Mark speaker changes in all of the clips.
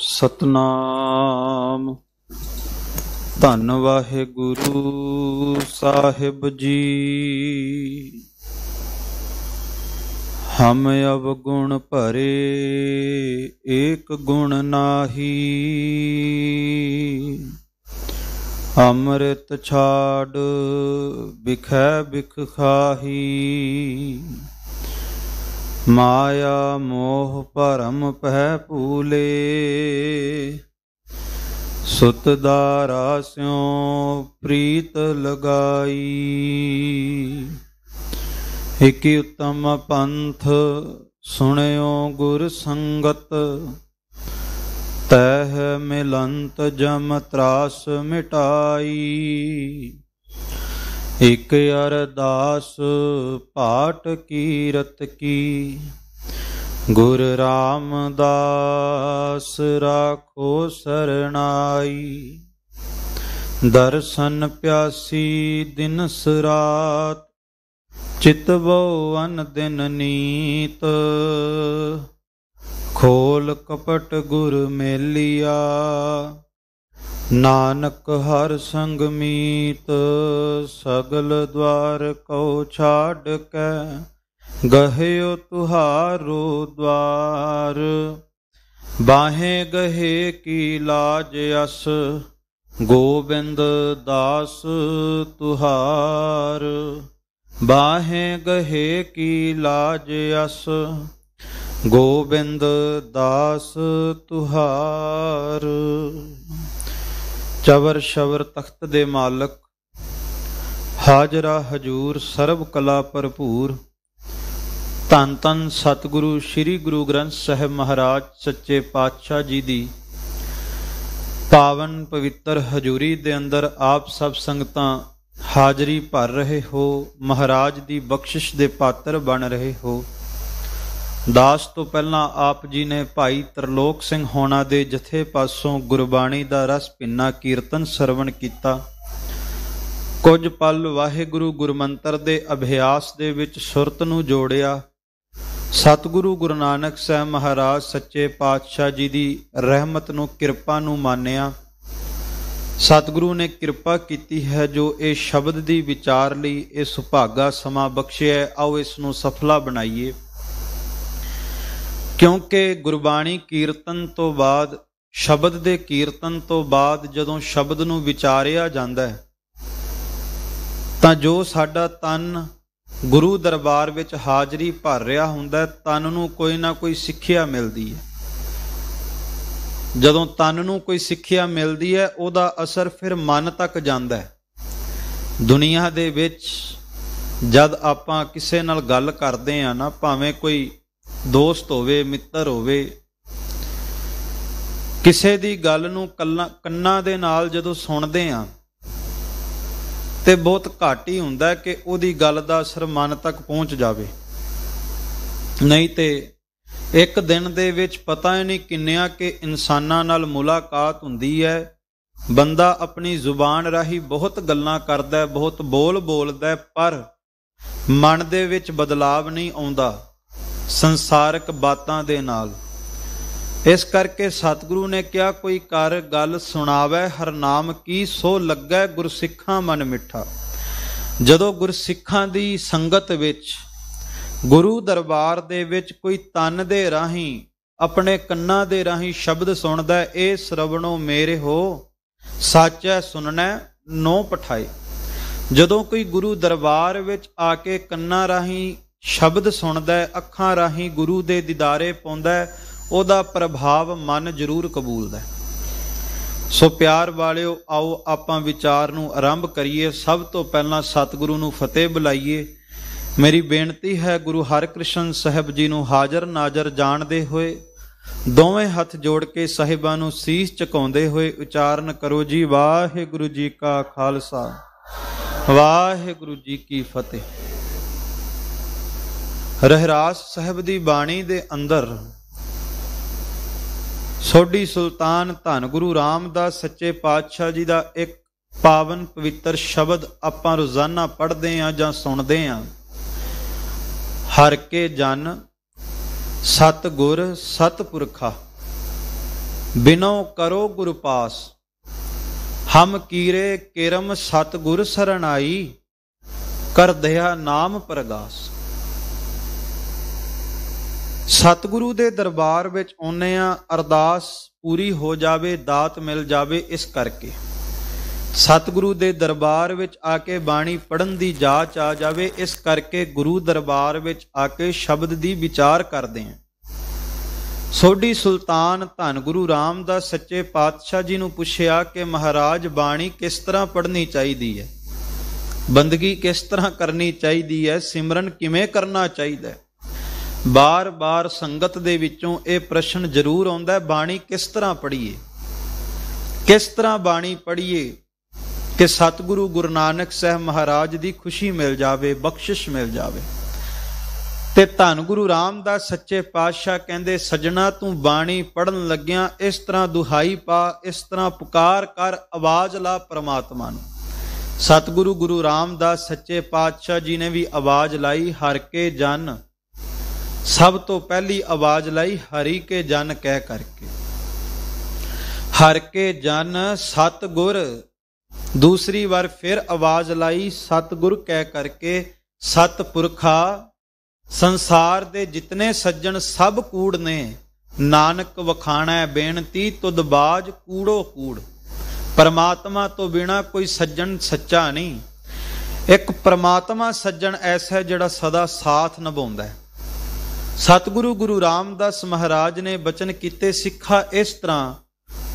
Speaker 1: ਸਤਨਾਮ ਧੰਨ ਵਾਹਿਗੁਰੂ ਸਾਹਿਬ ਜੀ ਹਮ ਅਵਗੁਣ ਭਰੇ ਏਕ ਗੁਣ ਨਾਹੀ ਅੰਮ੍ਰਿਤ ਛਾੜ ਬਿਖੈ ਬਿਖ ਖਾਹੀ ਮਾਇਆ ਮੋਹ ਭਰਮ ਪਹਿ ਭੂਲੇ ਸੁਤ ਦਾ ਰਾਸਿਓ ਪ੍ਰੀਤ ਲਗਾਈ ਇਕੀ ਉਤਮ ਪੰਥ ਸੁਣਿਓ ਗੁਰ ਸੰਗਤ ਤਹਿ ਮਿਲੰਤ ਜਮ ਤਰਾਸ ਮਿਟਾਈ ਇਕ ਅਰਦਾਸ ਪਾਠ ਕੀਰਤ ਕੀ ਗੁਰ ਰਾਮਦਾਸ ਰਾਖੋ ਸਰਣਾਈ ਦਰਸ਼ਨ ਪਿਆਸੀ ਦਿਨ ਸਰਾਤ ਚਿਤਵੋ ਅਨ ਦਿਨ ਨੀਤ ਖੋਲ ਕਪਟ ਗੁਰ ਮੇਲਿਆ ਨਾਨਕ ਹਰ ਸੰਗ ਮੀਤ ਸਗਲ ਦਵਾਰ ਕੋ ਛਾੜ ਕੇ ਗਹਿਓ ਤੁਹਾਰੋ ਦਵਾਰ ਬਾਹੇ ਗਹੇ ਕੀ ਲਾਜ ਅਸ ਗੋਬਿੰਦ ਦਾਸ ਤੁਹਾਰ
Speaker 2: ਬਾਹੇ
Speaker 1: ਗਹੇ ਕੀ ਲਾਜ ਅਸ ਗੋਬਿੰਦ ਦਾਸ ਤੁਹਾਰ ਚਵਰ ਸ਼ਵਰ ਤਖਤ ਦੇ ਮਾਲਕ ਹਾਜ਼ਰਾ ਹਜੂਰ ਸਰਬ ਕਲਾ ਭਰਪੂਰ ਤਨ ਤਨ ਸਤਿਗੁਰੂ ਸ੍ਰੀ ਗੁਰੂ ਗ੍ਰੰਥ ਸਾਹਿਬ ਮਹਾਰਾਜ ਸੱਚੇ ਪਾਤਸ਼ਾਹ ਜੀ ਦੀ ਪਾਵਨ ਪਵਿੱਤਰ ਹਜ਼ੂਰੀ ਦੇ ਅੰਦਰ ਆਪ ਸਭ ਸੰਗਤਾਂ ਹਾਜ਼ਰੀ ਭਰ ਰਹੇ ਹੋ ਮਹਾਰਾਜ ਦੀ ਬਖਸ਼ਿਸ਼ ਦੇ ਪਾਤਰ ਬਣ ਰਹੇ ਹੋ ਦਾਸ ਤੋਂ ਪਹਿਲਾਂ ਆਪ ਜੀ ਨੇ ਭਾਈ ਤਰਲੋਕ ਸਿੰਘ ਹੋਣਾ ਦੇ ਜਥੇ ਪਾਸੋਂ ਗੁਰਬਾਣੀ ਦਾ ਰਸ ਪਿੰਨਾ ਕੀਰਤਨ ਸਰਵਣ ਕੀਤਾ ਕੁਝ ਪਲ ਵਾਹਿਗੁਰੂ ਗੁਰਮੰਤਰ ਦੇ ਅਭਿਆਸ ਦੇ ਵਿੱਚ ਸੁਰਤ ਨੂੰ ਜੋੜਿਆ ਸਤਿਗੁਰੂ ਗੁਰੂ ਨਾਨਕ ਸਾਹਿਬ ਮਹਾਰਾਜ ਸੱਚੇ ਪਾਤਸ਼ਾਹ ਜੀ ਦੀ ਰਹਿਮਤ ਨੂੰ ਕਿਰਪਾ ਨੂੰ ਮੰਨਿਆ ਸਤਿਗੁਰੂ ਨੇ ਕਿਰਪਾ ਕੀਤੀ ਹੈ ਜੋ ਇਹ ਸ਼ਬਦ ਦੀ ਵਿਚਾਰ ਲਈ ਇਹ ਸੁਭਾਗਾ ਸਮਾ ਬਖਸ਼ਿਆ ਆਓ ਇਸ ਨੂੰ ਸਫਲਾ ਬਣਾਈਏ ਕਿਉਂਕਿ ਗੁਰਬਾਣੀ ਕੀਰਤਨ ਤੋਂ ਬਾਅਦ ਸ਼ਬਦ ਦੇ ਕੀਰਤਨ ਤੋਂ ਬਾਅਦ ਜਦੋਂ ਸ਼ਬਦ ਨੂੰ ਵਿਚਾਰਿਆ ਜਾਂਦਾ ਹੈ ਤਾਂ ਜੋ ਸਾਡਾ ਤਨ ਗੁਰੂ ਦਰਬਾਰ ਵਿੱਚ ਹਾਜ਼ਰੀ ਭਰ ਰਿਹਾ ਹੁੰਦਾ ਤਨ ਨੂੰ ਕੋਈ ਨਾ ਕੋਈ ਸਿੱਖਿਆ ਮਿਲਦੀ ਹੈ ਜਦੋਂ ਤਨ ਨੂੰ ਕੋਈ ਸਿੱਖਿਆ ਮਿਲਦੀ ਹੈ ਉਹਦਾ ਅਸਰ ਫਿਰ ਮਨ ਤੱਕ ਜਾਂਦਾ ਹੈ ਦੁਨੀਆ ਦੇ ਵਿੱਚ ਜਦ ਆਪਾਂ ਕਿਸੇ ਨਾਲ ਗੱਲ ਕਰਦੇ ਆ ਨਾ ਭਾਵੇਂ ਕੋਈ ਦੋਸਤ ਹੋਵੇ ਮਿੱਤਰ ਹੋਵੇ ਕਿਸੇ ਦੀ ਗੱਲ ਨੂੰ ਕੰਨਾਂ ਦੇ ਨਾਲ ਜਦੋਂ ਸੁਣਦੇ ਆ ਤੇ ਬਹੁਤ ਘੱਟ ਹੀ ਹੁੰਦਾ ਕਿ ਉਹਦੀ ਗੱਲ ਦਾ ਅਸਰ ਮਨ ਤੱਕ ਪਹੁੰਚ ਜਾਵੇ ਨਹੀਂ ਤੇ ਇੱਕ ਦਿਨ ਦੇ ਵਿੱਚ ਪਤਾ ਹੀ ਨਹੀਂ ਕਿੰਨਿਆਂ ਕਿ ਇਨਸਾਨਾਂ ਨਾਲ ਮੁਲਾਕਾਤ ਹੁੰਦੀ ਹੈ ਬੰਦਾ ਆਪਣੀ ਜ਼ੁਬਾਨ ਰਾਹੀਂ ਬਹੁਤ ਗੱਲਾਂ ਕਰਦਾ ਹੈ ਬਹੁਤ ਬੋਲ ਬੋਲਦਾ ਹੈ ਪਰ ਮਨ ਦੇ ਵਿੱਚ ਬਦਲਾਵ ਨਹੀਂ ਆਉਂਦਾ ਸੰਸਾਰਕ ਬਾਤਾਂ ਦੇ ਨਾਲ ਇਸ ਕਰਕੇ ਸਤਿਗੁਰੂ ਨੇ ਕਿਹਾ ਕੋਈ ਕਰ ਗੱਲ ਸੁਣਾਵੇ ਹਰ ਨਾਮ ਕੀ ਸੋ ਲੱਗੈ ਗੁਰਸਿੱਖਾਂ ਮਨ ਮਿੱਠਾ ਜਦੋਂ ਗੁਰਸਿੱਖਾਂ ਦੀ ਸੰਗਤ ਵਿੱਚ ਗੁਰੂ ਦਰਬਾਰ ਦੇ ਵਿੱਚ ਕੋਈ ਤਨ ਦੇ ਰਾਹੀਂ ਆਪਣੇ ਕੰਨਾਂ ਦੇ ਰਾਹੀਂ ਸ਼ਬਦ ਸੁਣਦਾ ਇਹ ਸਰਵਣੋ ਮੇਰੇ ਹੋ ਸੱਚ ਹੈ ਨੋ ਪਠਾਈ ਜਦੋਂ ਕੋਈ ਗੁਰੂ ਦਰਬਾਰ ਵਿੱਚ ਆ ਕੇ ਕੰਨਾਂ ਰਾਹੀਂ ਸ਼ਬਦ ਸੁਣਦਾ ਅੱਖਾਂ ਰਾਹੀਂ ਗੁਰੂ ਦੇ ਦੀਦਾਰੇ ਪਾਉਂਦਾ ਉਹਦਾ ਪ੍ਰਭਾਵ ਮਨ ਜ਼ਰੂਰ ਕਬੂਲਦਾ ਸੋ ਪਿਆਰ ਵਾਲਿਓ ਆਓ ਆਪਾਂ ਵਿਚਾਰ ਨੂੰ ਆਰੰਭ ਕਰੀਏ ਸਭ ਤੋਂ ਪਹਿਲਾਂ ਸਤਿਗੁਰੂ ਨੂੰ ਫਤਿਹ ਬੁਲਾਈਏ ਮੇਰੀ ਬੇਨਤੀ ਹੈ ਗੁਰੂ ਹਰਿਕ੍ਰਿਸ਼ਨ ਸਾਹਿਬ ਜੀ ਨੂੰ ਹਾਜ਼ਰ ਨਾਜ਼ਰ ਜਾਣਦੇ ਹੋਏ ਦੋਵੇਂ ਹੱਥ ਜੋੜ ਕੇ ਸਹਿਬਾਂ ਨੂੰ ਸੀਸ ਝੁਕਾਉਂਦੇ ਹੋਏ ਉਚਾਰਨ ਕਰੋ ਜੀ ਵਾਹਿਗੁਰੂ ਜੀ ਕਾ ਖਾਲਸਾ ਵਾਹਿਗੁਰੂ ਜੀ ਕੀ ਫਤਿਹ ਰਹਿਰਾਸ ਸਾਹਿਬ ਦੀ ਬਾਣੀ ਦੇ ਅੰਦਰ ਸੋਢੀ ਸੁਲਤਾਨ ਧੰਨ ਗੁਰੂ ਰਾਮਦਾਸ ਸੱਚੇ ਪਾਤਸ਼ਾਹ ਜੀ ਦਾ ਇੱਕ ਪਾਵਨ ਪਵਿੱਤਰ ਸ਼ਬਦ ਆਪਾਂ ਰੋਜ਼ਾਨਾ ਪੜ੍ਹਦੇ ਆਂ ਜਾਂ ਸੁਣਦੇ ਆਂ ਹਰ ਕੇ ਜਨ ਸਤ ਗੁਰ ਸਤ ਪੁਰਖਾ ਬਿਨੋ ਕਰੋ ਗੁਰ ਪਾਸ ਹਮ ਕੀਰੇ ਕਿਰਮ ਸਤ ਗੁਰ ਸਰਣਾਈ ਕਰ ਦਇਆ ਨਾਮ ਪ੍ਰਗਾਸ ਸਤਿਗੁਰੂ ਦੇ ਦਰਬਾਰ ਵਿੱਚ ਆਉਨੇ ਆ ਅਰਦਾਸ ਪੂਰੀ ਹੋ ਜਾਵੇ ਦਾਤ ਮਿਲ ਜਾਵੇ ਇਸ ਕਰਕੇ ਸਤਿਗੁਰੂ ਦੇ ਦਰਬਾਰ ਵਿੱਚ ਆ ਕੇ ਬਾਣੀ ਪੜਨ ਦੀ ਜਾਚ ਆ ਜਾਵੇ ਇਸ ਕਰਕੇ ਗੁਰੂ ਦਰਬਾਰ ਵਿੱਚ ਆ ਕੇ ਸ਼ਬਦ ਦੀ ਵਿਚਾਰ ਕਰਦੇ ਆਂ ਸੋਢੀ ਸੁਲਤਾਨ ਧੰਨ ਗੁਰੂ ਰਾਮਦਾਸ ਸੱਚੇ ਪਾਤਸ਼ਾਹ ਜੀ ਨੂੰ ਪੁੱਛਿਆ ਕਿ ਮਹਾਰਾਜ ਬਾਣੀ ਕਿਸ ਤਰ੍ਹਾਂ ਪੜਨੀ ਚਾਹੀਦੀ ਹੈ ਬੰਦਗੀ ਕਿਸ ਤਰ੍ਹਾਂ ਕਰਨੀ ਚਾਹੀਦੀ ਹੈ ਸਿਮਰਨ ਕਿਵੇਂ ਕਰਨਾ ਚਾਹੀਦਾ ਹੈ ਬਾਰ-ਬਾਰ ਸੰਗਤ ਦੇ ਵਿੱਚੋਂ ਇਹ ਪ੍ਰਸ਼ਨ ਜ਼ਰੂਰ ਆਉਂਦਾ ਬਾਣੀ ਕਿਸ ਤਰ੍ਹਾਂ ਪੜ੍ਹੀਏ ਕਿਸ ਤਰ੍ਹਾਂ ਬਾਣੀ ਪੜ੍ਹੀਏ ਕਿ ਸਤਿਗੁਰੂ ਗੁਰੂ ਨਾਨਕ ਸਾਹਿਬ ਮਹਾਰਾਜ ਦੀ ਖੁਸ਼ੀ ਮਿਲ ਜਾਵੇ ਬਖਸ਼ਿਸ਼ ਮਿਲ ਜਾਵੇ ਤੇ ਧੰਨ ਗੁਰੂ ਰਾਮਦਾਸ ਸੱਚੇ ਪਾਤਸ਼ਾਹ ਕਹਿੰਦੇ ਸਜਣਾ ਤੂੰ ਬਾਣੀ ਪੜਨ ਲੱਗਿਆ ਇਸ ਤਰ੍ਹਾਂ ਦੁਹਾਈ ਪਾ ਇਸ ਤਰ੍ਹਾਂ ਪੁਕਾਰ ਕਰ ਆਵਾਜ਼ ਲਾ ਪ੍ਰਮਾਤਮਾ ਨੂੰ ਸਤਿਗੁਰੂ ਗੁਰੂ ਰਾਮਦਾਸ ਸੱਚੇ ਪਾਤਸ਼ਾਹ ਜੀ ਨੇ ਵੀ ਆਵਾਜ਼ ਲਾਈ ਹਰ ਕੇ ਜਨ ਸਭ ਤੋਂ ਪਹਿਲੀ ਆਵਾਜ਼ ਲਈ ਹਰੀ ਕੇ ਜਨ ਕਹਿ ਕਰਕੇ ਹਰ ਕੇ ਜਨ ਸਤ ਗੁਰ ਦੂਸਰੀ ਵਾਰ ਫਿਰ ਆਵਾਜ਼ ਲਾਈ ਸਤ ਗੁਰ ਕਹਿ ਕਰਕੇ ਸਤ ਪੁਰਖਾ ਸੰਸਾਰ ਦੇ ਜਿਤਨੇ ਸੱਜਣ ਸਭ ਕੂੜ ਨੇ ਨਾਨਕ ਵਖਾਣਾ ਬੇਨਤੀ ਤੁਧ ਬਾਜ ਕੂੜੋ ਕੂੜ ਪਰਮਾਤਮਾ ਤੋਂ ਬਿਨਾ ਕੋਈ ਸੱਜਣ ਸੱਚਾ ਨਹੀਂ ਇੱਕ ਪਰਮਾਤਮਾ ਸੱਜਣ ਐਸਾ ਜਿਹੜਾ ਸਦਾ ਸਾਥ ਨਿਭਾਉਂਦਾ ਹੈ ਸਤਿਗੁਰੂ ਗੁਰੂ ਰਾਮਦਾਸ ਮਹਾਰਾਜ ਨੇ ਬਚਨ ਕੀਤੇ ਸਿੱਖਾ ਇਸ ਤਰ੍ਹਾਂ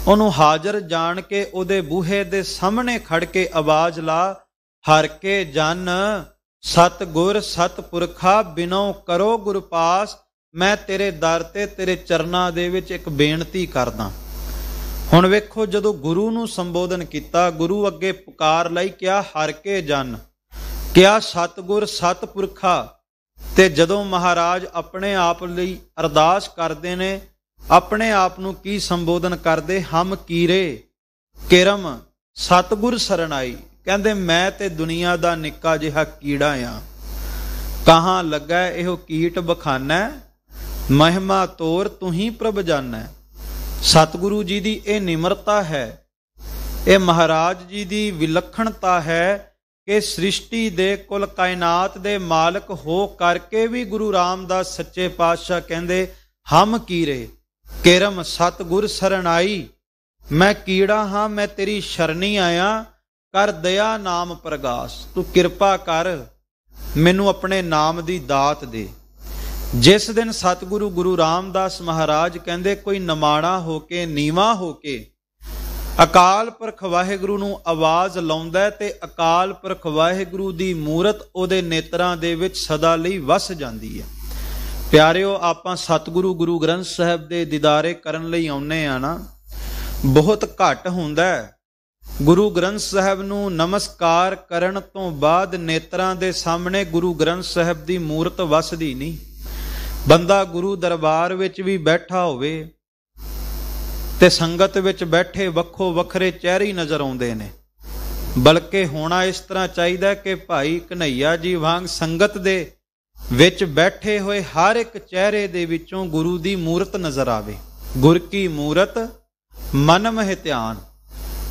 Speaker 1: ਉਹਨੂੰ ਹਾਜ਼ਰ ਜਾਣ ਕੇ ਉਹਦੇ ਬੂਹੇ ਦੇ ਸਾਹਮਣੇ ਖੜ ਕੇ ਆਵਾਜ਼ ਲਾ ਹਰ ਕੇ ਜਨ ਸਤਗੁਰ ਸਤਪੁਰਖਾ ਬਿਨੋ ਕਰੋ ਗੁਰਪਾਸ ਮੈਂ ਤੇਰੇ ਦਰ ਤੇ ਤੇਰੇ ਚਰਨਾਂ ਦੇ ਵਿੱਚ ਇੱਕ ਬੇਨਤੀ ਕਰਦਾ ਹੁਣ ਵੇਖੋ ਜਦੋਂ ਗੁਰੂ ਨੂੰ ਸੰਬੋਧਨ ਕੀਤਾ ਗੁਰੂ ਅੱਗੇ ਪੁਕਾਰ ਲਈ ਕਿਹਾ ਹਰ ਕੇ ਜਨ ਕਿਹਾ ਸਤਗੁਰ ਸਤਪੁਰਖਾ ਤੇ ਜਦੋਂ ਮਹਾਰਾਜ ਆਪਣੇ ਆਪ ਲਈ ਅਰਦਾਸ ਕਰਦੇ ਨੇ ਆਪਣੇ ਆਪ ਨੂੰ ਕੀ ਸੰਬੋਧਨ ਕਰਦੇ ਹਮ ਕੀਰੇ ਕਿਰਮ ਸਤਗੁਰ ਸਰਣਾਈ ਕਹਿੰਦੇ ਮੈਂ ਤੇ ਦੁਨੀਆ ਦਾ ਨਿੱਕਾ ਜਿਹਾ ਕੀੜਾ ਆ ਕਹਾਂ ਲੱਗਾ ਇਹੋ ਕੀਟ ਬਖਾਨਾ ਮਹਿਮਾ ਤੋਰ ਤੂੰ ਹੀ ਪ੍ਰਭ ਜਾਣੈ ਸਤਗੁਰੂ ਜੀ ਦੀ ਇਹ ਨਿਮਰਤਾ ਹੈ ਇਹ ਮਹਾਰਾਜ ਜੀ ਦੀ ਵਿਲੱਖਣਤਾ ਹੈ ਕਿ ਸ੍ਰਿਸ਼ਟੀ ਦੇ ਕੁਲ ਕਾਇਨਾਤ ਦੇ ਮਾਲਕ ਹੋ ਕਰਕੇ ਵੀ ਗੁਰੂ ਰਾਮਦਾਸ ਸੱਚੇ ਪਾਤਸ਼ਾਹ ਕਹਿੰਦੇ ਹਮ ਕੀ ਰੇ ਕਿਰਮ ਸਤਗੁਰ ਸਰਣਾਈ ਮੈਂ ਕੀੜਾ ਹਾਂ ਮੈਂ ਤੇਰੀ ਸ਼ਰਣੀ ਆਇਆ ਕਰ ਦਇਆ ਨਾਮ ਪ੍ਰਗਾਸ ਤੂੰ ਕਿਰਪਾ ਕਰ ਮੈਨੂੰ ਆਪਣੇ ਨਾਮ ਦੀ ਦਾਤ ਦੇ ਜਿਸ ਦਿਨ ਸਤਿਗੁਰੂ ਗੁਰੂ ਰਾਮਦਾਸ ਮਹਾਰਾਜ ਕਹਿੰਦੇ ਕੋਈ ਨਮਾਣਾ ਹੋ ਕੇ ਨੀਵਾ ਹੋ ਕੇ ਅਕਾਲ ਪੁਰਖ ਵਾਹਿਗੁਰੂ ਨੂੰ ਆਵਾਜ਼ ਲਾਉਂਦਾ ਤੇ ਅਕਾਲ ਪੁਰਖ ਵਾਹਿਗੁਰੂ ਦੀ ਮੂਰਤ ਉਹਦੇ ਨੇਤਰਾਂ ਦੇ ਵਿੱਚ ਸਦਾ ਲਈ ਵਸ ਜਾਂਦੀ ਹੈ ਪਿਆਰਿਓ ਆਪਾਂ ਸਤਿਗੁਰੂ ਗੁਰੂ ਗ੍ਰੰਥ ਸਾਹਿਬ ਦੇ ਦੀਦਾਰੇ ਕਰਨ ਲਈ ਆਉਨੇ ਆ ਨਾ ਬਹੁਤ ਘੱਟ ਹੁੰਦਾ ਗੁਰੂ ਗ੍ਰੰਥ ਸਾਹਿਬ ਨੂੰ ਨਮਸਕਾਰ ਕਰਨ ਤੋਂ ਬਾਅਦ ਨੇਤਰਾਂ ਦੇ ਸਾਹਮਣੇ ਗੁਰੂ ਗ੍ਰੰਥ ਸਾਹਿਬ ਦੀ ਮੂਰਤ ਵਸਦੀ ਨਹੀਂ ਬੰਦਾ ਗੁਰੂ ਦਰਬਾਰ ਵਿੱਚ ਵੀ ਬੈਠਾ ਹੋਵੇ ਤੇ ਸੰਗਤ ਵਿੱਚ ਬੈਠੇ ਵੱਖੋ ਵੱਖਰੇ ਚਿਹਰੇ ਨਜ਼ਰ ਆਉਂਦੇ ਨੇ ਬਲਕਿ ਹੋਣਾ ਇਸ ਤਰ੍ਹਾਂ ਚਾਹੀਦਾ ਕਿ ਭਾਈ ਕਨਈਆ ਜੀ ਵਾਂਗ ਸੰਗਤ ਦੇ ਵਿੱਚ ਬੈਠੇ ਹੋਏ ਹਰ ਇੱਕ ਚਿਹਰੇ ਦੇ ਵਿੱਚੋਂ ਗੁਰੂ ਦੀ ਮੂਰਤ ਨਜ਼ਰ ਆਵੇ ਗੁਰ ਕੀ ਮੂਰਤ ਮਨ ਮਹਿ ਧਿਆਨ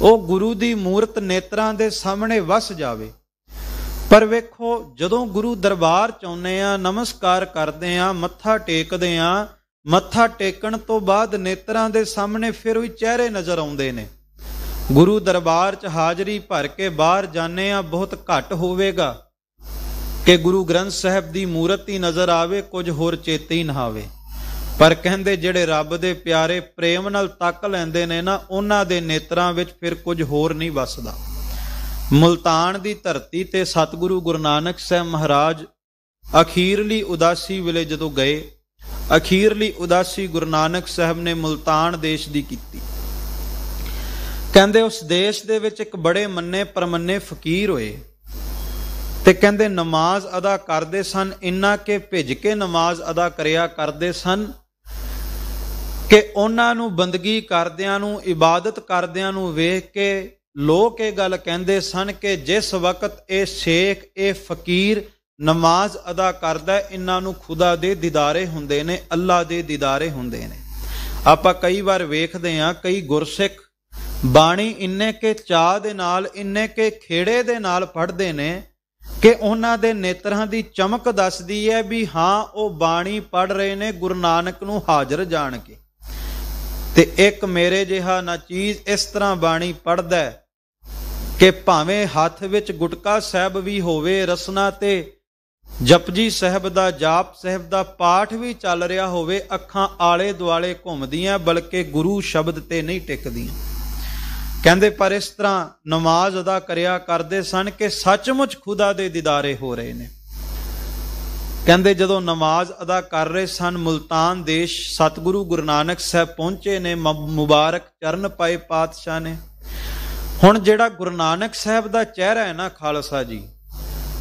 Speaker 1: ਉਹ ਗੁਰੂ ਦੀ ਮੂਰਤ ਨੇਤਰਾਂ ਦੇ ਸਾਹਮਣੇ ਵਸ ਜਾਵੇ ਪਰ ਵੇਖੋ ਜਦੋਂ ਗੁਰੂ ਦਰਬਾਰ ਚ ਆਉਨੇ ਆ ਨਮਸਕਾਰ ਕਰਦੇ ਆ ਮੱਥਾ ਟੇਕਦੇ ਆ ਮੱਥਾ ਟੇਕਣ ਤੋਂ ਬਾਅਦ ਨੇਤਰਾਂ ਦੇ ਸਾਹਮਣੇ ਫਿਰ ਵੀ ਚਿਹਰੇ ਨਜ਼ਰ ਆਉਂਦੇ ਨੇ ਗੁਰੂ ਦਰਬਾਰ 'ਚ ਹਾਜ਼ਰੀ ਭਰ ਕੇ ਬਾਹਰ ਜਾਣੇ ਆ ਬਹੁਤ ਘੱਟ ਹੋਵੇਗਾ ਕਿ ਗੁਰੂ ਗ੍ਰੰਥ ਸਾਹਿਬ ਦੀ ਮੂਰਤ ਹੀ ਨਜ਼ਰ ਆਵੇ ਕੁਝ ਹੋਰ ਚੇਤੇ ਹੀ ਨਾ ਆਵੇ ਪਰ ਕਹਿੰਦੇ ਜਿਹੜੇ ਰੱਬ ਦੇ ਪਿਆਰੇ ਪ੍ਰੇਮ ਨਾਲ ਤੱਕ ਲੈਂਦੇ ਨੇ ਨਾ ਉਹਨਾਂ ਦੇ ਨੇਤਰਾਂ ਵਿੱਚ ਫਿਰ ਕੁਝ ਹੋਰ ਨਹੀਂ ਵੱਸਦਾ ਮਲਤਾਨ ਦੀ ਧਰਤੀ ਤੇ ਸਤਿਗੁਰੂ ਗੁਰੂ ਨਾਨਕ ਸਾਹਿਬ ਮਹਾਰਾਜ ਅਖੀਰਲੀ ਉਦਾਸੀ ਵੇਲੇ ਜਦੋਂ ਗਏ ਅਖੀਰਲੀ ਉਦਾਸੀ ਗੁਰੂ ਨਾਨਕ ਸਾਹਿਬ ਨੇ ਮਲਤਾਨ ਦੇਸ਼ ਦੀ ਕੀਤੀ ਕਹਿੰਦੇ ਉਸ ਦੇਸ਼ ਦੇ ਵਿੱਚ ਇੱਕ ਬੜੇ ਮੰਨੇ ਪਰਮੰਨੇ ਫਕੀਰ ਹੋਏ ਤੇ ਕਹਿੰਦੇ ਨਮਾਜ਼ ਅਦਾ ਕਰਦੇ ਸਨ ਇੰਨਾ ਕਿ ਭਿੱਜ ਕੇ ਨਮਾਜ਼ ਅਦਾ ਕਰਿਆ ਕਰਦੇ ਸਨ ਕਿ ਉਹਨਾਂ ਨੂੰ ਬੰਦਗੀ ਕਰਦਿਆਂ ਨੂੰ ਇਬਾਦਤ ਕਰਦਿਆਂ ਨੂੰ ਵੇਖ ਕੇ ਲੋਕ ਇਹ ਗੱਲ ਕਹਿੰਦੇ ਸਨ ਕਿ ਜਿਸ ਵਕਤ ਇਹ ਸ਼ੇਖ ਇਹ ਫਕੀਰ ਨਮਾਜ਼ ਅਦਾ ਕਰਦਾ ਇਹਨਾਂ ਨੂੰ ਖੁਦਾ ਦੇ ਦੀਦਾਰੇ ਹੁੰਦੇ ਨੇ ਅੱਲਾ ਦੇ ਦੀਦਾਰੇ ਹੁੰਦੇ ਨੇ ਆਪਾਂ ਕਈ ਵਾਰ ਵੇਖਦੇ ਆ ਕਈ ਗੁਰਸਿੱਖ ਬਾਣੀ ਇੰਨੇ ਕੇ ਚਾਹ ਦੇ ਨਾਲ ਇੰਨੇ ਕੇ ਖੇੜੇ ਦੇ ਨਾਲ ਪੜ੍ਹਦੇ ਨੇ ਕਿ ਉਹਨਾਂ ਦੇ ਨੇਤਰਾਂ ਦੀ ਚਮਕ ਦੱਸਦੀ ਹੈ ਵੀ ਹਾਂ ਉਹ ਬਾਣੀ ਪੜ ਰਹੇ ਨੇ ਗੁਰੂ ਨਾਨਕ ਨੂੰ ਹਾਜ਼ਰ ਜਾਣ ਕੇ ਤੇ ਇੱਕ ਮੇਰੇ ਜਿਹਾ ਨਾ ਚੀਜ਼ ਇਸ ਤਰ੍ਹਾਂ ਬਾਣੀ ਪੜਦਾ ਕਿ ਭਾਵੇਂ ਹੱਥ ਵਿੱਚ ਗੁਟਕਾ ਸਾਹਿਬ ਵੀ ਹੋਵੇ ਰਸਨਾ ਤੇ ਜਪਜੀ ਸਾਹਿਬ ਦਾ ਜਾਪ ਸਾਹਿਬ ਦਾ ਪਾਠ ਵੀ ਚੱਲ ਰਿਹਾ ਹੋਵੇ ਅੱਖਾਂ ਆਲੇ ਦੁਆਲੇ ਘੁੰਮਦੀਆਂ ਬਲਕਿ ਗੁਰੂ ਸ਼ਬਦ ਤੇ ਨਹੀਂ ਟਿਕਦੀਆਂ ਕਹਿੰਦੇ ਪਰ ਇਸ ਤਰ੍ਹਾਂ ਨਮਾਜ਼ ਅਦਾ ਕਰਿਆ ਕਰਦੇ ਸਨ ਕਿ ਸੱਚਮੁੱਚ ਖੁਦਾ ਦੇ ਦੀਦਾਰੇ ਹੋ ਰਹੇ ਨੇ ਕਹਿੰਦੇ ਜਦੋਂ ਨਮਾਜ਼ ਅਦਾ ਕਰ ਰਹੇ ਸਨ ਮਲਤਾਨ ਦੇਸ਼ ਸਤਿਗੁਰੂ ਗੁਰੂ ਨਾਨਕ ਸਾਹਿਬ ਪਹੁੰਚੇ ਨੇ ਮੁਬਾਰਕ ਚਰਨ ਪਾਏ ਪਾਤਸ਼ਾਹ ਨੇ ਹੁਣ ਜਿਹੜਾ ਗੁਰੂ ਨਾਨਕ ਸਾਹਿਬ ਦਾ ਚਿਹਰਾ ਹੈ ਨਾ ਖਾਲਸਾ ਜੀ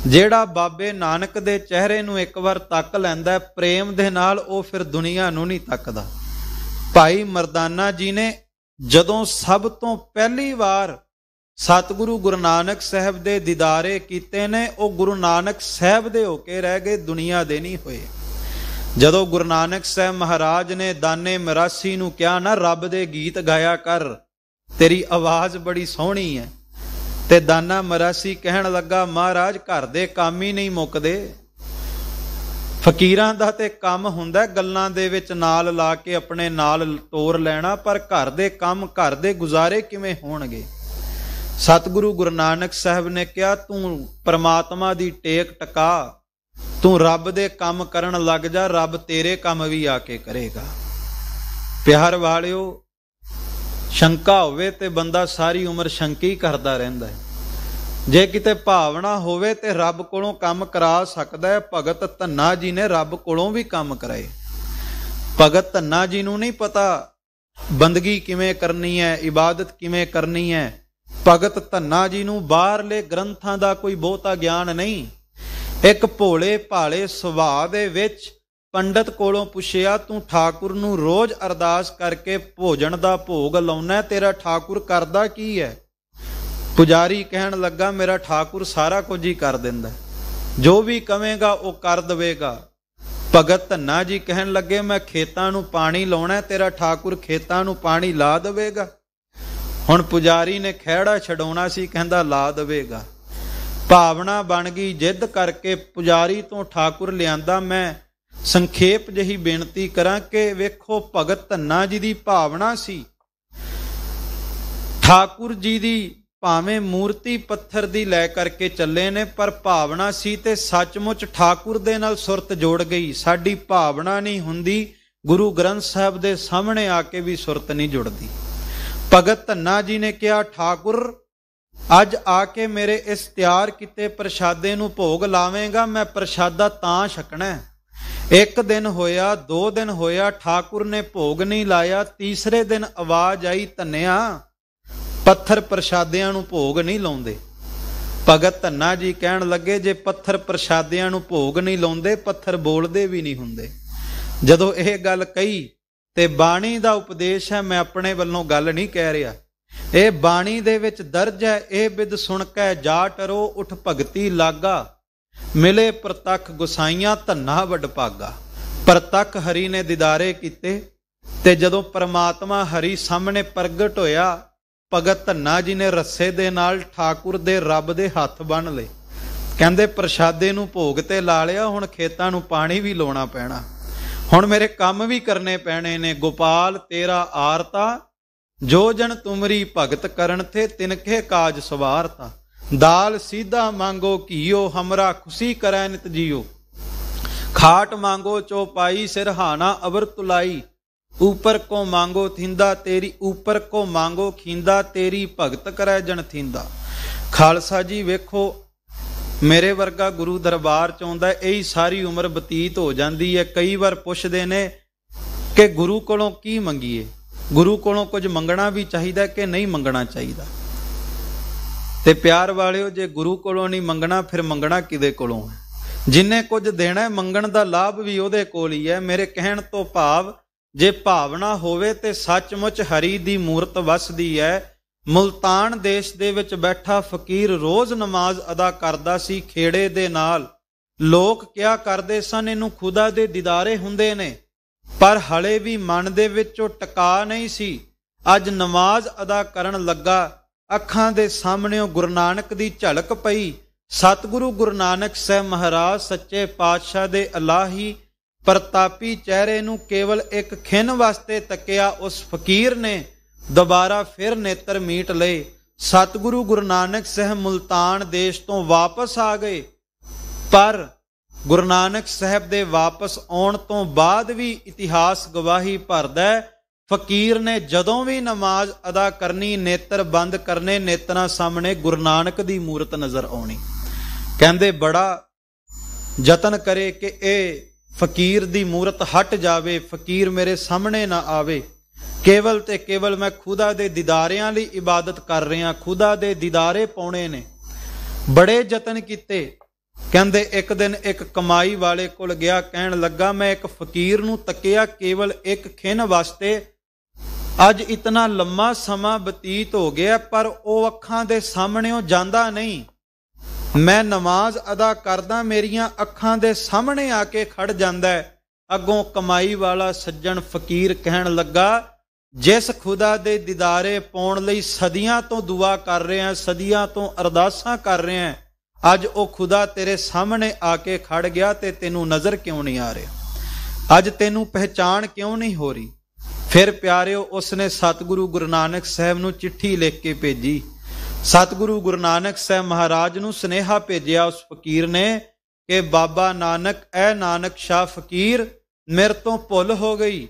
Speaker 1: ਜਿਹੜਾ ਬਾਬੇ ਨਾਨਕ ਦੇ ਚਿਹਰੇ ਨੂੰ ਇੱਕ ਵਾਰ ਤੱਕ ਲੈਂਦਾ ਪ੍ਰੇਮ ਦੇ ਨਾਲ ਉਹ ਫਿਰ ਦੁਨੀਆ ਨੂੰ ਨਹੀਂ ਤੱਕਦਾ ਭਾਈ ਮਰਦਾਨਾ ਜੀ ਨੇ ਜਦੋਂ ਸਭ ਤੋਂ ਪਹਿਲੀ ਵਾਰ ਸਤਿਗੁਰੂ ਗੁਰੂ ਨਾਨਕ ਸਾਹਿਬ ਦੇ ਦੀਦਾਰੇ ਕੀਤੇ ਨੇ ਉਹ ਗੁਰੂ ਨਾਨਕ ਸਾਹਿਬ ਦੇ ਹੋ ਕੇ ਰਹਿ ਗਏ ਦੁਨੀਆ ਦੇ ਨਹੀਂ ਹੋਏ ਜਦੋਂ ਗੁਰੂ ਨਾਨਕ ਸਾਹਿਬ ਮਹਾਰਾਜ ਨੇ ਦਾਨੇ ਮਰਾਸੀ ਨੂੰ ਕਿਹਾ ਨਾ ਰੱਬ ਦੇ ਗੀਤ ਗਾਇਆ ਕਰ ਤੇਰੀ ਆਵਾਜ਼ ਬੜੀ ਸੋਹਣੀ ਹੈ ਤੇ ਦਾਨਾ ਮਰਾਸੀ ਕਹਿਣ ਲੱਗਾ ਮਹਾਰਾਜ ਘਰ ਦੇ ਕੰਮ ਹੀ ਨਹੀਂ ਮੁੱਕਦੇ ਫਕੀਰਾਂ ਦਾ ਤੇ ਕੰਮ ਹੁੰਦਾ ਗੱਲਾਂ ਦੇ ਵਿੱਚ ਨਾਲ ਲਾ ਕੇ ਆਪਣੇ ਨਾਲ ਤੋਰ ਲੈਣਾ ਪਰ ਘਰ ਦੇ ਕੰਮ ਘਰ ਦੇ ਗੁਜ਼ਾਰੇ ਕਿਵੇਂ ਹੋਣਗੇ ਸਤਿਗੁਰੂ ਗੁਰੂ ਨਾਨਕ ਸਾਹਿਬ ਨੇ ਕਿਹਾ ਤੂੰ ਪ੍ਰਮਾਤਮਾ ਦੀ ਟੇਕ ਟਕਾ ਤੂੰ ਰੱਬ ਦੇ ਕੰਮ ਕਰਨ ਲੱਗ ਜਾ ਰੱਬ ਤੇਰੇ ਕੰਮ ਵੀ ਆ ਕੇ ਕਰੇਗਾ ਪਿਆਰ ਵਾਲਿਓ ਸ਼ੰਕਾ ਹੋਵੇ ਤੇ ਬੰਦਾ ਸਾਰੀ ਉਮਰ ਸ਼ੰਕੀ ਕਰਦਾ ਰਹਿੰਦਾ ਹੈ ਜੇ ਕਿਤੇ ਭਾਵਨਾ ਹੋਵੇ ਤੇ ਰੱਬ ਕੋਲੋਂ ਕੰਮ ਕਰਾ ਸਕਦਾ ਹੈ ਭਗਤ ਧੰਨਾ ਜੀ ਨੇ ਰੱਬ ਕੋਲੋਂ ਵੀ ਕੰਮ ਕਰਾਏ ਭਗਤ ਧੰਨਾ ਜੀ ਨੂੰ ਨਹੀਂ ਪਤਾ ਬੰਦਗੀ ਕਿਵੇਂ ਕਰਨੀ ਹੈ ਇਬਾਦਤ ਕਿਵੇਂ ਕਰਨੀ ਹੈ ਭਗਤ ਧੰਨਾ ਜੀ ਨੂੰ ਬਾਹਰਲੇ ਗ੍ਰੰਥਾਂ ਦਾ ਕੋਈ ਬਹੁਤਾ ਗਿਆਨ ਨਹੀਂ ਇੱਕ ਭੋਲੇ ਭਾਲੇ ਸੁਭਾਅ ਦੇ ਵਿੱਚ ਪੰਡਤ ਕੋਲੋਂ ਪੁੱਛਿਆ ਤੂੰ ਠਾਕੁਰ ਨੂੰ ਰੋਜ਼ ਅਰਦਾਸ ਕਰਕੇ ਭੋਜਨ ਦਾ ਭੋਗ ਲਾਉਣਾ ਤੇਰਾ ਠਾਕੁਰ ਕਰਦਾ ਕੀ ਹੈ ਪੁਜਾਰੀ ਕਹਿਣ ਲੱਗਾ ਮੇਰਾ ਠਾਕੁਰ ਸਾਰਾ ਕੁਝ ਹੀ ਕਰ ਦਿੰਦਾ ਜੋ ਵੀ ਕਵੇਂਗਾ ਉਹ ਕਰ ਦੇਵੇਗਾ ਭਗਤ ਧੰਨਾ ਜੀ ਕਹਿਣ ਲੱਗੇ ਮੈਂ ਖੇਤਾਂ ਨੂੰ ਪਾਣੀ ਲਾਉਣਾ ਤੇਰਾ ਠਾਕੁਰ ਖੇਤਾਂ ਨੂੰ ਪਾਣੀ ਲਾ ਦੇਵੇਗਾ ਹੁਣ ਪੁਜਾਰੀ ਨੇ ਖਿਹੜਾ ਛਡਾਉਣਾ ਸੀ ਕਹਿੰਦਾ ਲਾ ਦੇਵੇਗਾ ਭਾਵਨਾ ਬਣ ਗਈ ਜਿੱਦ ਕਰਕੇ ਪੁਜਾਰੀ ਤੋਂ ਠਾਕੁਰ ਲਿਆਂਦਾ ਮੈਂ ਸੰਖੇਪ ਜਹੀ ਬੇਨਤੀ ਕਰਾਂ ਕਿ ਵੇਖੋ ਭਗਤ ਧੰਨਾ ਜੀ ਦੀ ਭਾਵਨਾ ਸੀ ਠਾਕੁਰ ਜੀ ਦੀ ਭਾਵੇਂ ਮੂਰਤੀ ਪੱਥਰ ਦੀ ਲੈ ਕਰਕੇ ਚੱਲੇ ਨੇ ਪਰ ਭਾਵਨਾ ਸੀ ਤੇ ਸੱਚਮੁੱਚ ਠਾਕੁਰ ਦੇ ਨਾਲ ਸੁਰਤ ਜੋੜ ਗਈ ਸਾਡੀ ਭਾਵਨਾ ਨਹੀਂ ਹੁੰਦੀ ਗੁਰੂ ਗ੍ਰੰਥ ਸਾਹਿਬ ਦੇ ਸਾਹਮਣੇ ਆ ਕੇ ਵੀ ਸੁਰਤ ਨਹੀਂ ਜੁੜਦੀ ਭਗਤ ਧੰਨਾ ਜੀ ਨੇ ਕਿਹਾ ਠਾਕੁਰ ਅੱਜ ਆ ਕੇ ਮੇਰੇ ਇਸ ਤਿਆਰ ਕੀਤੇ ਪ੍ਰਸ਼ਾਦੇ ਨੂੰ ਭੋਗ ਲਾਵੇਂਗਾ ਮੈਂ ਪ੍ਰਸ਼ਾਦਾ ਤਾਂ ਛਕਣਾ ਹੈ ਇੱਕ ਦਿਨ ਹੋਇਆ ਦੋ ਦਿਨ ਹੋਇਆ ਠਾਕੁਰ ਨੇ ਭੋਗ ਨਹੀਂ ਲਾਇਆ ਤੀਸਰੇ ਦਿਨ ਆਵਾਜ਼ ਆਈ ਧੰਨਿਆ ਪੱਥਰ ਪ੍ਰਸ਼ਾਦਿਆਂ ਨੂੰ ਭੋਗ ਨਹੀਂ ਲਾਉਂਦੇ ਭਗਤ ਧੰਨਾ ਜੀ ਕਹਿਣ ਲੱਗੇ ਜੇ ਪੱਥਰ ਪ੍ਰਸ਼ਾਦਿਆਂ ਨੂੰ ਭੋਗ ਨਹੀਂ ਲਾਉਂਦੇ ਪੱਥਰ ਬੋਲਦੇ ਵੀ ਨਹੀਂ ਹੁੰਦੇ ਜਦੋਂ ਇਹ ਗੱਲ ਕਹੀ ਤੇ ਬਾਣੀ ਦਾ ਉਪਦੇਸ਼ ਹੈ ਮੈਂ ਆਪਣੇ ਵੱਲੋਂ ਗੱਲ ਨਹੀਂ ਕਹਿ ਰਿਹਾ ਇਹ ਬਾਣੀ ਦੇ ਵਿੱਚ ਦਰਜ ਹੈ ਇਹ ਬਿਦ ਸੁਣ ਕੇ ਜਾ ਟਰੋ ਉਠ ਭਗਤੀ ਲਾਗਾ ਮਿਲੇ ਪ੍ਰਤੱਖ ਗੁਸਾਈਆਂ ਧੰਨਾ ਵਡਪਾਗਾ ਪ੍ਰਤੱਖ ਹਰੀ ਨੇ ਦਿਦਾਰੇ ਕੀਤੇ ਤੇ ਜਦੋਂ ਪਰਮਾਤਮਾ ਹਰੀ ਸਾਹਮਣੇ ਪ੍ਰਗਟ ਹੋਇਆ ਭਗਤ ਧੰਨਾ ਜੀ ਨੇ ਰੱਸੇ ਦੇ ਨਾਲ ਠਾਕੁਰ ਦੇ ਰੱਬ ਦੇ ਹੱਥ ਬੰਨ ਲਏ ਕਹਿੰਦੇ ਪ੍ਰਸ਼ਾਦੇ ਨੂੰ ਭੋਗ ਤੇ ਲਾ ਲਿਆ ਹੁਣ ਖੇਤਾਂ ਨੂੰ ਪਾਣੀ ਵੀ ਲਾਉਣਾ ਪੈਣਾ ਹੁਣ ਮੇਰੇ ਕੰਮ ਵੀ ਕਰਨੇ ਪੈਣੇ ਨੇ ਗੋਪਾਲ ਤੇਰਾ ਆਰਤਾ ਜੋ ਜਨ ਤੁਮਰੀ ਭਗਤ ਕਰਨ ਤੇ ਤਿਨਕੇ ਕਾਜ ਸਵਾਰਤਾ ਦਾਲ ਸਿੱਧਾ ਮੰਗੋ ਘੀਓ ਹਮਰਾ ਖੁਸ਼ੀ ਕਰੈ ਨਿਤ ਜੀਓ ਖਾਟ ਮੰਗੋ ਚੋਪਾਈ ਸਿਰਹਾਣਾ ਅਵਰ ਤੁਲਾਈ ਉਪਰ ਕੋ ਮੰਗੋ ਥਿੰਦਾ ਤੇਰੀ ਉਪਰ ਕੋ ਮੰਗੋ ਖਿੰਦਾ ਤੇਰੀ ਭਗਤ ਕਰੈ ਜਨ ਥਿੰਦਾ ਖਾਲਸਾ ਜੀ ਵੇਖੋ ਮੇਰੇ ਵਰਗਾ ਗੁਰੂ ਦਰਬਾਰ ਚ ਆਉਂਦਾ ਇਹੀ ਸਾਰੀ ਉਮਰ ਬਤੀਤ ਹੋ ਜਾਂਦੀ ਹੈ ਕਈ ਵਾਰ ਪੁੱਛਦੇ ਨੇ ਕਿ ਗੁਰੂ ਕੋਲੋਂ ਕੀ ਮੰਗੀਏ ਗੁਰੂ ਕੋਲੋਂ ਕੁਝ ਮੰਗਣਾ ਵੀ ਚਾਹੀਦਾ ਕਿ ਨਹੀਂ ਮੰਗਣਾ ਚਾਹੀਦਾ ਤੇ ਪਿਆਰ ਵਾਲਿਓ ਜੇ ਗੁਰੂ ਕੋਲੋਂ ਨਹੀਂ ਮੰਗਣਾ ਫਿਰ ਮੰਗਣਾ ਕਿਦੇ ਕੋਲੋਂ ਹੈ ਕੁਝ ਦੇਣਾ ਹੈ ਮੰਗਣ ਦਾ ਲਾਭ ਵੀ ਉਹਦੇ ਕੋਲ ਹੀ ਹੈ ਮੇਰੇ ਕਹਿਣ ਤੋਂ ਭਾਵ ਜੇ ਭਾਵਨਾ ਹੋਵੇ ਤੇ ਸੱਚਮੁੱਚ ਹਰੀ ਦੀ ਮੂਰਤ ਵਸਦੀ ਹੈ ਮਲਤਾਨ ਦੇਸ਼ ਦੇ ਵਿੱਚ ਬੈਠਾ ਫਕੀਰ ਰੋਜ਼ ਨਮਾਜ਼ ਅਦਾ ਕਰਦਾ ਸੀ ਖੇੜੇ ਦੇ ਨਾਲ ਲੋਕ ਕਿਆ ਕਰਦੇ ਸਨ ਇਹਨੂੰ ਖੁਦਾ ਦੇ ਦੀਦਾਰੇ ਹੁੰਦੇ ਨੇ ਪਰ ਹਲੇ ਵੀ ਮਨ ਦੇ ਵਿੱਚੋਂ ਟਿਕਾ ਨਹੀਂ ਸੀ ਅੱਜ ਨਮਾਜ਼ ਅਦਾ ਕਰਨ ਲੱਗਾ ਅੱਖਾਂ ਦੇ ਸਾਹਮਣੇ ਗੁਰੂ ਨਾਨਕ ਦੀ ਝਲਕ ਪਈ ਸਤਿਗੁਰੂ ਗੁਰੂ ਨਾਨਕ ਸਹਿ ਮਹਾਰਾਜ ਸੱਚੇ ਪਾਤਸ਼ਾਹ ਦੇ ਅਲਾਹੀ ਪ੍ਰਤਾਪੀ ਚਿਹਰੇ ਨੂੰ ਕੇਵਲ ਇੱਕ ਖਿੰਨ ਵਾਸਤੇ ਤੱਕਿਆ ਉਸ ਫਕੀਰ ਨੇ ਦੁਬਾਰਾ ਫਿਰ ਨੇਤਰ ਮੀਟ ਲਏ ਸਤਿਗੁਰੂ ਗੁਰੂ ਨਾਨਕ ਸਹਿ ਮਲਤਾਨ ਦੇਸ਼ ਤੋਂ ਵਾਪਸ ਆ ਗਏ ਪਰ ਗੁਰੂ ਨਾਨਕ ਸਾਹਿਬ ਦੇ ਵਾਪਸ ਆਉਣ ਤੋਂ ਬਾਅਦ ਵੀ ਇਤਿਹਾਸ ਗਵਾਹੀ ਭਰਦਾ ਹੈ ਫਕੀਰ ਨੇ ਜਦੋਂ ਵੀ ਨਮਾਜ਼ ਅਦਾ ਕਰਨੀ ਨੇਤਰ ਬੰਦ ਕਰਨੇ ਨੇਤਰਾਂ ਸਾਹਮਣੇ ਗੁਰੂ ਨਾਨਕ ਦੀ ਮੂਰਤ ਨਜ਼ਰ ਆਉਣੀ ਕਹਿੰਦੇ ਬੜਾ ਯਤਨ ਕਰੇ ਕਿ ਇਹ ਫਕੀਰ ਦੀ ਮੂਰਤ ਹਟ ਜਾਵੇ ਫਕੀਰ ਮੇਰੇ ਸਾਹਮਣੇ ਨਾ ਆਵੇ ਕੇਵਲ ਤੇ ਕੇਵਲ ਮੈਂ ਖੁਦਾ ਦੇ ਦੀਦਾਰਿਆਂ ਲਈ ਇਬਾਦਤ ਕਰ ਰਿਹਾ ਖੁਦਾ ਦੇ ਦੀਦਾਰੇ ਪਾਉਣੇ ਨੇ ਬੜੇ ਯਤਨ ਕੀਤੇ ਕਹਿੰਦੇ ਇੱਕ ਦਿਨ ਇੱਕ ਕਮਾਈ ਵਾਲੇ ਕੋਲ ਗਿਆ ਕਹਿਣ ਲੱਗਾ ਮੈਂ ਇੱਕ ਫਕੀਰ ਨੂੰ ਤੱਕਿਆ ਕੇਵਲ ਇੱਕ ਖਿੰਨ ਵਾਸਤੇ ਅੱਜ ਇਤਨਾ ਲੰਮਾ ਸਮਾਂ ਬਤੀਤ ਹੋ ਗਿਆ ਪਰ ਉਹ ਅੱਖਾਂ ਦੇ ਸਾਹਮਣੇੋਂ ਜਾਂਦਾ ਨਹੀਂ ਮੈਂ ਨਮਾਜ਼ ਅਦਾ ਕਰਦਾ ਮੇਰੀਆਂ ਅੱਖਾਂ ਦੇ ਸਾਹਮਣੇ ਆ ਕੇ ਖੜ ਜਾਂਦਾ ਅੱਗੋਂ ਕਮਾਈ ਵਾਲਾ ਸੱਜਣ ਫਕੀਰ ਕਹਿਣ ਲੱਗਾ ਜਿਸ ਖੁਦਾ ਦੇ ਦੀਦਾਰੇ ਪਾਉਣ ਲਈ ਸਦੀਆਂ ਤੋਂ ਦੁਆ ਕਰ ਰਹੇ ਸਦੀਆਂ ਤੋਂ ਅਰਦਾਸਾਂ ਕਰ ਰਹੇ ਅੱਜ ਉਹ ਖੁਦਾ ਤੇਰੇ ਸਾਹਮਣੇ ਆ ਕੇ ਖੜ ਗਿਆ ਤੇ ਤੈਨੂੰ ਨਜ਼ਰ ਕਿਉਂ ਨਹੀਂ ਆ ਰਿਹਾ ਅੱਜ ਤੈਨੂੰ ਪਹਿਚਾਣ ਕਿਉਂ ਨਹੀਂ ਹੋ ਰਹੀ ਫਿਰ ਪਿਆਰਿਓ ਉਸ ਨੇ ਸਤਿਗੁਰੂ ਗੁਰੂ ਨਾਨਕ ਸਾਹਿਬ ਨੂੰ ਚਿੱਠੀ ਲਿਖ ਕੇ ਭੇਜੀ ਸਤਿਗੁਰੂ ਗੁਰੂ ਨਾਨਕ ਸਾਹਿਬ ਮਹਾਰਾਜ ਨੂੰ ਸਨੇਹਾ ਭੇਜਿਆ ਉਸ ਫਕੀਰ ਨੇ ਕਿ ਬਾਬਾ ਨਾਨਕ ਐ ਨਾਨਕ ਸ਼ਾਹ ਫਕੀਰ ਮੇਰ ਤੋਂ ਭੁੱਲ ਹੋ ਗਈ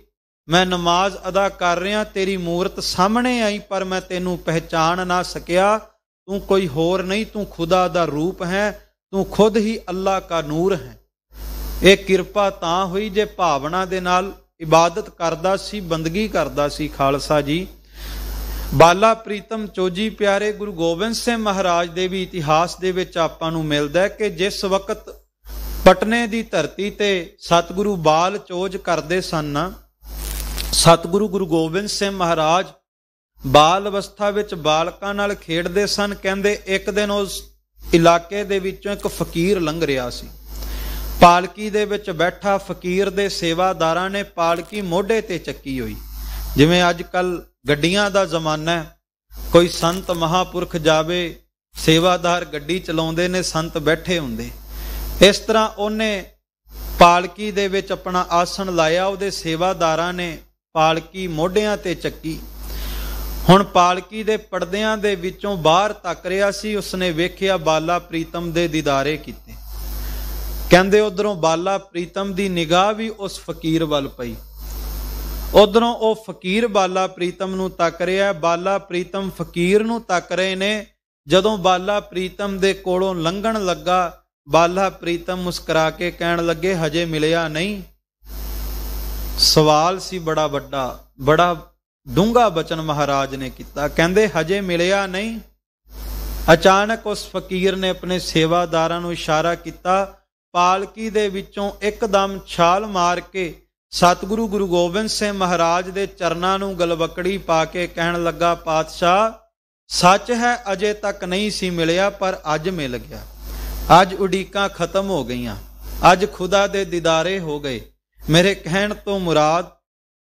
Speaker 1: ਮੈਂ ਨਮਾਜ਼ ਅਦਾ ਕਰ ਰਿਹਾ ਤੇਰੀ ਮੂਰਤ ਸਾਹਮਣੇ ਆਈ ਪਰ ਮੈਂ ਤੈਨੂੰ ਪਹਿਚਾਨ ਨਾ ਸਕਿਆ ਤੂੰ ਕੋਈ ਹੋਰ ਨਹੀਂ ਤੂੰ ਖੁਦਾ ਦਾ ਰੂਪ ਹੈ ਤੂੰ ਖੁਦ ਹੀ ਅੱਲਾ ਕਾ ਨੂਰ ਹੈ ਇਹ ਕਿਰਪਾ ਤਾਂ ਹੋਈ ਜੇ ਭਾਵਨਾ ਦੇ ਨਾਲ ਇਬਾਦਤ ਕਰਦਾ ਸੀ ਬੰਦਗੀ ਕਰਦਾ ਸੀ ਖਾਲਸਾ ਜੀ ਬਾਲਾ ਪ੍ਰੀਤਮ ਚੋਜੀ ਪਿਆਰੇ ਗੁਰੂ ਗੋਬਿੰਦ ਸਿੰਘ ਮਹਾਰਾਜ ਦੇ ਵੀ ਇਤਿਹਾਸ ਦੇ ਵਿੱਚ ਆਪਾਂ ਨੂੰ ਮਿਲਦਾ ਹੈ ਕਿ ਜਿਸ ਵਕਤ ਪਟਨੇ ਦੀ ਧਰਤੀ ਤੇ ਸਤਿਗੁਰੂ ਬਾਲ ਚੋਜ ਕਰਦੇ ਸਨ ਸਤਿਗੁਰੂ ਗੁਰੂ ਗੋਬਿੰਦ ਸਿੰਘ ਮਹਾਰਾਜ ਬਾਲ ਅਵਸਥਾ ਵਿੱਚ ਬਾਲਕਾਂ ਨਾਲ ਖੇਡਦੇ ਸਨ ਕਹਿੰਦੇ ਇੱਕ ਦਿਨ ਉਸ ਇਲਾਕੇ ਦੇ ਵਿੱਚੋਂ ਇੱਕ ਫਕੀਰ ਲੰਘ ਰਿਹਾ ਸੀ ਪਾਲਕੀ ਦੇ ਵਿੱਚ ਬੈਠਾ ਫਕੀਰ ਦੇ ਸੇਵਾਦਾਰਾਂ ਨੇ ਪਾਲਕੀ ਮੋਢੇ ਤੇ ਚੱਕੀ ਹੋਈ ਜਿਵੇਂ ਅੱਜ ਕੱਲ ਗੱਡੀਆਂ ਦਾ ਜ਼ਮਾਨਾ ਹੈ ਕੋਈ ਸੰਤ ਮਹਾਪੁਰਖ ਜਾਵੇ ਸੇਵਾਦਾਰ ਗੱਡੀ ਚਲਾਉਂਦੇ ਨੇ ਸੰਤ ਬੈਠੇ ਹੁੰਦੇ ਇਸ ਤਰ੍ਹਾਂ ਉਹਨੇ ਪਾਲਕੀ ਦੇ ਵਿੱਚ ਆਪਣਾ ਆਸਣ ਲਾਇਆ ਉਹਦੇ ਸੇਵਾਦਾਰਾਂ ਨੇ ਪਾਲਕੀ ਮੋਢਿਆਂ ਤੇ ਚੱਕੀ ਹੁਣ ਪਾਲਕੀ ਦੇ ਪਰਦਿਆਂ ਦੇ ਵਿੱਚੋਂ ਬਾਹਰ ਤੱਕ ਰਿਆ ਸੀ ਉਸਨੇ ਵੇਖਿਆ ਬਾਲਾ ਪ੍ਰੀਤਮ ਦੇ ਦੀਦਾਰੇ ਕੀਤੇ ਕਹਿੰਦੇ ਉਧਰੋਂ ਬਾਲਾ ਪ੍ਰੀਤਮ ਦੀ ਨਿਗਾਹ ਵੀ ਉਸ ਫਕੀਰ ਵੱਲ ਪਈ ਉਧਰੋਂ ਉਹ ਫਕੀਰ ਬਾਲਾ ਪ੍ਰੀਤਮ ਨੂੰ ਤੱਕ ਰਿਹਾ ਬਾਲਾ ਪ੍ਰੀਤਮ ਫਕੀਰ ਨੂੰ ਤੱਕ ਰਹੇ ਨੇ ਜਦੋਂ ਬਾਲਾ ਪ੍ਰੀਤਮ ਦੇ ਕੋਲੋਂ ਲੰਘਣ ਲੱਗਾ ਬਾਲਾ ਪ੍ਰੀਤਮ ਮੁਸਕਰਾ ਕੇ ਕਹਿਣ ਲੱਗੇ ਹਜੇ ਮਿਲਿਆ ਨਹੀਂ ਸਵਾਲ ਸੀ ਬੜਾ ਵੱਡਾ ਬੜਾ ਡੂੰਗਾ ਬਚਨ ਮਹਾਰਾਜ ਨੇ ਕੀਤਾ ਕਹਿੰਦੇ ਹਜੇ ਮਿਲਿਆ ਨਹੀਂ ਅਚਾਨਕ ਉਸ ਫਕੀਰ ਨੇ ਆਪਣੇ ਸੇਵਾਦਾਰਾਂ ਨੂੰ ਇਸ਼ਾਰਾ ਕੀਤਾ ਪਾਲਕੀ ਦੇ ਵਿੱਚੋਂ ਇੱਕਦਮ ਛਾਲ ਮਾਰ ਕੇ ਸਤਿਗੁਰੂ ਗੁਰੂ ਗੋਬਿੰਦ ਸਿੰਘ ਮਹਾਰਾਜ ਦੇ ਚਰਨਾਂ ਨੂੰ ਗਲਵਕੜੀ ਪਾ ਕੇ ਕਹਿਣ ਲੱਗਾ ਪਾਤਸ਼ਾਹ ਸੱਚ ਹੈ ਅਜੇ ਤੱਕ ਨਹੀਂ ਸੀ ਮਿਲਿਆ ਪਰ ਅੱਜ ਮਿਲ ਗਿਆ ਅੱਜ ਉਡੀਕਾਂ ਖਤਮ ਹੋ ਗਈਆਂ ਅੱਜ ਖੁਦਾ ਦੇ ਦੀਦਾਰੇ ਹੋ ਗਏ ਮੇਰੇ ਕਹਿਣ ਤੋਂ ਮੁਰਾਦ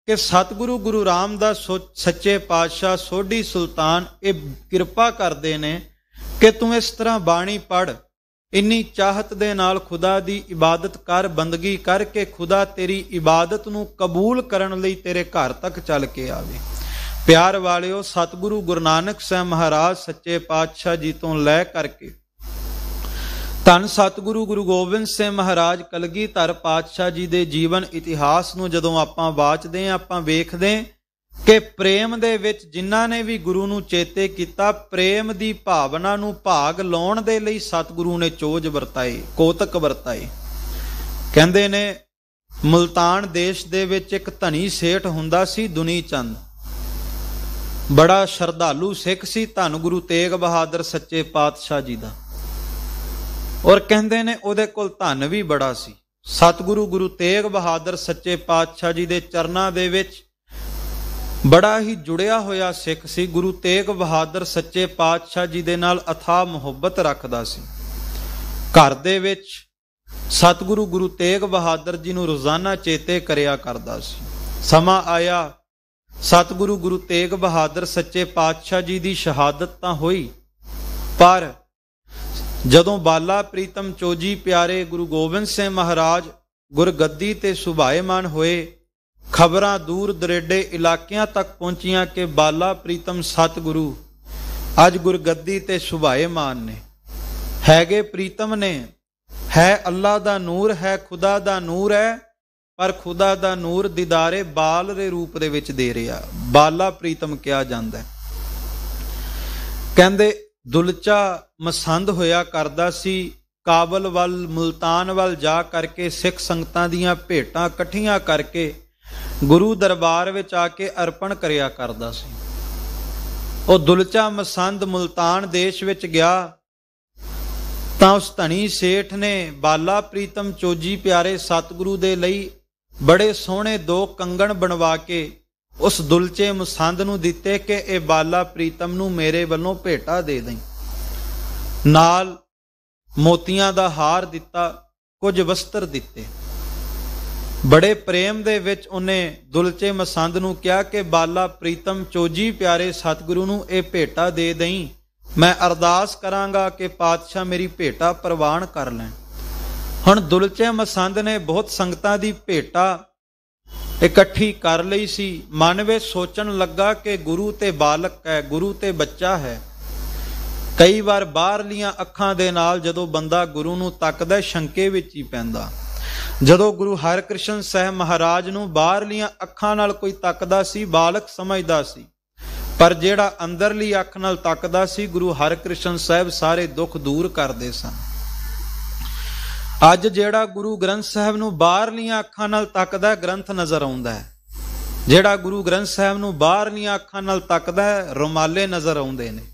Speaker 1: ਕਿ ਸਤਿਗੁਰੂ ਗੁਰੂ ਰਾਮਦਾਸ ਸੱਚੇ ਪਾਤਸ਼ਾਹ ਸੋਢੀ ਸੁਲਤਾਨ ਇਹ ਕਿਰਪਾ ਕਰਦੇ ਨੇ ਕਿ ਤੂੰ ਇਸ ਤਰ੍ਹਾਂ ਬਾਣੀ ਪੜ੍ਹ ਇੰਨੀ ਚਾਹਤ ਦੇ ਨਾਲ ਖੁਦਾ ਦੀ ਇਬਾਦਤ ਕਰ ਬੰਦਗੀ ਕਰਕੇ ਖੁਦਾ ਤੇਰੀ ਇਬਾਦਤ ਨੂੰ ਕਬੂਲ ਕਰਨ ਲਈ ਤੇਰੇ ਘਰ ਤੱਕ ਚੱਲ ਕੇ ਆਵੇ ਪਿਆਰ ਵਾਲਿਓ ਸਤਿਗੁਰੂ ਗੁਰੂ ਨਾਨਕ ਸਾਹਿਬ ਮਹਾਰਾਜ ਸੱਚੇ ਪਾਤਸ਼ਾਹ ਜੀ ਤੋਂ ਲੈ ਕਰਕੇ ਤਨ ਸਤਿਗੁਰੂ ਗੁਰੂ ਗੋਬਿੰਦ ਸਿੰਘ ਮਹਾਰਾਜ ਕਲਗੀਧਰ ਪਾਤਸ਼ਾਹ ਜੀ ਦੇ ਜੀਵਨ ਇਤਿਹਾਸ ਨੂੰ ਜਦੋਂ ਆਪਾਂ ਬਾਚਦੇ ਆਂ ਆਪਾਂ ਵੇਖਦੇ ਆਂ ਕਿ ਪ੍ਰੇਮ ਦੇ ਵਿੱਚ ਜਿਨ੍ਹਾਂ ਨੇ ਵੀ ਗੁਰੂ ਨੂੰ ਚੇਤੇ ਕੀਤਾ ਪ੍ਰੇਮ ਦੀ ਭਾਵਨਾ ਨੂੰ ਭਾਗ ਲਾਉਣ ਦੇ ਲਈ ਸਤਿਗੁਰੂ ਨੇ ਚੋਜ ਵਰਤਾਈ ਕੋਤਕ ਵਰਤਾਈ ਕਹਿੰਦੇ ਨੇ ਮਲਤਾਨ ਦੇਸ਼ ਦੇ ਵਿੱਚ ਇੱਕ ਧਨੀ ਸੇਠ ਹੁੰਦਾ ਸੀ ਦੁਨੀ ਚੰਦ ਬੜਾ ਸ਼ਰਧਾਲੂ ਸਿੱਖ ਸੀ ਧੰਨ ਗੁਰੂ ਤੇਗ ਬਹਾਦਰ ਸੱਚੇ ਪਾਤਸ਼ਾਹ ਜੀ ਦਾ ਔਰ ਕਹਿੰਦੇ ਨੇ ਉਹਦੇ ਕੋਲ ਧਨ ਵੀ ਬੜਾ ਸੀ ਸਤਿਗੁਰੂ ਗੁਰੂ ਤੇਗ ਬਹਾਦਰ ਸੱਚੇ ਪਾਤਸ਼ਾਹ ਜੀ ਦੇ ਚਰਨਾਂ ਦੇ ਵਿੱਚ ਬੜਾ ਹੀ ਜੁੜਿਆ ਹੋਇਆ ਸਿੱਖ ਸੀ ਗੁਰੂ ਤੇਗ ਬਹਾਦਰ ਸੱਚੇ ਪਾਤਸ਼ਾਹ ਜੀ ਦੇ ਨਾਲ ਅਥਾ ਮੁਹੱਬਤ ਰੱਖਦਾ ਸੀ ਘਰ ਦੇ ਵਿੱਚ ਸਤਿਗੁਰੂ ਗੁਰੂ ਤੇਗ ਬਹਾਦਰ ਜੀ ਨੂੰ ਰੋਜ਼ਾਨਾ ਚੇਤੇ ਕਰਿਆ ਕਰਦਾ ਸੀ ਸਮਾਂ ਆਇਆ ਸਤਿਗੁਰੂ ਗੁਰੂ ਤੇਗ ਬਹਾਦਰ ਸੱਚੇ ਪਾਤਸ਼ਾਹ ਜੀ ਦੀ ਸ਼ਹਾਦਤ ਤਾਂ ਹੋਈ ਪਰ ਜਦੋਂ ਬਾਲਾ ਪ੍ਰੀਤਮ ਚੋਜੀ ਪਿਆਰੇ ਗੁਰੂ ਗੋਬਿੰਦ ਸਿੰਘ ਮਹਾਰਾਜ ਗੁਰਗੱਦੀ ਤੇ ਸੁਭਾਏਮਾਨ ਹੋਏ ਖਬਰਾਂ ਦੂਰ ਦਰੇਡੇ ਇਲਾਕਿਆਂ ਤੱਕ ਪਹੁੰਚੀਆਂ ਕਿ ਬਾਲਾ ਪ੍ਰੀਤਮ ਸਤਗੁਰੂ ਅੱਜ ਗੁਰਗੱਦੀ ਤੇ ਸੁਭਾਏ ਮਾਨ ਨੇ ਹੈਗੇ ਪ੍ਰੀਤਮ ਨੇ ਹੈ ਅੱਲਾ ਦਾ ਨੂਰ ਹੈ ਖੁਦਾ ਦਾ ਨੂਰ ਹੈ ਪਰ ਖੁਦਾ ਦਾ ਨੂਰ ਦੀਦਾਰੇ ਬਾਲ ਦੇ ਰੂਪ ਦੇ ਵਿੱਚ ਦੇ ਰਿਹਾ ਬਾਲਾ ਪ੍ਰੀਤਮ ਕਿਹਾ ਜਾਂਦਾ ਕਹਿੰਦੇ ਦੁਲਚਾ ਮਸੰਦ ਹੋਇਆ ਕਰਦਾ ਸੀ ਕਾਬਲ ਵੱਲ ਮੁਲਤਾਨ ਵੱਲ ਜਾ ਕਰਕੇ ਸਿੱਖ ਸੰਗਤਾਂ ਦੀਆਂ ਭੇਟਾਂ ਇਕੱਠੀਆਂ ਕਰਕੇ ਗੁਰੂ ਦਰਬਾਰ ਵਿੱਚ ਆ ਕੇ ਅਰਪਣ ਕਰਿਆ ਕਰਦਾ ਸੀ ਉਹ ਦੁਲਚਾ ਮਸੰਦ ਮਲਤਾਨ ਦੇਸ਼ ਵਿੱਚ ਗਿਆ ਤਾਂ ਉਸ ਧਣੀ ਸੇਠ ਨੇ ਬਾਲਾ ਪ੍ਰੀਤਮ ਚੋਜੀ ਪਿਆਰੇ ਸਤਿਗੁਰੂ ਦੇ ਲਈ ਬੜੇ ਸੋਹਣੇ ਦੋ ਕੰਗਣ ਬਣਵਾ ਕੇ ਉਸ ਦੁਲਚੇ ਮਸੰਦ ਨੂੰ ਦਿੱਤੇ ਕਿ ਇਹ ਬਾਲਾ ਪ੍ਰੀਤਮ ਨੂੰ ਮੇਰੇ ਵੱਲੋਂ ਭੇਟਾ ਦੇ ਦੇ ਨਾਲ ਮੋਤੀਆਂ ਦਾ ਹਾਰ ਦਿੱਤਾ ਕੁਝ ਵਸਤਰ ਦਿੱਤੇ ਬੜੇ ਪ੍ਰੇਮ ਦੇ ਵਿੱਚ ਉਹਨੇ ਦੁਲਚੇ ਮਸੰਦ ਨੂੰ ਕਿਹਾ ਕਿ ਬਾਲਾ ਪ੍ਰੀਤਮ ਚੋਜੀ ਪਿਆਰੇ ਸਤਿਗੁਰੂ ਨੂੰ ਇਹ ਭੇਟਾ ਦੇ ਦਈ ਮੈਂ ਅਰਦਾਸ ਕਰਾਂਗਾ ਕਿ ਪਾਤਸ਼ਾਹ ਮੇਰੀ ਭੇਟਾ ਪ੍ਰਵਾਨ ਕਰ ਲੈਣ ਹੁਣ ਦੁਲਚੇ ਮਸੰਦ ਨੇ ਬਹੁਤ ਸੰਗਤਾਂ ਦੀ ਭੇਟਾ ਇਕੱਠੀ ਕਰ ਲਈ ਸੀ ਮਨ ਵਿੱਚ ਸੋਚਣ ਲੱਗਾ ਕਿ ਗੁਰੂ ਤੇ ਬਾਲਕ ਹੈ ਗੁਰੂ ਤੇ ਬੱਚਾ ਹੈ ਕਈ ਵਾਰ ਬਾਹਰਲੀਆਂ ਅੱਖਾਂ ਦੇ ਨਾਲ ਜਦੋਂ ਬੰਦਾ ਗੁਰੂ ਨੂੰ ਤੱਕਦਾ ਸ਼ੰਕੇ ਵਿੱਚ ਹੀ ਪੈਂਦਾ ਜਦੋਂ ਗੁਰੂ ਹਰਿਕ੍ਰਿਸ਼ਨ ਸਾਹਿਬ ਮਹਾਰਾਜ ਨੂੰ ਬਾਹਰਲੀਆਂ ਅੱਖਾਂ ਨਾਲ ਕੋਈ ਤੱਕਦਾ ਸੀ ਬਾਲਕ ਸਮਝਦਾ ਸੀ ਪਰ ਜਿਹੜਾ ਅੰਦਰਲੀ ਅੱਖ ਨਾਲ ਤੱਕਦਾ ਸੀ ਗੁਰੂ ਹਰਿਕ੍ਰਿਸ਼ਨ ਸਾਹਿਬ ਸਾਰੇ ਦੁੱਖ ਦੂਰ ਕਰਦੇ ਸਨ ਅੱਜ ਜਿਹੜਾ ਗੁਰੂ ਗ੍ਰੰਥ ਸਾਹਿਬ ਨੂੰ ਬਾਹਰਲੀਆਂ ਅੱਖਾਂ ਨਾਲ ਤੱਕਦਾ ਗ੍ਰੰਥ ਨਜ਼ਰ ਆਉਂਦਾ ਹੈ ਜਿਹੜਾ ਗੁਰੂ ਗ੍ਰੰਥ ਸਾਹਿਬ ਨੂੰ ਬਾਹਰਲੀਆਂ ਅੱਖਾਂ ਨਾਲ ਤੱਕਦਾ ਰੁਮਾਲੇ ਨਜ਼ਰ ਆਉਂਦੇ ਨੇ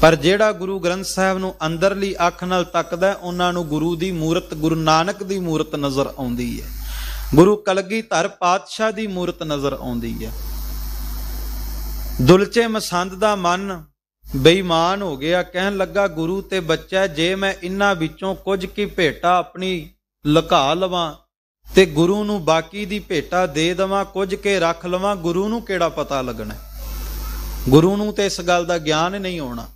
Speaker 1: ਪਰ ਜਿਹੜਾ ਗੁਰੂ ਗ੍ਰੰਥ ਸਾਹਿਬ ਨੂੰ ਅੰਦਰਲੀ ਅੱਖ ਨਾਲ ਤੱਕਦਾ ਉਹਨਾਂ ਨੂੰ ਗੁਰੂ ਦੀ ਮੂਰਤ ਗੁਰੂ ਨਾਨਕ ਦੀ ਮੂਰਤ ਨਜ਼ਰ ਆਉਂਦੀ ਹੈ ਗੁਰੂ ਕਲਗੀਧਰ ਪਾਤਸ਼ਾਹ ਦੀ ਮੂਰਤ ਨਜ਼ਰ ਆਉਂਦੀ ਹੈ ਦੁਲਚੇ ਮਸੰਦ ਦਾ ਮਨ ਬੇਈਮਾਨ ਹੋ ਗਿਆ ਕਹਿਣ ਲੱਗਾ ਗੁਰੂ ਤੇ ਬੱਚਾ ਜੇ ਮੈਂ ਇਨ੍ਹਾਂ ਵਿੱਚੋਂ ਕੁਝ ਕੀ ਭੇਟਾ ਆਪਣੀ ਲੁਕਾ ਲਵਾਂ ਤੇ ਗੁਰੂ ਨੂੰ ਬਾਕੀ ਦੀ ਭੇਟਾ ਦੇ ਦਵਾਂ ਕੁਝ ਕੇ ਰੱਖ ਲਵਾਂ ਗੁਰੂ ਨੂੰ ਕਿਹੜਾ ਪਤਾ ਲੱਗਣਾ ਗੁਰੂ ਨੂੰ ਤੇ ਇਸ ਗੱਲ ਦਾ ਗਿਆਨ ਨਹੀਂ ਹੋਣਾ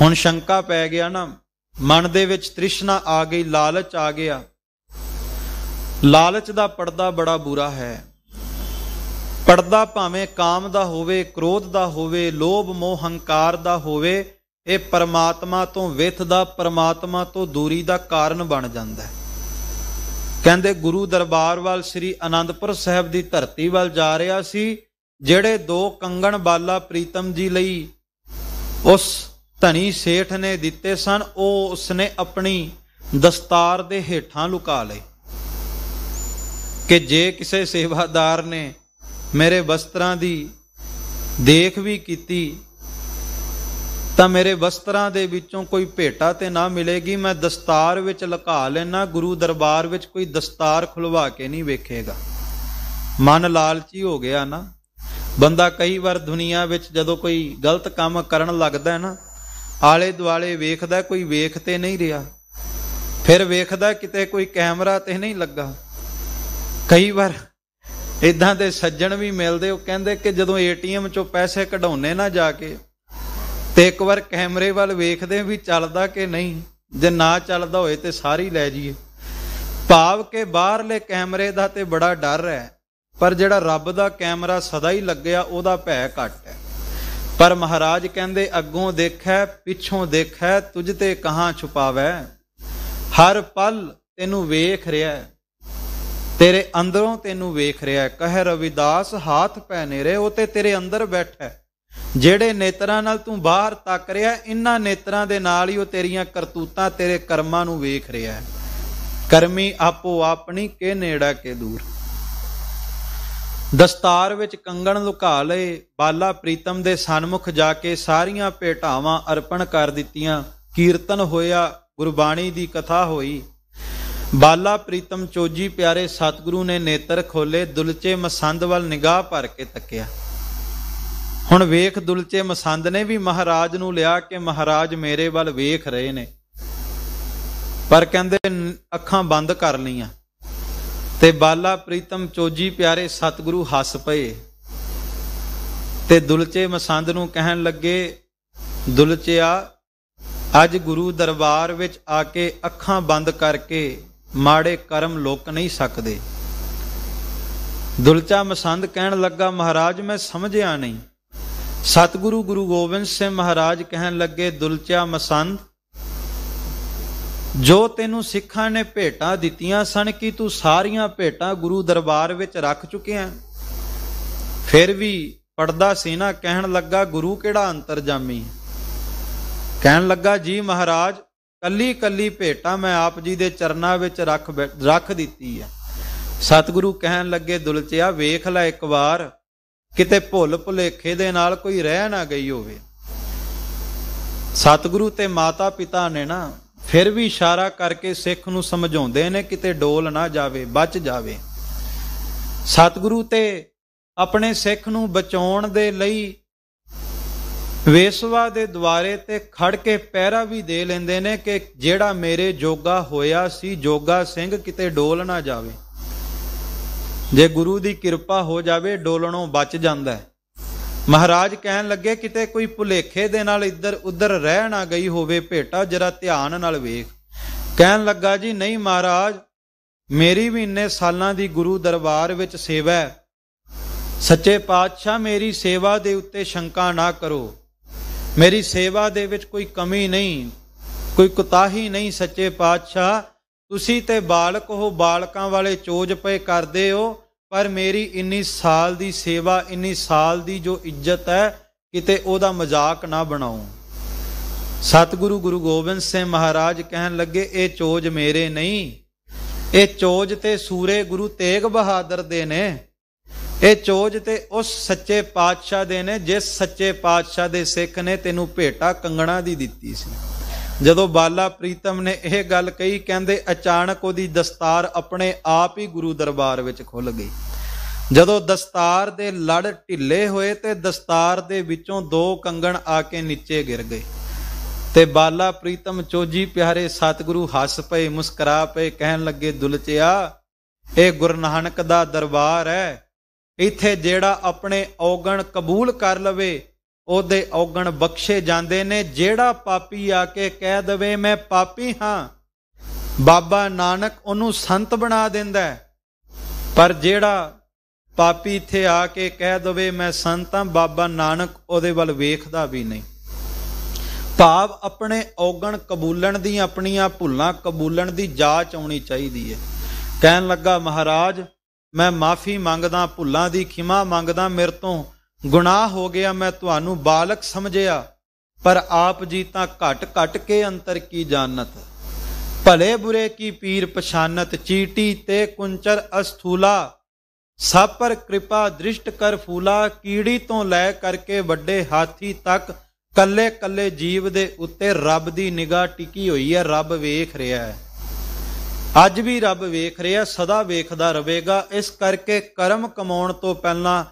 Speaker 1: ਹੁਣ ਸ਼ੰਕਾ ਪੈ ਗਿਆ ਨਾ ਮਨ ਦੇ ਵਿੱਚ ਤ੍ਰਿਸ਼ਨਾ ਆ ਗਈ ਲਾਲਚ ਆ ਗਿਆ ਲਾਲਚ ਦਾ ਪਰਦਾ ਬੜਾ ਬੁਰਾ ਹੈ ਪਰਦਾ ਭਾਵੇਂ ਕਾਮ ਦਾ ਹੋਵੇ ਕ੍ਰੋਧ ਦਾ ਹੋਵੇ ਲੋਭ ਮੋਹ ਹੰਕਾਰ ਦਾ ਹੋਵੇ ਇਹ ਪਰਮਾਤਮਾ ਤੋਂ ਵਿਥ ਦਾ ਪਰਮਾਤਮਾ ਤੋਂ ਦੂਰੀ ਦਾ ਕਾਰਨ ਬਣ ਜਾਂਦਾ ਹੈ ਕਹਿੰਦੇ ਗੁਰੂ ਦਰਬਾਰ ਵੱਲ ਸ੍ਰੀ ਅਨੰਦਪੁਰ ਸਾਹਿਬ ਦੀ ਧਰਤੀ ਵੱਲ ਜਾ ਰਿਹਾ ਸੀ ਜਿਹੜੇ ਦੋ ਕੰਗਣ ਬਾਲਾ ਪ੍ਰੀਤਮ ਜੀ ਲਈ ਉਸ ਧਨੀ ਸੇਠ ਨੇ ਦਿੱਤੇ ਸਨ ਉਹ ਉਸਨੇ ਆਪਣੀ ਦਸਤਾਰ ਦੇ ਹੇਠਾਂ ਲੁਕਾ ਲਏ ਕਿ ਜੇ ਕਿਸੇ ਸੇਵਾਦਾਰ ਨੇ ਮੇਰੇ ਵਸਤਰਾਂ ਦੀ ਦੇਖ ਵੀ ਕੀਤੀ ਤਾਂ ਮੇਰੇ ਵਸਤਰਾਂ ਦੇ ਵਿੱਚੋਂ ਕੋਈ ਭੇਟਾ ਤੇ ਨਾ ਮਿਲੇਗੀ ਮੈਂ ਦਸਤਾਰ ਵਿੱਚ ਲੁਕਾ ਲੈਣਾ ਗੁਰੂ ਦਰਬਾਰ ਵਿੱਚ ਕੋਈ ਦਸਤਾਰ ਖੁਲਵਾ ਕੇ ਨਹੀਂ ਵੇਖੇਗਾ ਮਨ ਲਾਲਚੀ ਹੋ ਗਿਆ ਨਾ ਬੰਦਾ ਕਈ ਵਾਰ ਦੁਨੀਆ ਵਿੱਚ ਜਦੋਂ ਕੋਈ ਗਲਤ ਕੰਮ ਕਰਨ ਲੱਗਦਾ ਹੈ ਨਾ ਆਲੇ ਦੁਆਲੇ ਵੇਖਦਾ ਕੋਈ ਵੇਖ ਤੇ ਨਹੀਂ ਰਿਹਾ ਫਿਰ ਵੇਖਦਾ ਕਿਤੇ ਕੋਈ ਕੈਮਰਾ ਤੇ ਨਹੀਂ ਲੱਗਾ ਕਈ ਵਾਰ ਇਦਾਂ ਦੇ ਸੱਜਣ ਵੀ ਮਿਲਦੇ ਉਹ ਕਹਿੰਦੇ ਕਿ ਜਦੋਂ ਏਟੀਐਮ ਚੋਂ ਪੈਸੇ ਕਢਾਉਣੇ ਨਾ ਜਾ ਕੇ ਤੇ ਇੱਕ ਵਾਰ ਕੈਮਰੇ ਵੱਲ ਵੇਖਦੇ ਵੀ ਚੱਲਦਾ ਕਿ ਨਹੀਂ ਜੇ ਨਾ ਚੱਲਦਾ ਹੋਏ ਤੇ ਸਾਰੀ ਲੈ ਜੀਏ ਭਾਵ ਕਿ ਬਾਹਰਲੇ ਕੈਮਰੇ ਦਾ ਤੇ ਬੜਾ ਡਰ ਹੈ ਪਰ ਜਿਹੜਾ ਰੱਬ ਦਾ ਕੈਮਰਾ ਸਦਾ ਹੀ ਲੱਗਿਆ ਉਹਦਾ ਭੈ ਘਟ ਹੈ ਪਰ ਮਹਾਰਾਜ ਕਹਿੰਦੇ ਅੱਗੋਂ ਦੇਖੈ ਪਿੱਛੋਂ ਦੇਖੈ ਤੁਝ ਤੇ ਕਹਾਂ ਛੁਪਾਵੈ ਹਰ ਪਲ ਤੈਨੂੰ ਵੇਖ ਰਿਹਾ ਤੇਰੇ ਅੰਦਰੋਂ ਤੈਨੂੰ ਵੇਖ ਰਿਹਾ ਕਹਿ ਰਵਿਦਾਸ ਹਾਥ ਪੈ ਨੇਰੇ ਉਹ ਤੇ ਤੇਰੇ ਅੰਦਰ ਬੈਠਾ ਜਿਹੜੇ ਨੇਤਰਾਂ ਨਾਲ ਤੂੰ ਬਾਹਰ ਤੱਕ ਰਿਹਾ ਇਨ੍ਹਾਂ ਨੇਤਰਾਂ ਦੇ ਨਾਲ ਹੀ ਉਹ ਤੇਰੀਆਂ ਕਰਤੂਤਾਂ ਤੇਰੇ ਕਰਮਾਂ ਨੂੰ ਵੇਖ ਰਿਹਾ ਕਰਮੀ ਆਪੋ ਆਪਣੀ ਕੇ ਨੇੜਾ ਕੇ ਦੂਰ ਦਸਤਾਰ ਵਿੱਚ ਕੰਗਣ ਲੁਕਾ ਲਏ ਬਾਲਾ ਪ੍ਰੀਤਮ ਦੇ ਸਨਮੁਖ ਜਾ ਕੇ ਸਾਰੀਆਂ ਭੇਟਾਵਾਂ ਅਰਪਣ ਕਰ ਦਿੱਤੀਆਂ ਕੀਰਤਨ ਹੋਇਆ ਗੁਰਬਾਣੀ ਦੀ ਕਥਾ ਹੋਈ ਬਾਲਾ ਪ੍ਰੀਤਮ ਚੋਜੀ ਪਿਆਰੇ ਸਤਿਗੁਰੂ ਨੇ ਨੇਤਰ ਖੋਲੇ ਦੁਲਚੇ ਮਸੰਦ ਵੱਲ ਨਿਗਾਹ ਭਰ ਕੇ ਤੱਕਿਆ ਹੁਣ ਵੇਖ ਦੁਲਚੇ ਮਸੰਦ ਨੇ ਵੀ ਮਹਾਰਾਜ ਨੂੰ ਲਿਆ ਕਿ ਮਹਾਰਾਜ ਮੇਰੇ ਵੱਲ ਵੇਖ ਰਹੇ ਨੇ ਪਰ ਕਹਿੰਦੇ ਅੱਖਾਂ ਬੰਦ ਕਰ ਲਈਆਂ ਤੇ ਬਾਲਾ ਪ੍ਰੀਤਮ ਚੋਜੀ ਪਿਆਰੇ ਸਤਿਗੁਰੂ ਹੱਸ ਪਏ ਤੇ ਦੁਲਚੇ ਮਸੰਦ ਨੂੰ ਕਹਿਣ ਲੱਗੇ ਦੁਲਚਿਆ ਅੱਜ ਗੁਰੂ ਦਰਬਾਰ ਵਿੱਚ ਆ ਕੇ ਅੱਖਾਂ ਬੰਦ ਕਰਕੇ ਮਾੜੇ ਕਰਮ ਲੋਕ ਨਹੀਂ ਸਕਦੇ ਦੁਲਚਾ ਮਸੰਦ ਕਹਿਣ ਲੱਗਾ ਮਹਾਰਾਜ ਮੈਂ ਸਮਝਿਆ ਨਹੀਂ ਸਤਿਗੁਰੂ ਗੁਰੂ ਗੋਬਿੰਦ ਸਿੰਘ ਮਹਾਰਾਜ ਕਹਿਣ ਲੱਗੇ ਦੁਲਚਾ ਮਸੰਦ ਜੋ ਤੈਨੂੰ ਸਿੱਖਾਂ ਨੇ ਭੇਟਾਂ ਦਿੱਤੀਆਂ ਸਨ ਕਿ ਤੂੰ ਸਾਰੀਆਂ ਭੇਟਾਂ ਗੁਰੂ ਦਰਬਾਰ ਵਿੱਚ ਰੱਖ ਚੁੱਕਿਆ ਫਿਰ ਵੀ ਪੜਦਾ ਸੀਨਾ ਕਹਿਣ ਲੱਗਾ ਗੁਰੂ ਕਿਹੜਾ ਅੰਤਰਜਾਮੀ ਕਹਿਣ ਲੱਗਾ ਜੀ ਮਹਾਰਾਜ ਕੱਲੀ ਕੱਲੀ ਭੇਟਾਂ ਮੈਂ ਆਪ ਜੀ ਦੇ ਚਰਨਾਂ ਵਿੱਚ ਰੱਖ ਰੱਖ ਦਿੱਤੀ ਆ ਸਤਿਗੁਰੂ ਕਹਿਣ ਲੱਗੇ ਦੁਲਚਿਆ ਵੇਖ ਲੈ ਇੱਕ ਵਾਰ ਕਿਤੇ ਭੁੱਲ ਭੁਲੇਖੇ ਦੇ ਨਾਲ ਕੋਈ ਰਹਿ ਨਾ ਗਈ ਹੋਵੇ ਸਤਿਗੁਰੂ ਤੇ ਮਾਤਾ ਪਿਤਾ ਨੇ ਨਾ ਫਿਰ ਵੀ ਇਸ਼ਾਰਾ ਕਰਕੇ ਸਿੱਖ ਨੂੰ ਸਮਝਾਉਂਦੇ ਨੇ ਕਿਤੇ ਡੋਲ ਨਾ ਜਾਵੇ ਬਚ ਜਾਵੇ ਸਤਿਗੁਰੂ ਤੇ ਆਪਣੇ ਸਿੱਖ ਨੂੰ ਬਚਾਉਣ ਦੇ ਲਈ ਵੇਸਵਾ ਦੇ ਦੁਆਰੇ ਤੇ ਖੜ ਕੇ ਪਹਿਰਾ ਵੀ ਦੇ ਲੈਂਦੇ ਨੇ ਕਿ ਜਿਹੜਾ ਮੇਰੇ ਜੋਗਾ ਹੋਇਆ ਸੀ ਜੋਗਾ ਸਿੰਘ ਕਿਤੇ ਡੋਲ ਨਾ ਜਾਵੇ ਜੇ ਗੁਰੂ ਦੀ ਕਿਰਪਾ ਹੋ ਜਾਵੇ ਡੋਲਣੋਂ ਬਚ ਜਾਂਦਾ ਹੈ ਮਹਾਰਾਜ ਕਹਿਣ ਲੱਗੇ ਕਿਤੇ ਕੋਈ ਭੁਲੇਖੇ ਦੇ ਨਾਲ ਇੱਧਰ ਉੱਧਰ ਰਹਿ ਨਾ ਗਈ ਹੋਵੇ ਭੇਟਾ ਜਰਾ ਧਿਆਨ ਨਾਲ ਵੇਖ ਕਹਿਣ ਲੱਗਾ ਜੀ ਨਹੀਂ ਮਹਾਰਾਜ ਮੇਰੀ ਵੀ ਇੰਨੇ ਸਾਲਾਂ ਦੀ ਗੁਰੂ ਦਰਬਾਰ ਵਿੱਚ ਸੇਵਾ ਹੈ ਸੱਚੇ ਪਾਤਸ਼ਾਹ ਮੇਰੀ ਸੇਵਾ ਦੇ ਉੱਤੇ ਸ਼ੰਕਾ ਨਾ ਕਰੋ ਮੇਰੀ ਸੇਵਾ ਦੇ ਵਿੱਚ ਕੋਈ ਕਮੀ ਨਹੀਂ ਕੋਈ ਕੁਤਾਹੀ ਨਹੀਂ ਸੱਚੇ ਪਾਤਸ਼ਾਹ ਤੁਸੀਂ ਤੇ ਬਾਲਕ ਹੋ ਬਾਲਕਾਂ ਵਾਲੇ ਚੋਜ ਪਏ ਕਰਦੇ ਹੋ ਪਰ ਮੇਰੀ ਇੰਨੀ ਸਾਲ ਦੀ ਸੇਵਾ ਇੰਨੀ ਸਾਲ ਦੀ ਜੋ ਇੱਜ਼ਤ ਹੈ ਕਿਤੇ ਉਹਦਾ ਮਜ਼ਾਕ ਨਾ ਬਣਾਓ ਸਤਿਗੁਰੂ ਗੁਰੂ ਗੋਬਿੰਦ ਸਿੰਘ ਮਹਾਰਾਜ ਕਹਿਣ ਲੱਗੇ ਇਹ ਚੋਜ ਮੇਰੇ ਨਹੀਂ ਇਹ ਚੋਜ ਤੇ ਸੂਰੇ ਗੁਰੂ ਤੇਗ ਬਹਾਦਰ ਦੇ ਨੇ ਇਹ ਚੋਜ ਤੇ ਉਸ ਸੱਚੇ ਪਾਤਸ਼ਾਹ ਦੇ ਨੇ ਜਿਸ ਸੱਚੇ ਪਾਤਸ਼ਾਹ ਦੇ ਸਿੱਖ ਨੇ ਤੈਨੂੰ ਭੇਟਾ ਕੰਗਣਾ ਦੀ ਦਿੱਤੀ ਸੀ ਜਦੋਂ ਬਾਲਾ ਪ੍ਰੀਤਮ ਨੇ ਇਹ ਗੱਲ ਕਹੀ ਕਹਿੰਦੇ ਅਚਾਨਕ ਉਹਦੀ ਦਸਤਾਰ ਆਪਣੇ ਆਪ ਹੀ ਗੁਰੂ ਦਰਬਾਰ ਵਿੱਚ ਖੁੱਲ ਗਈ ਜਦੋਂ ਦਸਤਾਰ ਦੇ ਲੜ ਢਿੱਲੇ ਹੋਏ ਤੇ ਦਸਤਾਰ ਦੇ ਵਿੱਚੋਂ ਦੋ ਕੰਗਣ ਆ ਕੇ ਨੀਚੇ ਗਿਰ ਗਏ ਤੇ ਬਾਲਾ ਪ੍ਰੀਤਮ ਚੋਜੀ ਪਿਆਰੇ ਸਤਿਗੁਰੂ ਹੱਸ ਪਏ ਮੁਸਕਰਾ ਪਏ ਕਹਿਣ ਲੱਗੇ ਦੁਲਚਿਆ ਇਹ ਗੁਰੂ ਨਾਨਕ ਦਾ ਦਰਬਾਰ ਹੈ ਇੱਥੇ ਜਿਹੜਾ ਆਪਣੇ ਔਗਣ ਕਬੂਲ ਕਰ ਲਵੇ ਉਹਦੇ ਔਗਣ ਬਖਸ਼ੇ ਜਾਂਦੇ ਨੇ ਜਿਹੜਾ ਪਾਪੀ ਆ ਕੇ ਕਹਿ ਦਵੇ ਮੈਂ ਪਾਪੀ ਹਾਂ ਬਾਬਾ ਨਾਨਕ ਉਹਨੂੰ ਸੰਤ ਬਣਾ ਦਿੰਦਾ ਪਰ ਜਿਹੜਾ ਪਾਪੀ ਇੱਥੇ ਆ ਕੇ ਕਹਿ ਦਵੇ ਮੈਂ ਸੰਤ ਹਾਂ ਬਾਬਾ ਨਾਨਕ ਉਹਦੇ ਵੱਲ ਵੇਖਦਾ ਵੀ ਨਹੀਂ ਭਾਵ ਆਪਣੇ ਔਗਣ ਕਬੂਲਣ ਦੀ ਆਪਣੀਆਂ ਭੁੱਲਾਂ ਕਬੂਲਣ ਦੀ ਜਾਂਚ ਆਉਣੀ ਚਾਹੀਦੀ ਹੈ ਕਹਿਣ ਲੱਗਾ ਮਹਾਰਾਜ ਮੈਂ ਮਾਫੀ ਮੰਗਦਾ ਭੁੱਲਾਂ ਦੀ ਖਿਮਾ ਮੰਗਦਾ ਮੇਰੇ ਤੋਂ ਗੁਨਾਹ ਹੋ ਗਿਆ ਮੈਂ ਤੁਹਾਨੂੰ ਬਾਲਕ ਸਮਝਿਆ ਪਰ ਆਪ ਜੀ ਤਾਂ ਘਟ ਘਟ ਕੇ ਅੰਤਰ ਕੀ ਜਾਣਤ ਭਲੇ ਬੁਰੇ ਕੀ ਪੀਰ ਪਛਾਨਤ ਚੀਟੀ ਤੇ ਕੁੰਚਰ ਅਸਥੂਲਾ ਸਭ ਪਰ ਕਿਰਪਾ ਦ੍ਰਿਸ਼ਟ ਕਰ ਫੂਲਾ ਕੀੜੀ ਤੋਂ ਲੈ ਕਰਕੇ ਵੱਡੇ ਹਾਥੀ ਤੱਕ ਕੱਲੇ ਕੱਲੇ ਜੀਵ ਦੇ ਉੱਤੇ ਰੱਬ ਦੀ ਨਿਗਾਹ ਟਿਕੀ ਹੋਈ ਹੈ ਰੱਬ ਵੇਖ ਰਿਹਾ ਹੈ ਅੱਜ ਵੀ ਰੱਬ ਵੇਖ ਰਿਹਾ ਸਦਾ ਵੇਖਦਾ ਰਹੇਗਾ ਇਸ ਕਰਕੇ ਕਰਮ ਕਮਾਉਣ ਤੋਂ ਪਹਿਲਾਂ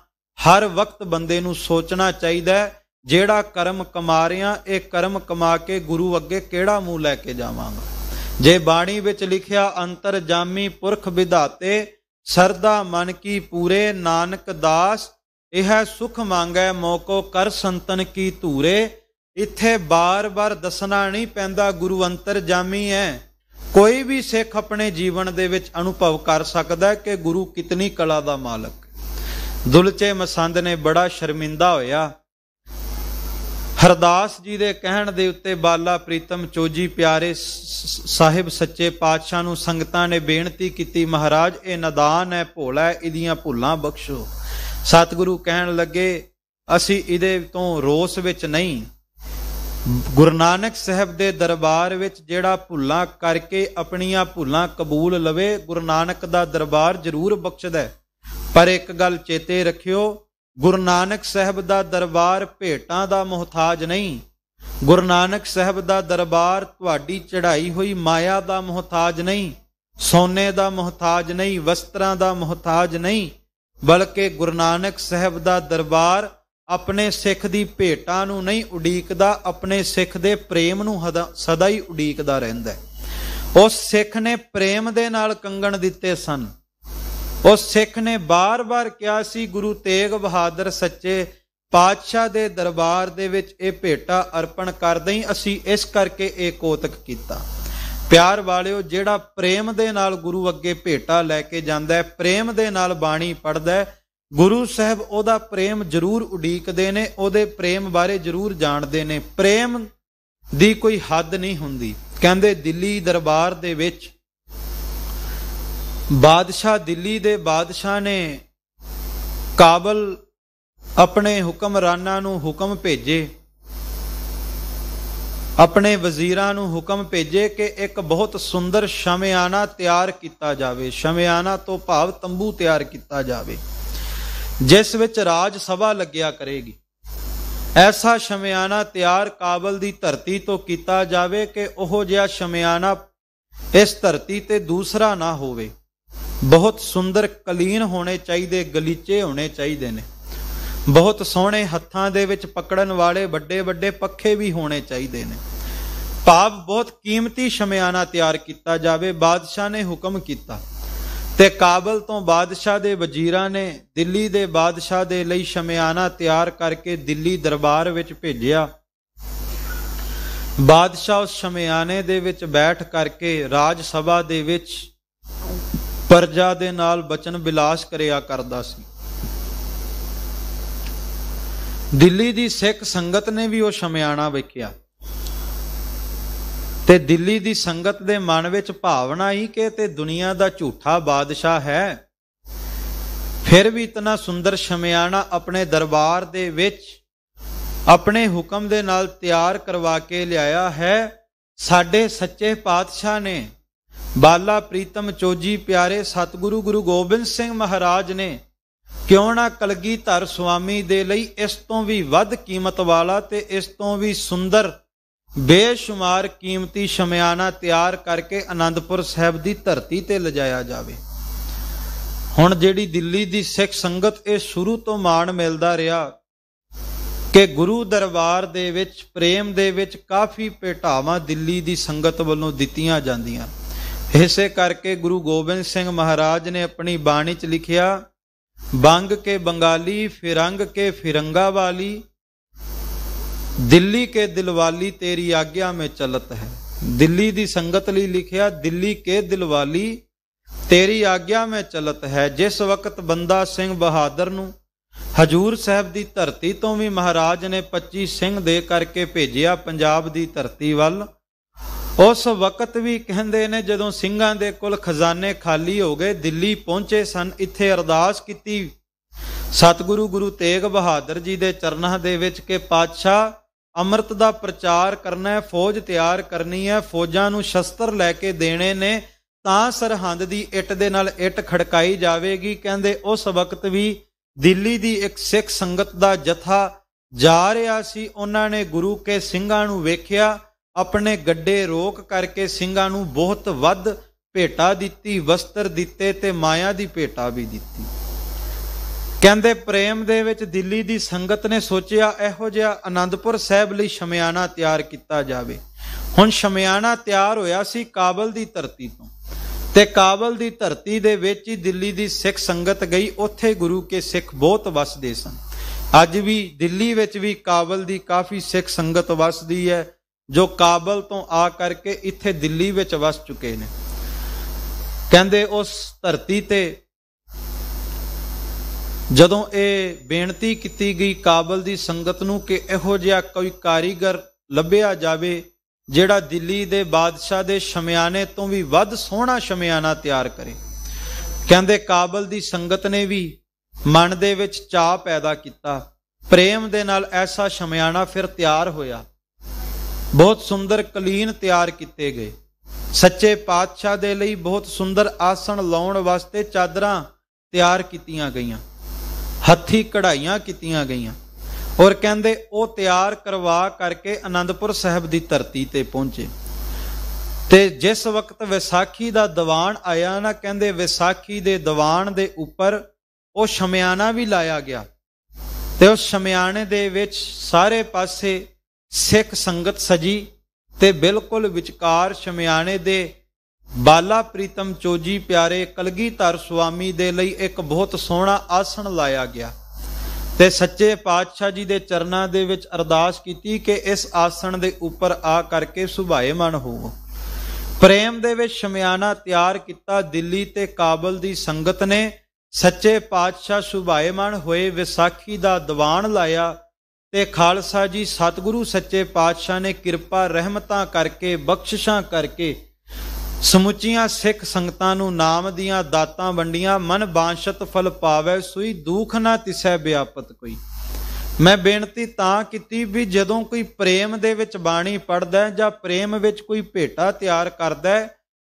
Speaker 1: ਹਰ ਵਕਤ ਬੰਦੇ ਨੂੰ ਸੋਚਣਾ ਚਾਹੀਦਾ ਹੈ ਜਿਹੜਾ ਕਰਮ ਕਮਾ ਰਿਆਂ ਇਹ ਕਰਮ ਕਮਾ ਕੇ ਗੁਰੂ ਅੱਗੇ ਕਿਹੜਾ ਮੂੰਹ ਲੈ ਕੇ ਜਾਵਾਂਗਾ ਜੇ ਬਾਣੀ ਵਿੱਚ ਲਿਖਿਆ ਅੰਤਰ ਜਾਮੀ ਪੁਰਖ ਵਿਧਾਤੇ ਸਰਦਾ ਮਨ ਕੀ ਪੂਰੇ ਨਾਨਕ ਦਾਸ ਇਹ ਸੁਖ ਮੰਗੈ ਮੋਕੋ ਕਰ ਸੰਤਨ ਕੀ ਧੂਰੇ ਇੱਥੇ ਬਾਰ-ਬਾਰ ਦੱਸਣਾ ਨਹੀਂ ਪੈਂਦਾ ਗੁਰੂ ਅੰਤਰ ਜਾਮੀ ਹੈ ਕੋਈ ਵੀ ਸਿੱਖ ਆਪਣੇ ਜੀਵਨ ਦੇ ਵਿੱਚ ਅਨੁਭਵ ਕਰ ਸਕਦਾ ਹੈ ਕਿ ਗੁਰੂ ਕਿਤਨੀ ਕਲਾ ਦਾ ਮਾਲਕ ਦੁਲਚੇ ਮਸੰਦ ਨੇ ਬੜਾ ਸ਼ਰਮਿੰਦਾ ਹੋਇਆ ਹਰਦਾਸ ਜੀ ਦੇ ਕਹਿਣ ਦੇ ਉੱਤੇ ਬਾਲਾ ਪ੍ਰੀਤਮ ਚੋਜੀ ਪਿਆਰੇ ਸਾਹਿਬ ਸੱਚੇ ਪਾਤਸ਼ਾਹ ਨੂੰ ਸੰਗਤਾਂ ਨੇ ਬੇਨਤੀ ਕੀਤੀ ਮਹਾਰਾਜ ਇਹ ਨਦਾਨ ਹੈ ਭੋਲਾ ਹੈ ਇਹਦੀਆਂ ਭੁੱਲਾਂ ਬਖਸ਼ੋ ਸਤਿਗੁਰੂ ਕਹਿਣ ਲੱਗੇ ਅਸੀਂ ਇਹਦੇ ਤੋਂ ਰੋਸ ਵਿੱਚ ਨਹੀਂ ਗੁਰੂ ਨਾਨਕ ਸਾਹਿਬ ਦੇ ਦਰਬਾਰ ਵਿੱਚ ਜਿਹੜਾ ਭੁੱਲਾਂ ਕਰਕੇ ਆਪਣੀਆਂ ਭੁੱਲਾਂ ਕਬੂਲ ਲਵੇ ਗੁਰੂ ਨਾਨਕ ਦਾ ਦਰਬਾਰ ਜ਼ਰੂਰ ਬਖਸ਼ਦਾ ਹੈ ਪਰ ਇੱਕ ਗੱਲ ਚੇਤੇ ਰੱਖਿਓ ਗੁਰੂ ਨਾਨਕ ਸਾਹਿਬ ਦਾ ਦਰਬਾਰ ਭੇਟਾਂ ਦਾ ਮੁਹਤਾਜ ਨਹੀਂ ਗੁਰੂ ਨਾਨਕ ਸਾਹਿਬ ਦਾ ਦਰਬਾਰ ਤੁਹਾਡੀ ਚੜਾਈ ਹੋਈ ਮਾਇਆ ਦਾ ਮੁਹਤਾਜ ਨਹੀਂ ਸੋਨੇ ਦਾ ਮੁਹਤਾਜ ਨਹੀਂ ਵਸਤਰਾਂ ਦਾ ਮੁਹਤਾਜ ਨਹੀਂ ਬਲਕਿ ਗੁਰੂ ਨਾਨਕ ਸਾਹਿਬ ਦਾ ਦਰਬਾਰ ਆਪਣੇ ਸਿੱਖ ਦੀ ਭੇਟਾਂ ਨੂੰ ਨਹੀਂ ਉਡੀਕਦਾ ਆਪਣੇ ਸਿੱਖ ਦੇ ਪ੍ਰੇਮ ਨੂੰ ਸਦਾ ਹੀ ਉਡੀਕਦਾ ਰਹਿੰਦਾ ਉਸ ਸਿੱਖ ਨੇ ਪ੍ਰੇਮ ਦੇ ਨਾਲ ਕੰਗਣ ਦਿੱਤੇ ਸਨ ਉਹ ਸਿੱਖ ਨੇ ਬਾਰ-ਬਾਰ ਕਿਹਾ ਸੀ ਗੁਰੂ ਤੇਗ ਬਹਾਦਰ ਸੱਚੇ ਪਾਤਸ਼ਾਹ ਦੇ ਦਰਬਾਰ ਦੇ ਵਿੱਚ ਇਹ ਭੇਟਾ ਅਰਪਣ ਕਰ ਦਈ ਅਸੀਂ ਇਸ ਕਰਕੇ ਇਹ ਕੋਤਕ ਕੀਤਾ ਪਿਆਰ ਵਾਲਿਓ ਜਿਹੜਾ ਪ੍ਰੇਮ ਦੇ ਨਾਲ ਗੁਰੂ ਅੱਗੇ ਭੇਟਾ ਲੈ ਕੇ ਜਾਂਦਾ ਹੈ ਪ੍ਰੇਮ ਦੇ ਨਾਲ ਬਾਣੀ ਪੜਦਾ ਹੈ ਗੁਰੂ ਸਾਹਿਬ ਉਹਦਾ ਪ੍ਰੇਮ ਜ਼ਰੂਰ ਉਡੀਕਦੇ ਨੇ ਉਹਦੇ ਪ੍ਰੇਮ ਬਾਰੇ ਜ਼ਰੂਰ ਜਾਣਦੇ ਨੇ ਪ੍ਰੇਮ ਦੀ ਕੋਈ ਹੱਦ ਨਹੀਂ ਹੁੰਦੀ ਕਹਿੰਦੇ ਦਿੱਲੀ ਦਰਬਾਰ ਦੇ ਵਿੱਚ ਬਾਦਸ਼ਾਹ ਦਿੱਲੀ ਦੇ ਬਾਦਸ਼ਾਹ ਨੇ ਕਾਬਲ ਆਪਣੇ ਹੁਕਮਰਾਨਾਂ ਨੂੰ ਹੁਕਮ ਭੇਜੇ ਆਪਣੇ ਵਜ਼ੀਰਾਂ ਨੂੰ ਹੁਕਮ ਭੇਜੇ ਕਿ ਇੱਕ ਬਹੁਤ ਸੁੰਦਰ ਸ਼ਮਿਆਨਾ ਤਿਆਰ ਕੀਤਾ ਜਾਵੇ ਸ਼ਮਿਆਨਾ ਤੋਂ ਭਾਵ ਤੰਬੂ ਤਿਆਰ ਕੀਤਾ ਜਾਵੇ ਜਿਸ ਵਿੱਚ ਰਾਜ ਸਭਾ ਲੱਗਿਆ ਕਰੇਗੀ ਐਸਾ ਸ਼ਮਿਆਨਾ ਤਿਆਰ ਕਾਬਲ ਦੀ ਧਰਤੀ ਤੋਂ ਕੀਤਾ ਜਾਵੇ ਕਿ ਉਹ ਜਿਹਾ ਸ਼ਮਿਆਨਾ ਇਸ ਧਰਤੀ ਤੇ ਦੂਸਰਾ ਨਾ ਹੋਵੇ ਬਹੁਤ ਸੁੰਦਰ ਕਲੀਨ ਹੋਣੇ ਚਾਹੀਦੇ ਗਲੀਚੇ ਹੋਣੇ ਚਾਹੀਦੇ ਨੇ ਬਹੁਤ ਸੋਹਣੇ ਹੱਥਾਂ ਦੇ ਵਿੱਚ ਪਕੜਨ ਵਾਲੇ ਵੱਡੇ ਵੱਡੇ ਪੱਖੇ ਵੀ ਹੋਣੇ ਚਾਹੀਦੇ ਨੇ ਭਾਵ ਬਹੁਤ ਕੀਮਤੀ ਸ਼ਮਿਆਨਾ ਤਿਆਰ ਕੀਤਾ ਜਾਵੇ ਬਾਦਸ਼ਾਹ ਨੇ ਹੁਕਮ ਕੀਤਾ ਤੇ ਕਾਬਲ ਤੋਂ ਬਾਦਸ਼ਾਹ ਦੇ ਵਜ਼ੀਰਾਂ ਨੇ ਦਿੱਲੀ ਦੇ ਬਾਦਸ਼ਾਹ ਦੇ ਲਈ ਸ਼ਮਿਆਨਾ ਤਿਆਰ ਕਰਕੇ ਦਿੱਲੀ ਦਰਬਾਰ ਵਿੱਚ ਭੇਜਿਆ ਬਾਦਸ਼ਾਹ ਉਸ ਸ਼ਮਿਆਨੇ ਦੇ ਵਿੱਚ ਬੈਠ ਕਰਕੇ ਰਾਜ ਸਭਾ ਦੇ ਵਿੱਚ ਪਰਜਾ ਦੇ ਨਾਲ ਬਚਨ ਬਿਲਾਸ ਕਰਿਆ ਕਰਦਾ ਸੀ ਦਿੱਲੀ ਦੀ ਸਿੱਖ ਸੰਗਤ ਨੇ ਵੀ ਉਹ ਸ਼ਮਿਆਣਾ ਵੇਖਿਆ ਤੇ ਦਿੱਲੀ ਦੀ ਸੰਗਤ ਦੇ ਮਨ ਵਿੱਚ ਭਾਵਨਾ ਹੀ ਕਿ ਤੇ ਦੁਨੀਆ ਦਾ ਝੂਠਾ ਬਾਦਸ਼ਾਹ ਹੈ ਫਿਰ ਵੀ ਇਤਨਾ ਸੁੰਦਰ ਸ਼ਮਿਆਣਾ ਆਪਣੇ ਦਰਬਾਰ ਦੇ ਵਿੱਚ ਆਪਣੇ ਹੁਕਮ ਦੇ ਨਾਲ ਤਿਆਰ ਕਰਵਾ ਕੇ ਲਿਆਇਆ ਹੈ ਸਾਡੇ ਸੱਚੇ ਪਾਤਸ਼ਾਹ ਨੇ ਬਾਲਾ ਪ੍ਰੀਤਮ ਚੋਜੀ ਪਿਆਰੇ ਸਤਿਗੁਰੂ ਗੁਰੂ ਗੋਬਿੰਦ ਸਿੰਘ ਮਹਾਰਾਜ ਨੇ ਕਿਉਂ ਨਾ ਕਲਗੀਧਰ ਸੁਆਮੀ ਦੇ ਲਈ ਇਸ ਤੋਂ ਵੀ ਵੱਧ ਕੀਮਤ ਵਾਲਾ ਤੇ ਇਸ ਤੋਂ ਵੀ ਸੁੰਦਰ ਬੇਸ਼ੁਮਾਰ ਕੀਮਤੀ ਸ਼ਮਿਆਨਾ ਤਿਆਰ ਕਰਕੇ ਆਨੰਦਪੁਰ ਸਾਹਿਬ ਦੀ ਧਰਤੀ ਤੇ ਲਜਾਇਆ ਜਾਵੇ ਹੁਣ ਜਿਹੜੀ ਦਿੱਲੀ ਦੀ ਸਿੱਖ ਸੰਗਤ ਇਹ ਸ਼ੁਰੂ ਤੋਂ ਮਾਣ ਮਿਲਦਾ ਰਿਹਾ ਕਿ ਗੁਰੂ ਦਰਬਾਰ ਦੇ ਵਿੱਚ ਪ੍ਰੇਮ ਦੇ ਵਿੱਚ ਕਾਫੀ ਭੇਟਾਵਾਂ ਦਿੱਲੀ ਦੀ ਸੰਗਤ ਵੱਲੋਂ ਦਿੱਤੀਆਂ ਜਾਂਦੀਆਂ ਇਸੇ ਕਰਕੇ ਗੁਰੂ ਗੋਬਿੰਦ ਸਿੰਘ ਮਹਾਰਾਜ ਨੇ ਆਪਣੀ ਬਾਣੀ 'ਚ ਲਿਖਿਆ ਬੰਗ ਕੇ ਬੰਗਾਲੀ ਫਿਰੰਗ ਕੇ ਫਿਰੰਗਾ ਵਾਲੀ ਦਿੱਲੀ ਕੇ ਦਿਲਵਾਲੀ ਤੇਰੀ ਆਗਿਆ ਮੇ ਚਲਤ ਹੈ ਦਿੱਲੀ ਦੀ ਸੰਗਤ ਲਈ ਲਿਖਿਆ ਦਿੱਲੀ ਕੇ ਦਿਲਵਾਲੀ ਤੇਰੀ ਆਗਿਆ ਮੇ ਚਲਤ ਹੈ ਜਿਸ ਵਕਤ ਬੰਦਾ ਸਿੰਘ ਬਹਾਦਰ ਨੂੰ ਹਜੂਰ ਸਾਹਿਬ ਦੀ ਧਰਤੀ ਤੋਂ ਵੀ ਮਹਾਰਾਜ ਨੇ 25 ਸਿੰਘ ਦੇ ਕਰਕੇ ਭੇਜਿਆ ਪੰਜਾਬ ਦੀ ਧਰਤੀ ਵੱਲ ਉਸ ਵਕਤ ਵੀ ਕਹਿੰਦੇ ਨੇ ਜਦੋਂ ਸਿੰਘਾਂ ਦੇ ਕੁਲ ਖਜ਼ਾਨੇ ਖਾਲੀ ਹੋ ਗਏ ਦਿੱਲੀ ਪਹੁੰਚੇ ਸਨ ਇੱਥੇ ਅਰਦਾਸ ਕੀਤੀ ਸਤਿਗੁਰੂ ਗੁਰੂ ਤੇਗ ਬਹਾਦਰ ਜੀ ਦੇ ਚਰਨਾਂ ਦੇ ਵਿੱਚ ਕਿ ਪਾਤਸ਼ਾਹ ਅੰਮ੍ਰਿਤ ਦਾ ਪ੍ਰਚਾਰ ਕਰਨਾ ਹੈ ਫੌਜ ਤਿਆਰ ਕਰਨੀ ਹੈ ਫੌਜਾਂ ਨੂੰ ਸ਼ਸਤਰ ਲੈ ਕੇ ਦੇਣੇ ਨੇ ਤਾਂ ਸਰਹੰਦ ਦੀ ਇੱਟ ਦੇ ਨਾਲ ਇੱਟ ਖੜਕਾਈ ਜਾਵੇਗੀ ਕਹਿੰਦੇ ਉਸ ਵਕਤ ਵੀ ਦਿੱਲੀ ਦੀ ਇੱਕ ਸਿੱਖ ਸੰਗਤ ਦਾ ਜਥਾ ਜਾ ਰਿਹਾ ਸੀ ਉਹਨਾਂ ਨੇ ਗੁਰੂ ਕੇ ਸਿੰਘਾਂ ਨੂੰ ਵੇਖਿਆ ਆਪਣੇ ਗੱਡੇ ਰੋਕ ਕਰਕੇ ਸਿੰਘਾਂ ਨੂੰ ਬਹੁਤ ਵੱਧ ਭੇਟਾ ਦਿੱਤੀ ਵਸਤਰ ਦਿੱਤੇ ਤੇ ਮਾਇਆ ਦੀ ਭੇਟਾ ਵੀ ਦਿੱਤੀ ਕਹਿੰਦੇ ਪ੍ਰੇਮ ਦੇ ਵਿੱਚ ਦਿੱਲੀ ਦੀ ਸੰਗਤ ਨੇ ਸੋਚਿਆ ਇਹੋ ਜਿਹਾ ਆਨੰਦਪੁਰ ਸਾਹਿਬ ਲਈ ਸ਼ਮਿਆਣਾ ਤਿਆਰ ਕੀਤਾ ਜਾਵੇ ਹੁਣ ਸ਼ਮਿਆਣਾ ਤਿਆਰ ਹੋਇਆ ਸੀ ਕਾਬਲ ਦੀ ਧਰਤੀ ਤੋਂ ਤੇ ਕਾਬਲ ਦੀ ਧਰਤੀ ਦੇ ਵਿੱਚ ਹੀ ਦਿੱਲੀ ਦੀ ਸਿੱਖ ਸੰਗਤ ਗਈ ਉੱਥੇ ਗੁਰੂ ਕੇ ਸਿੱਖ ਬਹੁਤ ਵਸਦੇ ਸਨ ਅੱਜ ਵੀ ਦਿੱਲੀ ਵਿੱਚ ਵੀ ਕਾਬਲ ਦੀ ਕਾਫੀ ਸਿੱਖ ਸੰਗਤ ਵਸਦੀ ਹੈ ਜੋ ਕਾਬਲ ਤੋਂ ਆ ਕਰਕੇ ਇੱਥੇ ਦਿੱਲੀ ਵਿੱਚ ਵਸ ਚੁੱਕੇ ਨੇ ਕਹਿੰਦੇ ਉਸ ਧਰਤੀ ਤੇ ਜਦੋਂ ਇਹ ਬੇਨਤੀ ਕੀਤੀ ਗਈ ਕਾਬਲ ਦੀ ਸੰਗਤ ਨੂੰ ਕਿ ਇਹੋ ਜਿਹਾ ਕੋਈ ਕਾਰੀਗਰ ਲੱਭਿਆ ਜਾਵੇ ਜਿਹੜਾ ਦਿੱਲੀ ਦੇ ਬਾਦਸ਼ਾਹ ਦੇ ਸ਼ਮਿਆਨੇ ਤੋਂ ਵੀ ਵੱਧ ਸੋਹਣਾ ਸ਼ਮਿਆਨਾ ਤਿਆਰ ਕਰੇ ਕਹਿੰਦੇ ਕਾਬਲ ਦੀ ਸੰਗਤ ਨੇ ਵੀ ਮਨ ਦੇ ਵਿੱਚ ਚਾਹ ਪੈਦਾ ਕੀਤਾ ਪ੍ਰੇਮ ਦੇ ਨਾਲ ਐਸਾ ਸ਼ਮਿਆਨਾ ਫਿਰ ਤਿਆਰ ਹੋਇਆ ਬਹੁਤ ਸੁੰਦਰ ਕਲੀਨ ਤਿਆਰ ਕੀਤੇ ਗਏ ਸੱਚੇ ਪਾਤਸ਼ਾਹ ਦੇ ਲਈ ਬਹੁਤ ਸੁੰਦਰ ਆਸਣ ਲਾਉਣ ਵਾਸਤੇ ਚਾਦਰਾਂ ਤਿਆਰ ਕੀਤੀਆਂ ਗਈਆਂ ਹੱਥੀ ਕਢਾਈਆਂ ਕੀਤੀਆਂ ਗਈਆਂ ਔਰ ਕਹਿੰਦੇ ਉਹ ਤਿਆਰ ਕਰਵਾ ਕਰਕੇ ਆਨੰਦਪੁਰ ਸਾਹਿਬ ਦੀ ਧਰਤੀ ਤੇ ਪਹੁੰਚੇ ਤੇ ਜਿਸ ਵਕਤ ਵਿਸਾਖੀ ਦਾ ਦੀਵਾਨ ਆਇਆ ਨਾ ਕਹਿੰਦੇ ਵਿਸਾਖੀ ਦੇ ਦੀਵਾਨ ਦੇ ਉੱਪਰ ਉਹ ਸ਼ਮਿਆਨਾ ਵੀ ਲਾਇਆ ਗਿਆ ਤੇ ਉਸ ਸ਼ਮਿਆਨੇ ਦੇ ਵਿੱਚ ਸਾਰੇ ਪਾਸੇ ਸਿੱਖ ਸੰਗਤ ਸਜੀ ਤੇ ਬਿਲਕੁਲ ਵਿਚਕਾਰ ਸ਼ਮਿਆਣੇ ਦੇ ਬਾਲਾ ਪ੍ਰੀਤਮ ਚੋਜੀ ਪਿਆਰੇ ਕਲਗੀਧਰ ਸੁਆਮੀ ਦੇ ਲਈ ਇੱਕ ਬਹੁਤ ਸੋਹਣਾ ਆਸਣ ਲਾਇਆ ਗਿਆ ਤੇ ਸੱਚੇ ਪਾਤਸ਼ਾਹ ਜੀ ਦੇ ਚਰਨਾਂ ਦੇ ਵਿੱਚ ਅਰਦਾਸ ਕੀਤੀ ਕਿ ਇਸ ਆਸਣ ਦੇ ਉੱਪਰ ਆ ਕਰਕੇ ਮਨ ਹੋਵੋ ਪ੍ਰੇਮ ਦੇ ਵਿੱਚ ਸ਼ਮਿਆਣਾ ਤਿਆਰ ਕੀਤਾ ਦਿੱਲੀ ਤੇ ਕਾਬਲ ਦੀ ਸੰਗਤ ਨੇ ਸੱਚੇ ਪਾਤਸ਼ਾਹ ਮਨ ਹੋਏ ਵਿਸਾਖੀ ਦਾ ਦੀਵਾਨ ਲਾਇਆ ਤੇ ਖਾਲਸਾ ਜੀ ਸਤਿਗੁਰੂ ਸੱਚੇ ਪਾਤਸ਼ਾਹ ਨੇ ਕਿਰਪਾ ਰਹਿਮਤਾਂ ਕਰਕੇ ਬਖਸ਼ਿਸ਼ਾਂ ਕਰਕੇ ਸਮੁੱਚੀਆਂ ਸਿੱਖ ਸੰਗਤਾਂ ਨੂੰ ਨਾਮ ਦੀਆਂ ਦਾਤਾਂ ਵੰਡੀਆਂ ਮਨ ਬਾਂਸ਼ਤ ਫਲ ਪਾਵੇ ਸੋਈ ਦੁੱਖ ਨਾ ਤਿਸੈ ਵਿਆਪਤ ਕੋਈ ਮੈਂ ਬੇਨਤੀ ਤਾਂ ਕੀਤੀ ਵੀ ਜਦੋਂ ਕੋਈ ਪ੍ਰੇਮ ਦੇ ਵਿੱਚ ਬਾਣੀ ਪੜਦਾ ਜਾਂ ਪ੍ਰੇਮ ਵਿੱਚ ਕੋਈ ਭੇਟਾ ਤਿਆਰ ਕਰਦਾ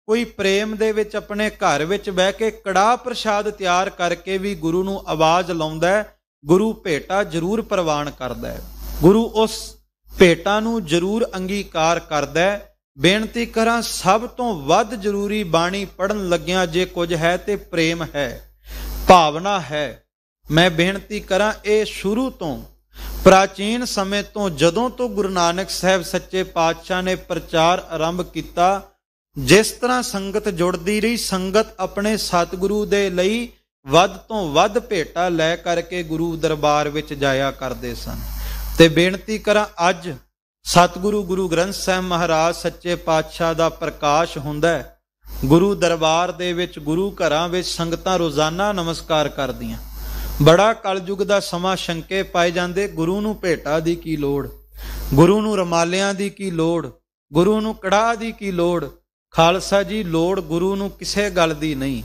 Speaker 1: ਕੋਈ ਪ੍ਰੇਮ ਦੇ ਵਿੱਚ ਆਪਣੇ ਘਰ ਵਿੱਚ ਬਹਿ ਕੇ ਕੜਾ ਪ੍ਰਸ਼ਾਦ ਤਿਆਰ ਕਰਕੇ ਵੀ ਗੁਰੂ ਨੂੰ ਆਵਾਜ਼ ਲਾਉਂਦਾ ਗੁਰੂ ਭੇਟਾ ਜ਼ਰੂਰ ਪ੍ਰਵਾਨ ਕਰਦਾ ਹੈ ਗੁਰੂ ਉਸ ਭੇਟਾ ਨੂੰ ਜ਼ਰੂਰ ਅੰਗੀਕਾਰ ਕਰਦਾ ਹੈ ਬੇਨਤੀ ਕਰਾਂ ਸਭ ਤੋਂ ਵੱਧ ਜ਼ਰੂਰੀ ਬਾਣੀ ਪੜਨ ਲੱਗਿਆਂ ਜੇ ਕੁਝ ਹੈ ਤੇ ਪ੍ਰੇਮ ਹੈ ਭਾਵਨਾ ਹੈ ਮੈਂ ਬੇਨਤੀ ਕਰਾਂ ਇਹ ਸ਼ੁਰੂ ਤੋਂ ਪ੍ਰਾਚੀਨ ਸਮੇਂ ਤੋਂ ਜਦੋਂ ਤੋਂ ਗੁਰੂ ਨਾਨਕ ਸਾਹਿਬ ਸੱਚੇ ਪਾਤਸ਼ਾਹ ਨੇ ਪ੍ਰਚਾਰ ਆਰੰਭ ਕੀਤਾ ਜਿਸ ਤਰ੍ਹਾਂ ਸੰਗਤ ਜੁੜਦੀ ਰਹੀ ਸੰਗਤ ਆਪਣੇ ਸਤਿਗੁਰੂ ਦੇ ਲਈ ਵੱਧ ਤੋਂ ਵੱਧ ਭੇਟਾ ਲੈ ਕਰਕੇ ਗੁਰੂ ਦਰਬਾਰ ਵਿੱਚ ਜਾਇਆ ਕਰਦੇ ਸਨ ਤੇ ਬੇਨਤੀ ਕਰਾਂ ਅੱਜ ਸਤਿਗੁਰੂ ਗੁਰੂ ਗ੍ਰੰਥ ਸਾਹਿਬ ਮਹਾਰਾਜ ਸੱਚੇ ਪਾਤਸ਼ਾਹ ਦਾ ਪ੍ਰਕਾਸ਼ ਹੁੰਦਾ ਹੈ ਗੁਰੂ ਦਰਬਾਰ ਦੇ ਵਿੱਚ ਗੁਰੂ ਘਰਾਂ ਵਿੱਚ ਸੰਗਤਾਂ ਰੋਜ਼ਾਨਾ ਨਮਸਕਾਰ ਕਰਦੀਆਂ ਬੜਾ ਕਲਯੁਗ ਦਾ ਸਮਾਂ ਸ਼ੰਕੇ ਪਾਏ ਜਾਂਦੇ ਗੁਰੂ ਨੂੰ ਭੇਟਾ ਦੀ ਕੀ ਲੋੜ ਗੁਰੂ ਨੂੰ ਰਮਾਲਿਆਂ ਦੀ ਕੀ ਲੋੜ ਗੁਰੂ ਨੂੰ ਕੜਾਹ ਦੀ ਕੀ ਲੋੜ ਖਾਲਸਾ ਜੀ ਲੋੜ ਗੁਰੂ ਨੂੰ ਕਿਸੇ ਗੱਲ ਦੀ ਨਹੀਂ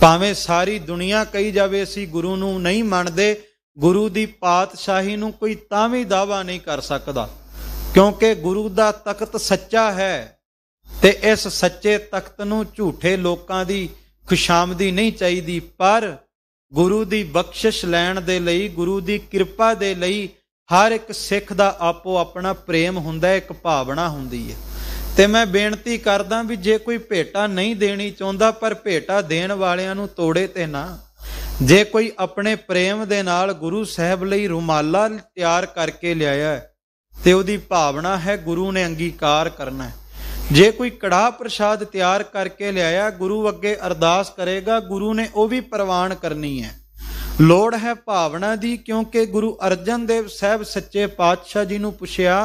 Speaker 1: ਭਾਵੇਂ ਸਾਰੀ ਦੁਨੀਆ ਕਹੀ ਜਾਵੇ ਅਸੀਂ ਗੁਰੂ ਨੂੰ ਨਹੀਂ ਮੰਨਦੇ ਗੁਰੂ ਦੀ ਪਾਤਸ਼ਾਹੀ ਨੂੰ ਕੋਈ ਤਾਂ ਵੀ ਦਾਵਾ ਨਹੀਂ ਕਰ ਸਕਦਾ ਕਿਉਂਕਿ ਗੁਰੂ ਦਾ ਤਖਤ ਸੱਚਾ ਹੈ ਤੇ ਇਸ ਸੱਚੇ ਤਖਤ ਨੂੰ ਝੂਠੇ ਲੋਕਾਂ ਦੀ ਖੁਸ਼ਾਮਦੀ ਨਹੀਂ ਚਾਹੀਦੀ ਪਰ ਗੁਰੂ ਦੀ ਬਖਸ਼ਿਸ਼ ਲੈਣ ਦੇ ਲਈ ਗੁਰੂ ਦੀ ਕਿਰਪਾ ਦੇ ਲਈ ਹਰ ਇੱਕ ਸਿੱਖ ਦਾ ਆਪੋ ਆਪਣਾ ਪ੍ਰੇਮ ਹੁੰਦਾ ਹੈ ਇੱਕ ਭਾਵਨਾ ਹੁੰਦੀ ਹੈ ਤੇ ਮੈਂ ਬੇਨਤੀ ਕਰਦਾ ਵੀ ਜੇ ਕੋਈ ਭੇਟਾ ਨਹੀਂ ਦੇਣੀ ਚਾਹੁੰਦਾ ਪਰ ਭੇਟਾ ਦੇਣ ਵਾਲਿਆਂ ਨੂੰ ਤੋੜੇ ਤੇ ਨਾ ਜੇ ਕੋਈ ਆਪਣੇ ਪ੍ਰੇਮ ਦੇ ਨਾਲ ਗੁਰੂ ਸਾਹਿਬ ਲਈ ਰੁਮਾਲਾ ਤਿਆਰ ਕਰਕੇ ਲਿਆਇਆ ਤੇ ਉਹਦੀ ਭਾਵਨਾ ਹੈ ਗੁਰੂ ਨੇ ਅੰਗੀਕਾਰ ਕਰਨਾ ਜੇ ਕੋਈ ਕੜਾਹ ਪ੍ਰਸ਼ਾਦ ਤਿਆਰ ਕਰਕੇ ਲਿਆਇਆ ਗੁਰੂ ਅੱਗੇ ਅਰਦਾਸ ਕਰੇਗਾ ਗੁਰੂ ਨੇ ਉਹ ਵੀ ਪ੍ਰਵਾਨ ਕਰਨੀ ਹੈ ਲੋੜ ਹੈ ਭਾਵਨਾ ਦੀ ਕਿਉਂਕਿ ਗੁਰੂ ਅਰਜਨ ਦੇਵ ਸਾਹਿਬ ਸੱਚੇ ਪਾਤਸ਼ਾਹ ਜੀ ਨੂੰ ਪੁੱਛਿਆ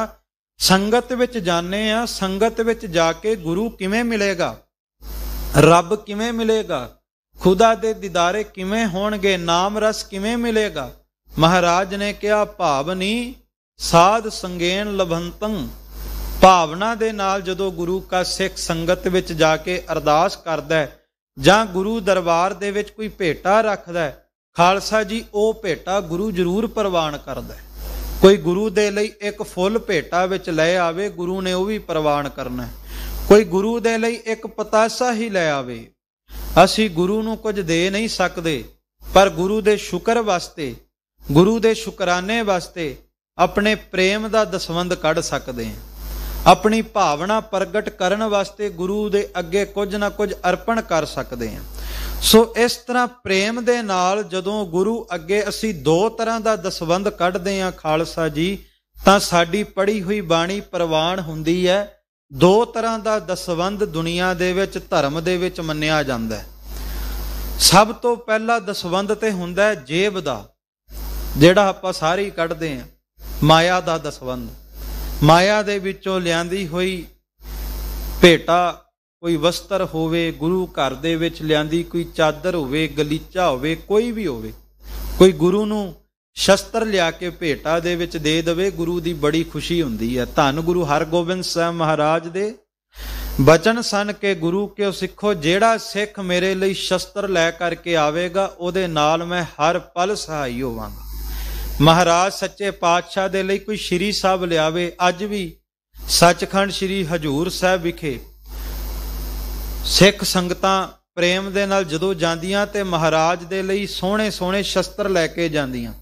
Speaker 1: ਸੰਗਤ ਵਿੱਚ ਜਾਣੇ ਆ ਸੰਗਤ ਵਿੱਚ ਜਾ ਕੇ ਗੁਰੂ ਕਿਵੇਂ ਮਿਲੇਗਾ ਰੱਬ ਕਿਵੇਂ ਮਿਲੇਗਾ ਖੁਦਾ ਦੇ ਦੀਦਾਰੇ ਕਿਵੇਂ ਹੋਣਗੇ ਨਾਮ ਰਸ ਕਿਵੇਂ ਮਿਲੇਗਾ ਮਹਾਰਾਜ ਨੇ ਕਿਹਾ ਭਾਵਨੀ ਸਾਧ ਸੰਗੇਣ ਲਭੰਤੰ ਭਾਵਨਾ ਦੇ ਨਾਲ ਜਦੋਂ ਗੁਰੂ ਕਾ ਸਿੱਖ ਸੰਗਤ ਵਿੱਚ ਜਾ ਕੇ ਅਰਦਾਸ ਕਰਦਾ ਹੈ ਜਾਂ ਗੁਰੂ ਦਰਬਾਰ ਦੇ ਵਿੱਚ ਕੋਈ ਭੇਟਾ ਰੱਖਦਾ ਹੈ ਖਾਲਸਾ ਜੀ ਉਹ ਭੇਟਾ ਗੁਰੂ ਜ਼ਰੂਰ ਪ੍ਰਵਾਨ ਕਰਦਾ ਹੈ ਕੋਈ ਗੁਰੂ ਦੇ ਲਈ ਇੱਕ ਫੁੱਲ ਭੇਟਾ ਵਿੱਚ ਲੈ ਆਵੇ ਗੁਰੂ ਨੇ ਉਹ ਵੀ ਪ੍ਰਵਾਨ ਕਰਨਾ ਕੋਈ ਗੁਰੂ ਦੇ ਲਈ ਇੱਕ ਪਤਾਸਾ ਹੀ ਲੈ ਆਵੇ ਅਸੀਂ ਗੁਰੂ ਨੂੰ ਕੁਝ ਦੇ ਨਹੀਂ ਸਕਦੇ ਪਰ ਗੁਰੂ ਦੇ ਸ਼ੁਕਰ ਵਾਸਤੇ ਗੁਰੂ ਦੇ ਸ਼ੁਕਰਾਨੇ ਵਾਸਤੇ ਆਪਣੇ ਪ੍ਰੇਮ ਦਾ ਦਸਵੰਦ ਕੱਢ ਸਕਦੇ ਹਾਂ ਆਪਣੀ ਭਾਵਨਾ ਪ੍ਰਗਟ ਕਰਨ ਵਾਸਤੇ ਗੁਰੂ ਦੇ ਅੱਗੇ ਕੁਝ ਨਾ ਕੁਝ ਅਰਪਣ ਕਰ ਸਕਦੇ ਹਾਂ ਸੋ ਇਸ ਤਰ੍ਹਾਂ ਪ੍ਰੇਮ ਦੇ ਨਾਲ ਜਦੋਂ ਗੁਰੂ ਅੱਗੇ ਅਸੀਂ ਦੋ ਤਰ੍ਹਾਂ ਦਾ ਦਸਵੰਦ ਕੱਢਦੇ ਆਂ ਖਾਲਸਾ ਜੀ ਤਾਂ ਸਾਡੀ ਪੜੀ ਹੋਈ ਬਾਣੀ ਪ੍ਰਵਾਨ ਹੁੰਦੀ ਹੈ ਦੋ ਤਰ੍ਹਾਂ ਦਾ ਦਸਵੰਦ ਦੁਨੀਆ ਦੇ ਵਿੱਚ ਧਰਮ ਦੇ ਵਿੱਚ ਮੰਨਿਆ ਜਾਂਦਾ ਹੈ ਸਭ ਤੋਂ ਪਹਿਲਾ ਦਸਵੰਦ ਤੇ ਹੁੰਦਾ ਹੈ ਜੇਬ ਦਾ ਜਿਹੜਾ ਆਪਾਂ ਸਾਰੇ ਕੱਢਦੇ ਆਂ ਮਾਇਆ ਦਾ ਦਸਵੰਦ ਮਾਇਆ ਦੇ ਵਿੱਚੋਂ ਲਿਆਂਦੀ ਹੋਈ ਭੇਟਾ ਕੋਈ ਵਸਤਰ ਹੋਵੇ ਗੁਰੂ ਘਰ ਦੇ ਵਿੱਚ ਲਿਆਂਦੀ ਕੋਈ ਚਾਦਰ ਹੋਵੇ ਗਲੀਚਾ ਹੋਵੇ ਕੋਈ ਵੀ ਹੋਵੇ ਕੋਈ ਗੁਰੂ ਨੂੰ ਸ਼ਸਤਰ ਲਿਆ ਕੇ ਭੇਟਾ ਦੇ ਵਿੱਚ ਦੇ ਦੇਵੇ ਗੁਰੂ ਦੀ ਬੜੀ ਖੁਸ਼ੀ ਹੁੰਦੀ ਹੈ ਧੰਨ ਗੁਰੂ ਹਰਗੋਬਿੰਦ ਸਾਹਿਬ ਮਹਾਰਾਜ ਦੇ ਬਚਨ ਸਨ ਕੇ ਗੁਰੂ ਕਿਉ ਸਿੱਖੋ ਜਿਹੜਾ ਸਿੱਖ ਮੇਰੇ ਲਈ ਸ਼ਸਤਰ ਲੈ ਕਰਕੇ ਆਵੇਗਾ ਉਹਦੇ ਨਾਲ ਮੈਂ ਹਰ ਪਲ ਸਹਾਈ ਹੋਵਾਂਗਾ ਮਹਾਰਾਜ ਸੱਚੇ ਪਾਤਸ਼ਾਹ ਦੇ ਲਈ ਕੋਈ ਸ਼੍ਰੀ ਸਾਹਿਬ ਲਿਆਵੇ ਅੱਜ ਵੀ ਸੱਚਖੰਡ ਸ਼੍ਰੀ ਹਜੂਰ ਸਾਹਿਬ ਵਿਖੇ ਸਿੱਖ ਸੰਗਤਾਂ ਪ੍ਰੇਮ ਦੇ ਨਾਲ ਜਦੋਂ ਜਾਂਦੀਆਂ ਤੇ ਮਹਾਰਾਜ ਦੇ ਲਈ ਸੋਹਣੇ ਸੋਹਣੇ ਸ਼ਸਤਰ ਲੈ ਕੇ ਜਾਂਦੀਆਂ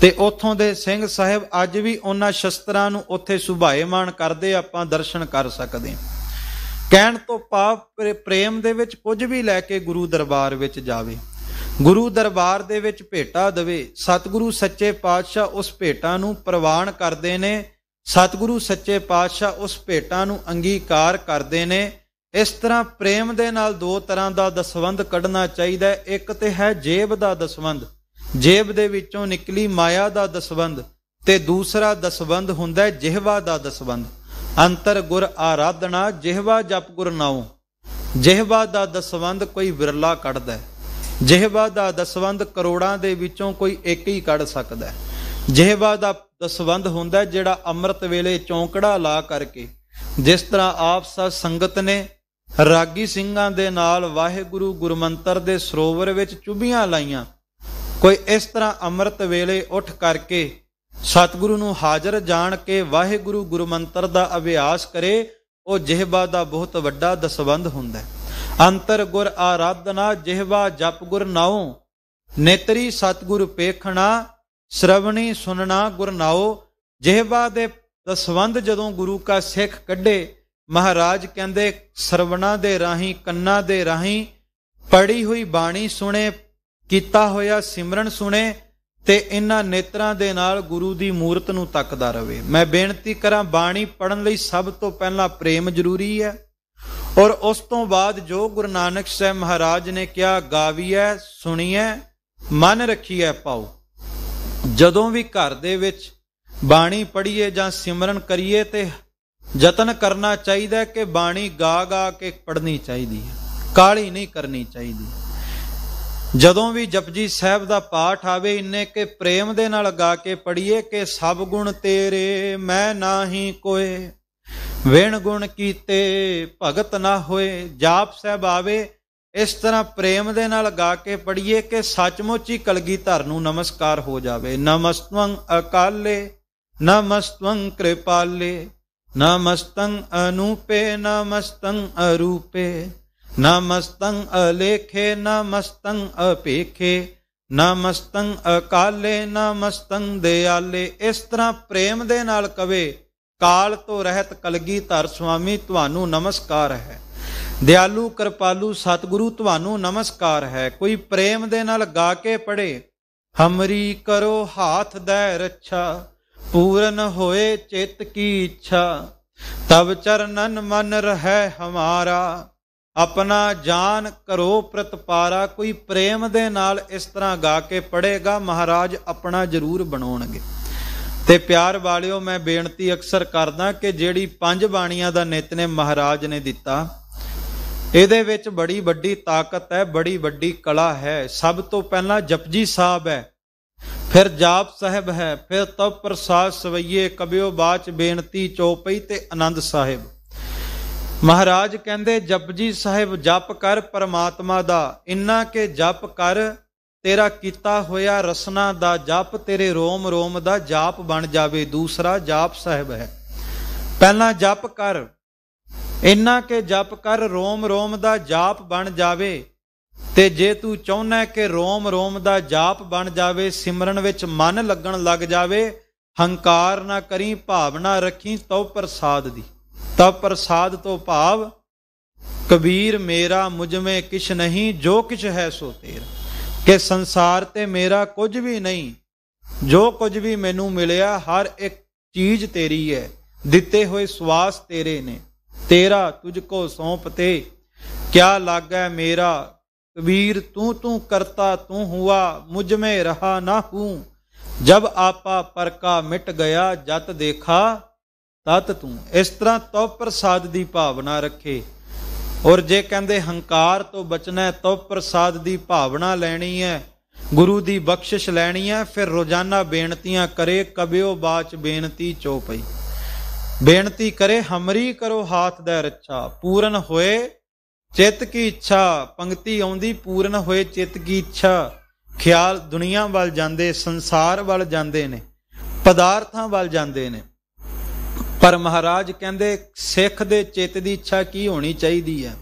Speaker 1: ਤੇ ਉੱਥੋਂ ਦੇ ਸਿੰਘ ਸਾਹਿਬ ਅੱਜ ਵੀ ਉਹਨਾਂ ਸ਼ਸਤਰਾਂ ਨੂੰ ਉੱਥੇ ਸੁਭਾਏਮਾਨ ਕਰਦੇ ਆਪਾਂ ਦਰਸ਼ਨ ਕਰ ਸਕਦੇ ਹਾਂ ਕਹਿਣ ਤੋਂ ਪਾਪ ਪ੍ਰੇਮ ਦੇ ਵਿੱਚ ਕੁਝ ਵੀ ਲੈ ਕੇ ਗੁਰੂ ਦਰਬਾਰ ਵਿੱਚ ਜਾਵੇ ਗੁਰੂ ਦਰਬਾਰ ਦੇ ਵਿੱਚ ਭੇਟਾ ਦਵੇ ਸਤਿਗੁਰੂ ਸੱਚੇ ਪਾਤਸ਼ਾਹ ਉਸ ਭੇਟਾ ਨੂੰ ਪ੍ਰਵਾਨ ਕਰਦੇ ਨੇ ਸਤਿਗੁਰੂ ਸੱਚੇ ਪਾਤਸ਼ਾਹ ਉਸ ਭੇਟਾ ਨੂੰ ਅੰਗੀਕਾਰ ਕਰਦੇ ਨੇ ਇਸ ਤਰ੍ਹਾਂ ਪ੍ਰੇਮ ਦੇ ਨਾਲ ਦੋ ਤਰ੍ਹਾਂ ਦਾ ਦਸਵੰਦ ਕੱਢਣਾ ਚਾਹੀਦਾ ਹੈ ਇੱਕ ਤੇ ਹੈ ਜੇਬ ਦਾ ਦਸਵੰਦ ਜੇਬ ਦੇ ਵਿੱਚੋਂ ਨਿਕਲੀ ਮਾਇਆ ਦਾ ਦਸਵੰਦ ਤੇ ਦੂਸਰਾ ਦਸਵੰਦ ਹੁੰਦਾ ਹੈ ਜਿਹਵਾ ਦਾ ਦਸਵੰਦ ਅੰਤਰ ਗੁਰ ਆਰਾਧਨਾ ਜਿਹਵਾ ਜਪ ਗੁਰ ਨਾਉ ਜਿਹਵਾ ਦਾ ਦਸਵੰਦ ਕੋਈ ਵਿਰਲਾ ਕੱਢਦਾ ਹੈ ਜਿਹਵਾ ਦਾ ਦਸਵੰਦ ਕਰੋੜਾਂ ਦੇ ਵਿੱਚੋਂ ਕੋਈ ਇੱਕ ਹੀ ਕੱਢ ਸਕਦਾ ਹੈ ਜਿਹਵਾ ਦਾ ਦਸਵੰਦ ਹੁੰਦਾ ਜਿਹੜਾ ਅੰਮ੍ਰਿਤ ਵੇਲੇ ਚੌਂਕੜਾ ਲਾ ਕਰਕੇ ਜਿਸ ਤਰ੍ਹਾਂ ਆਪ ਸਭ ਸੰਗਤ ਨੇ ਰਾਗੀ ਸਿੰਘਾਂ ਦੇ ਨਾਲ ਵਾਹਿਗੁਰੂ ਗੁਰਮੰਤਰ ਦੇ ਸਰੋਵਰ ਵਿੱਚ ਚੁੱਭੀਆਂ ਲਾਈਆਂ ਕੋਈ ਇਸ ਤਰ੍ਹਾਂ ਅੰਮ੍ਰਿਤ ਵੇਲੇ ਉੱਠ ਕਰਕੇ ਸਤਿਗੁਰੂ ਨੂੰ ਹਾਜ਼ਰ ਜਾਣ ਕੇ ਵਾਹਿਗੁਰੂ ਗੁਰਮੰਤਰ ਦਾ ਅਭਿਆਸ ਕਰੇ ਉਹ ਜਿਹਬਾ ਦਾ ਬਹੁਤ ਵੱਡਾ ਦਸਵੰਦ ਹੁੰਦਾ ਹੈ ਅੰਤਰ ਗੁਰ ਆਰਾਧਨਾ ਜਿਹਵਾ ਜਪ ਗੁਰ ਨਾਉ ਨੇਤਰੀ ਸਤਿਗੁਰ ਪੇਖਣਾ ਸ਼ਰਵਣੀ ਸੁਨਣਾ ਗੁਰ ਨਾਉ ਜਿਹਵਾ ਦੇ ਦਸਵੰਦ ਜਦੋਂ ਗੁਰੂ ਕਾ ਸਿੱਖ ਕੱਢੇ ਮਹਾਰਾਜ ਕਹਿੰਦੇ ਸਰਵਣਾ ਦੇ ਰਾਹੀ ਕੰਨਾਂ ਦੇ ਰਾਹੀ ਪੜੀ ਹੋਈ ਬਾਣੀ ਸੁਣੇ ਕੀਤਾ ਹੋਇਆ ਸਿਮਰਨ ਸੁਣੇ ਤੇ ਇਹਨਾਂ ਨੇਤਰਾਂ ਦੇ ਨਾਲ ਗੁਰੂ ਦੀ ਮੂਰਤ ਨੂੰ ਤੱਕਦਾ ਰਵੇ ਮੈਂ ਬੇਨਤੀ ਕਰਾਂ ਬਾਣੀ ਪੜਨ ਲਈ ਸਭ ਤੋਂ ਪਹਿਲਾਂ ਪ੍ਰੇਮ ਜ਼ਰੂਰੀ ਹੈ ਔਰ ਉਸ ਤੋਂ ਬਾਅਦ ਜੋ ਗੁਰੂ ਨਾਨਕ ਸਾਹਿਬ ਮਹਾਰਾਜ ਨੇ ਕਿਹਾ ਗਾਵੀਐ ਸੁਣੀਐ ਮਨ ਰੱਖੀਐ ਪਾਉ ਜਦੋਂ ਵੀ ਘਰ ਦੇ ਵਿੱਚ ਬਾਣੀ ਪੜੀਏ ਜਾਂ ਸਿਮਰਨ ਕਰੀਏ ਤੇ ਯਤਨ ਕਰਨਾ ਚਾਹੀਦਾ ਕਿ ਬਾਣੀ ਗਾ ਗਾ ਕੇ ਪੜਨੀ ਚਾਹੀਦੀ ਹੈ ਕਾਲੀ ਨਹੀਂ ਕਰਨੀ ਚਾਹੀਦੀ ਜਦੋਂ ਵੀ ਜਪਜੀ ਸਾਹਿਬ ਦਾ ਪਾਠ ਆਵੇ ਇੰਨੇ ਕਿ ਪ੍ਰੇਮ ਦੇ ਨਾਲ ਗਾ ਕੇ ਪੜੀਏ ਕਿ ਸਭ ਗੁਣ ਤੇਰੇ ਮੈਂ ਨਾਹੀ ਕੋਏ ਵੇਣ ਗੁਣ ਕੀਤੇ ਭਗਤ ਨਾ ਹੋਏ ਜਾਪ ਸਾਹਿਬ ਆਵੇ ਇਸ ਤਰ੍ਹਾਂ ਪ੍ਰੇਮ ਦੇ ਨਾਲ ਗਾ ਕੇ ਪੜੀਏ ਕਿ ਸੱਚਮੁੱਚ ਹੀ ਕਲਗੀਧਰ ਨੂੰ ਨਮਸਕਾਰ ਹੋ ਜਾਵੇ ਨਮਸਤਵੰ ਅਕਾਲੇ ਨਮਸਤਵੰ ਕਿਰਪਾਲੇ ਨਮਸਤੰ ਅਨੂਪੇ ਨਮਸਤੰ ਅਰੂਪੇ ਨਮਸਤੰ ਅਲੇਖੇ ਨਮਸਤੰ ਅਪੇਖੇ ਨਮਸਤੰ ਅਕਾਲੇ ਨਮਸਤੰ ਦਿਆਲੇ ਇਸ ਤਰ੍ਹਾਂ ਪ੍ਰੇਮ ਦੇ ਨਾਲ ਕਵੇ ਕਾਲ ਤੋਂ ਰਹਿਤ ਕਲਗੀਧਰ ਸੁਆਮੀ ਤੁਹਾਨੂੰ ਨਮਸਕਾਰ ਹੈ ਦਿਆਲੂ ਕਿਰਪਾਲੂ ਸਤਿਗੁਰੂ ਤੁਹਾਨੂੰ ਨਮਸਕਾਰ ਹੈ ਕੋਈ ਪ੍ਰੇਮ ਦੇ ਨਾਲ ਗਾ ਕੇ ਪੜੇ ਹਮਰੀ ਕਰੋ ਹਾਥ ਦੇ ਰੱਛਾ ਪੂਰਨ ਹੋਏ ਚਿੱਤ ਕੀ ਇੱਛਾ ਤਬ ਚਰਨਨ ਮਨ ਰਹਿ ਹਮਾਰਾ ਆਪਣਾ ਜਾਨ ਕਰੋ ਪ੍ਰਤਪਾਰਾ ਕੋਈ ਪ੍ਰੇਮ ਦੇ ਨਾਲ ਇਸ ਤਰ੍ਹਾਂ ਗਾ ਕੇ ਪੜੇਗਾ ਮਹਾਰਾਜ ਆਪਣਾ ਜ਼ਰੂਰ ਬਣਾਉਣਗੇ ਤੇ ਪਿਆਰ ਵਾਲਿਓ ਮੈਂ ਬੇਨਤੀ ਅਕਸਰ ਕਰਦਾ ਕਿ ਜਿਹੜੀ ਪੰਜ ਬਾਣੀਆਂ ਦਾ ਨਿਤਨੇਮ ਮਹਾਰਾਜ ਨੇ ਦਿੱਤਾ ਇਹਦੇ ਵਿੱਚ ਬੜੀ ਵੱਡੀ ਤਾਕਤ ਹੈ ਬੜੀ ਵੱਡੀ ਕਲਾ ਹੈ ਸਭ ਤੋਂ ਪਹਿਲਾਂ ਜਪਜੀ ਸਾਹਿਬ ਹੈ ਫਿਰ ਜਾਪ ਸਹਿਬ ਹੈ ਫਿਰ ਤਪ ਪ੍ਰਸਾਦ ਸਵਈਏ ਕਬਿਓ ਬਾਚ ਬੇਨਤੀ ਚੋਪਈ ਤੇ ਆਨੰਦ ਸਾਹਿਬ ਮਹਾਰਾਜ ਕਹਿੰਦੇ ਜਪਜੀ ਸਾਹਿਬ ਜਪ ਕਰ ਪਰਮਾਤਮਾ ਦਾ ਇੰਨਾ ਕਿ ਜਪ ਕਰ ਤੇਰਾ ਕੀਤਾ ਹੋਇਆ ਰਸਨਾ ਦਾ ਜਪ ਤੇਰੇ ਰੋਮ ਰੋਮ ਦਾ ਜਾਪ ਬਣ ਜਾਵੇ ਦੂਸਰਾ ਜਾਪ ਸਾਹਿਬ ਹੈ ਪਹਿਲਾ ਜਪ ਕਰ ਇੰਨਾ ਕਿ ਜਪ ਕਰ ਰੋਮ ਰੋਮ ਦਾ ਜਾਪ ਬਣ ਜਾਵੇ ਤੇ ਜੇ ਤੂੰ ਚਾਹੁੰਨਾ ਕਿ ਰੋਮ ਰੋਮ ਦਾ ਜਾਪ ਬਣ ਜਾਵੇ ਸਿਮਰਨ ਵਿੱਚ ਮਨ ਲੱਗਣ ਲੱਗ ਜਾਵੇ ਹੰਕਾਰ ਨਾ ਕਰੀ ਭਾਵਨਾ ਰੱਖੀ ਤਉ ਪ੍ਰਸਾਦ ਦੀ ਤਉ ਪ੍ਰਸਾਦ ਤੋਂ ਭਾਵ ਕਬੀਰ ਮੇਰਾ ਮੁਝਮੇ ਕਿਛ ਨਹੀਂ ਜੋ ਕਿਛ ਹੈ ਸੋ ਤੇਰਾ ਕਿ ਸੰਸਾਰ ਤੇ ਮੇਰਾ ਕੁਝ ਵੀ ਨਹੀਂ ਜੋ ਕੁਝ ਵੀ ਮੈਨੂੰ ਮਿਲਿਆ ਹਰ ਇੱਕ ਚੀਜ਼ ਤੇਰੀ ਹੈ ਦਿੱਤੇ ਹੋਏ ਸਵਾਸ ਤੇਰੇ ਨੇ ਤੇਰਾ ਤੁਝ ਕੋ ਸੌਂਪਤੇ ਕਿਆ ਲੱਗੈ ਮੇਰਾ ਕਬੀਰ ਤੂੰ ਤੂੰ ਕਰਤਾ ਤੂੰ ਹੁਆ ਮੁਝ ਮੇ ਰਹਾ ਨਾ ਹੂੰ ਜਬ ਆਪਾ ਪਰਕਾ ਮਿਟ ਗਿਆ ਜਤ ਦੇਖਾ ਤਤ ਤੂੰ ਇਸ ਤਰ੍ਹਾਂ ਤਉ ਪ੍ਰਸਾਦ ਦੀ ਭਾਵਨਾ ਰੱਖੇ ਔਰ ਜੇ ਕਹਿੰਦੇ ਹੰਕਾਰ ਤੋਂ ਬਚਣਾ ਹੈ ਤਉ ਪ੍ਰਸਾਦ ਦੀ ਭਾਵਨਾ ਲੈਣੀ ਹੈ ਗੁਰੂ ਦੀ ਬਖਸ਼ਿਸ਼ ਲੈਣੀ ਹੈ ਫਿਰ ਰੋਜ਼ਾਨਾ ਬੇਨਤੀਆਂ ਕਰੇ ਕਬਿਓ ਬਾਚ ਬੇਨਤੀ ਚੋਪਈ ਬੇਨਤੀ ਕਰੇ ਹਮਰੀ ਕਰੋ ਹਾਥ ਦਾ ਰੱਛਾ ਪੂਰਨ ਹੋਏ ਚਿੱਤ ਕੀ ਇੱਛਾ ਪੰਕਤੀ ਆਉਂਦੀ ਪੂਰਨ ਹੋਏ ਚਿੱਤ ਕੀ ਇੱਛਾ ਖਿਆਲ ਦੁਨੀਆ ਵੱਲ ਜਾਂਦੇ ਸੰਸਾਰ ਵੱਲ ਜਾਂਦੇ ਨੇ ਪਦਾਰਥਾਂ ਵੱਲ ਜਾਂਦੇ ਨੇ ਪਰ ਮਹਾਰਾਜ ਕਹਿੰਦੇ ਸਿੱਖ ਦੇ ਚਿੱਤ ਦੀ ਇੱਛਾ ਕੀ ਹੋਣੀ ਚਾਹੀਦੀ ਹੈ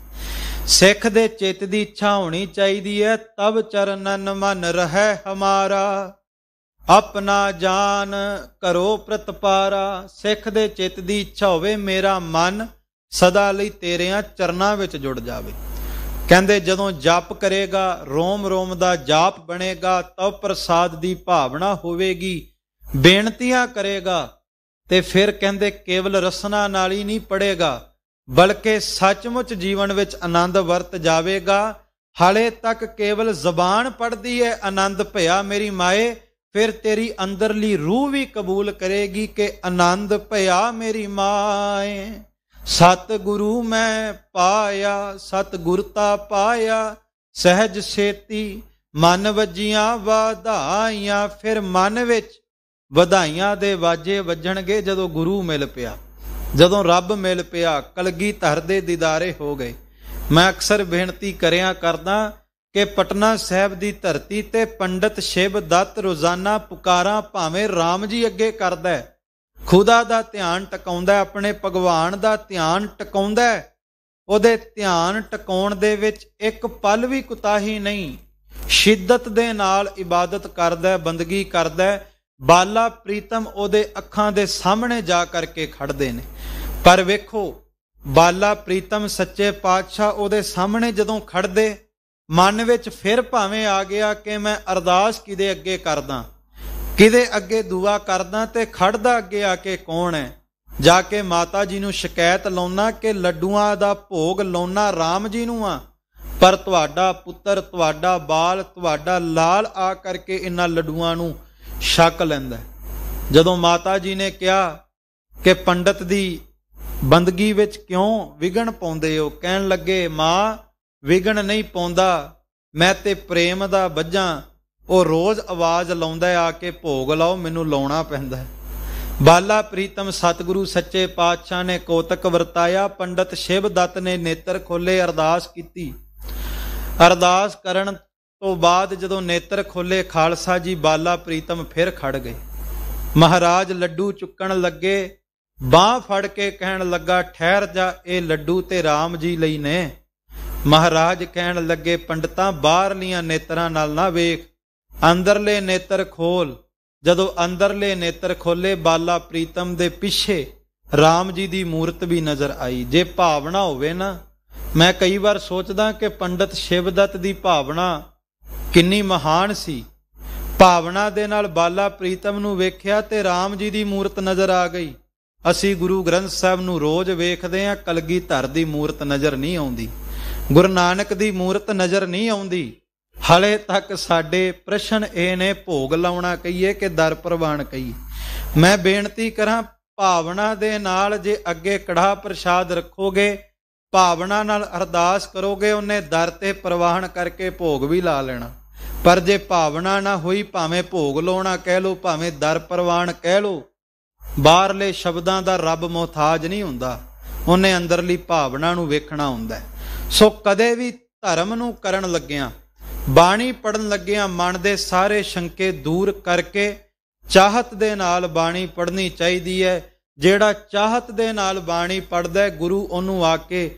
Speaker 1: ਸਿੱਖ ਦੇ ਚਿੱਤ ਦੀ ਇੱਛਾ ਹੋਣੀ ਚਾਹੀਦੀ ਹੈ ਤਬ ਚਰਨਨ ਮਨ ਰਹੇ ਹਮਾਰਾ ਆਪਣਾ ਜਾਨ ਕਰੋ ਪ੍ਰਤਪਾਰਾ ਸਿੱਖ ਦੇ ਚਿੱਤ ਦੀ ਇੱਛਾ ਹੋਵੇ ਮੇਰਾ ਮਨ ਸਦਾ ਲਈ ਤੇਰਿਆਂ ਚਰਨਾਂ ਵਿੱਚ ਜੁੜ ਜਾਵੇ ਕਹਿੰਦੇ ਜਦੋਂ ਜਪ ਕਰੇਗਾ ਰੋਮ ਰੋਮ ਦਾ ਜਾਪ ਬਣੇਗਾ ਤਉ ਪ੍ਰਸਾਦ ਦੀ ਭਾਵਨਾ ਹੋਵੇਗੀ ਬੇਨਤੀਆਂ ਕਰੇਗਾ ਤੇ ਫਿਰ ਕਹਿੰਦੇ ਕੇਵਲ ਰਸਨਾ ਨਾਲ ਹੀ ਨਹੀਂ ਪੜੇਗਾ ਬਲਕਿ ਸੱਚਮੁੱਚ ਜੀਵਨ ਵਿੱਚ ਆਨੰਦ ਵਰਤ ਜਾਵੇਗਾ ਹਾਲੇ ਤੱਕ ਕੇਵਲ ਜ਼ਬਾਨ ਪੜਦੀ ਹੈ ਆਨੰਦ ਭਇਆ ਮੇਰੀ ਮਾਏ ਫਿਰ ਤੇਰੀ ਅੰਦਰਲੀ ਰੂਹ ਵੀ ਕਬੂਲ ਕਰੇਗੀ ਕਿ ਆਨੰਦ ਭਇਆ ਮੇਰੀ ਮਾਏ ਸਤ ਗੁਰੂ ਮੈਂ ਪਾਇਆ ਸਤ ਗੁਰਤਾ ਪਾਇਆ ਸਹਿਜ ਸੇਤੀ ਮਨ ਵਜੀਆਂ ਵਧਾਈਆਂ ਫਿਰ ਮਨ ਵਿੱਚ ਵਧਾਈਆਂ ਦੇ ਵਾਜੇ ਵੱਜਣਗੇ ਜਦੋਂ ਗੁਰੂ ਮਿਲ ਪਿਆ ਜਦੋਂ ਰੱਬ ਮਿਲ ਪਿਆ ਕਲਗੀ ਧਰ ਦੇ ਦੀਦਾਰੇ ਹੋ ਗਏ ਮੈਂ ਅਕਸਰ ਬੇਨਤੀ ਕਰਿਆ ਕਰਦਾ ਕਿ ਪਟਨਾ ਸਾਹਿਬ ਦੀ ਧਰਤੀ ਤੇ ਪੰਡਤ ਸ਼ਿਵ ਦੱਤ ਰੋਜ਼ਾਨਾ ਪੁਕਾਰਾਂ ਭਾਵੇਂ RAM ਜੀ ਅੱਗੇ ਕਰਦਾ ਹੈ ਖੁਦਾ ਦਾ ਧਿਆਨ ਟਿਕਾਉਂਦਾ ਆਪਣੇ ਭਗਵਾਨ ਦਾ ਧਿਆਨ ਟਿਕਾਉਂਦਾ ਉਹਦੇ ਧਿਆਨ ਟਿਕਾਉਣ ਦੇ ਵਿੱਚ ਇੱਕ ਪਲ ਵੀ ਕੁਤਾਹੀ ਨਹੀਂ ਸ਼ਿੱਦਤ ਦੇ ਨਾਲ ਇਬਾਦਤ ਕਰਦਾ ਬੰਦਗੀ ਕਰਦਾ ਬਾਲਾ ਪ੍ਰੀਤਮ ਉਹਦੇ ਅੱਖਾਂ ਦੇ ਸਾਹਮਣੇ ਜਾ ਕਰਕੇ ਖੜਦੇ ਨੇ ਪਰ ਵੇਖੋ ਬਾਲਾ ਪ੍ਰੀਤਮ ਸੱਚੇ ਪਾਤਸ਼ਾਹ ਉਹਦੇ ਸਾਹਮਣੇ ਜਦੋਂ ਖੜਦੇ ਮਨ ਵਿੱਚ ਫਿਰ ਭਾਵੇਂ ਆ ਗਿਆ ਕਿ ਮੈਂ ਅਰਦਾਸ ਕਿਦੇ ਅੱਗੇ ਕਰਦਾ ਕਿਦੇ ਅੱਗੇ ਦੁਆ ਕਰਦਾ ਤੇ ਖੜਦਾ ਅੱਗੇ ਆ ਕੇ ਕੌਣ ਹੈ ਜਾ ਕੇ ਮਾਤਾ ਜੀ ਨੂੰ ਸ਼ਿਕਾਇਤ ਲਾਉਣਾ ਕਿ ਲੱਡੂਆਂ ਦਾ ਭੋਗ ਲਾਉਣਾ RAM ਜੀ ਨੂੰ ਆ ਪਰ ਤੁਹਾਡਾ ਪੁੱਤਰ ਤੁਹਾਡਾ ਬਾਲ ਤੁਹਾਡਾ ਲਾਲ ਆ ਕਰਕੇ ਇਹਨਾਂ ਲੱਡੂਆਂ ਨੂੰ ਛਕ ਲੈਂਦਾ ਜਦੋਂ ਮਾਤਾ ਜੀ ਨੇ ਕਿਹਾ ਕਿ ਪੰਡਤ ਦੀ ਬੰਦਗੀ ਵਿੱਚ ਕਿਉਂ ਵਿਗਣ ਪਾਉਂਦੇ ਹੋ ਕਹਿਣ ਲੱਗੇ ਮਾਂ ਵਿਗਣ ਨਹੀਂ ਪਾਉਂਦਾ ਮੈਂ ਤੇ ਪ੍ਰੇਮ ਦਾ ਵੱਜਾਂ ਉਹ ਰੋਜ਼ ਆਵਾਜ਼ ਲਾਉਂਦਾ ਆ ਕਿ ਭੋਗ ਲਾਓ ਮੈਨੂੰ ਲਾਉਣਾ ਪੈਂਦਾ ਬਾਲਾ ਪ੍ਰੀਤਮ ਸਤਿਗੁਰੂ ਸੱਚੇ ਪਾਤਸ਼ਾਹ ਨੇ ਕੋਤਕ ਵਰਤਾਇਆ ਪੰਡਤ ਸ਼ਿਵ ਦੱਤ ਨੇ ਨੇਤਰ ਖੋਲੇ ਅਰਦਾਸ ਕੀਤੀ ਅਰਦਾਸ ਕਰਨ ਤੋਂ ਬਾਅਦ ਜਦੋਂ ਨੇਤਰ ਖੋਲੇ ਖਾਲਸਾ ਜੀ ਬਾਲਾ ਪ੍ਰੀਤਮ ਫਿਰ ਖੜ ਗਏ ਮਹਾਰਾਜ ਲੱਡੂ ਚੁੱਕਣ ਲੱਗੇ ਬਾਹ ਫੜ ਕੇ ਕਹਿਣ ਲੱਗਾ ਠਹਿਰ ਜਾ ਇਹ ਲੱਡੂ ਤੇ RAM ਜੀ ਲਈ ਨੇ ਮਹਾਰਾਜ ਕਹਿਣ ਲੱਗੇ ਪੰਡਤਾਂ ਬਾਹਰ ਲੀਆਂ ਨੇਤਰਾਂ ਨਾਲ ਨਾ ਵੇਖ ਅੰਦਰਲੇ ਨੇਤਰ ਖੋਲ ਜਦੋਂ ਅੰਦਰਲੇ ਨੇਤਰ ਖੋਲੇ ਬਾਲਾ ਪ੍ਰੀਤਮ ਦੇ ਪਿੱਛੇ RAM ਜੀ ਦੀ ਮੂਰਤ ਵੀ ਨਜ਼ਰ ਆਈ ਜੇ ਭਾਵਨਾ ਹੋਵੇ ਨਾ ਮੈਂ ਕਈ ਵਾਰ ਸੋਚਦਾ ਕਿ ਪੰਡਤ ਸ਼ਿਵਦਤ ਦੀ ਭਾਵਨਾ ਕਿੰਨੀ ਮਹਾਨ ਸੀ ਭਾਵਨਾ ਦੇ ਨਾਲ ਬਾਲਾ ਪ੍ਰੀਤਮ ਨੂੰ ਵੇਖਿਆ ਤੇ RAM ਜੀ ਦੀ ਮੂਰਤ ਨਜ਼ਰ ਆ ਗਈ ਅਸੀਂ ਗੁਰੂ ਗ੍ਰੰਥ ਸਾਹਿਬ ਨੂੰ ਰੋਜ਼ ਵੇਖਦੇ ਹਾਂ ਕਲਗੀਧਰ ਦੀ ਮੂਰਤ ਨਜ਼ਰ ਨਹੀਂ ਆਉਂਦੀ ਗੁਰੂ ਨਾਨਕ ਦੀ ਮੂਰਤ ਨਜ਼ਰ ਨਹੀਂ ਆਉਂਦੀ ਹਲੇ ਤੱਕ ਸਾਡੇ ਪ੍ਰਸ਼ਨ ਇਹ ਨੇ ਭੋਗ ਲਾਉਣਾ ਕਹੀਏ ਕਿ ਦਰ ਪ੍ਰਵਾਨ ਕਹੀਏ ਮੈਂ ਬੇਨਤੀ ਕਰਾਂ ਭਾਵਨਾ ਦੇ ਨਾਲ ਜੇ ਅੱਗੇ ਕੜਾ ਪ੍ਰਸ਼ਾਦ ਰੱਖੋਗੇ ਭਾਵਨਾ ਨਾਲ ਅਰਦਾਸ ਕਰੋਗੇ ਉਹਨੇ ਦਰ ਤੇ ਪ੍ਰਵਾਹਣ ਕਰਕੇ ਭੋਗ ਵੀ ਲਾ ਲੈਣਾ ਪਰ ਜੇ ਭਾਵਨਾ ਨਾ ਹੋਈ ਭਾਵੇਂ ਭੋਗ ਲਾਉਣਾ ਕਹਿ ਲੋ ਭਾਵੇਂ ਦਰ ਪ੍ਰਵਾਨ ਕਹਿ ਲੋ ਬਾਹਰਲੇ ਸ਼ਬਦਾਂ ਦਾ ਰੱਬ ਮੋਤਾਜ ਨਹੀਂ ਹੁੰਦਾ ਉਹਨੇ ਅੰਦਰਲੀ ਭਾਵਨਾ ਨੂੰ ਵੇਖਣਾ ਹੁੰਦਾ ਸੋ ਕਦੇ ਵੀ ਧਰਮ ਨੂੰ ਕਰਨ ਲੱਗਿਆਂ ਬਾਣੀ ਪੜਨ ਲੱਗਿਆਂ ਮਨ ਦੇ ਸਾਰੇ ਸ਼ੰਕੇ ਦੂਰ ਕਰਕੇ ਚਾਹਤ ਦੇ ਨਾਲ ਬਾਣੀ ਪੜਨੀ ਚਾਹੀਦੀ ਹੈ ਜਿਹੜਾ ਚਾਹਤ ਦੇ ਨਾਲ ਬਾਣੀ ਪੜਦਾ ਹੈ ਗੁਰੂ ਉਹਨੂੰ ਆ ਕੇ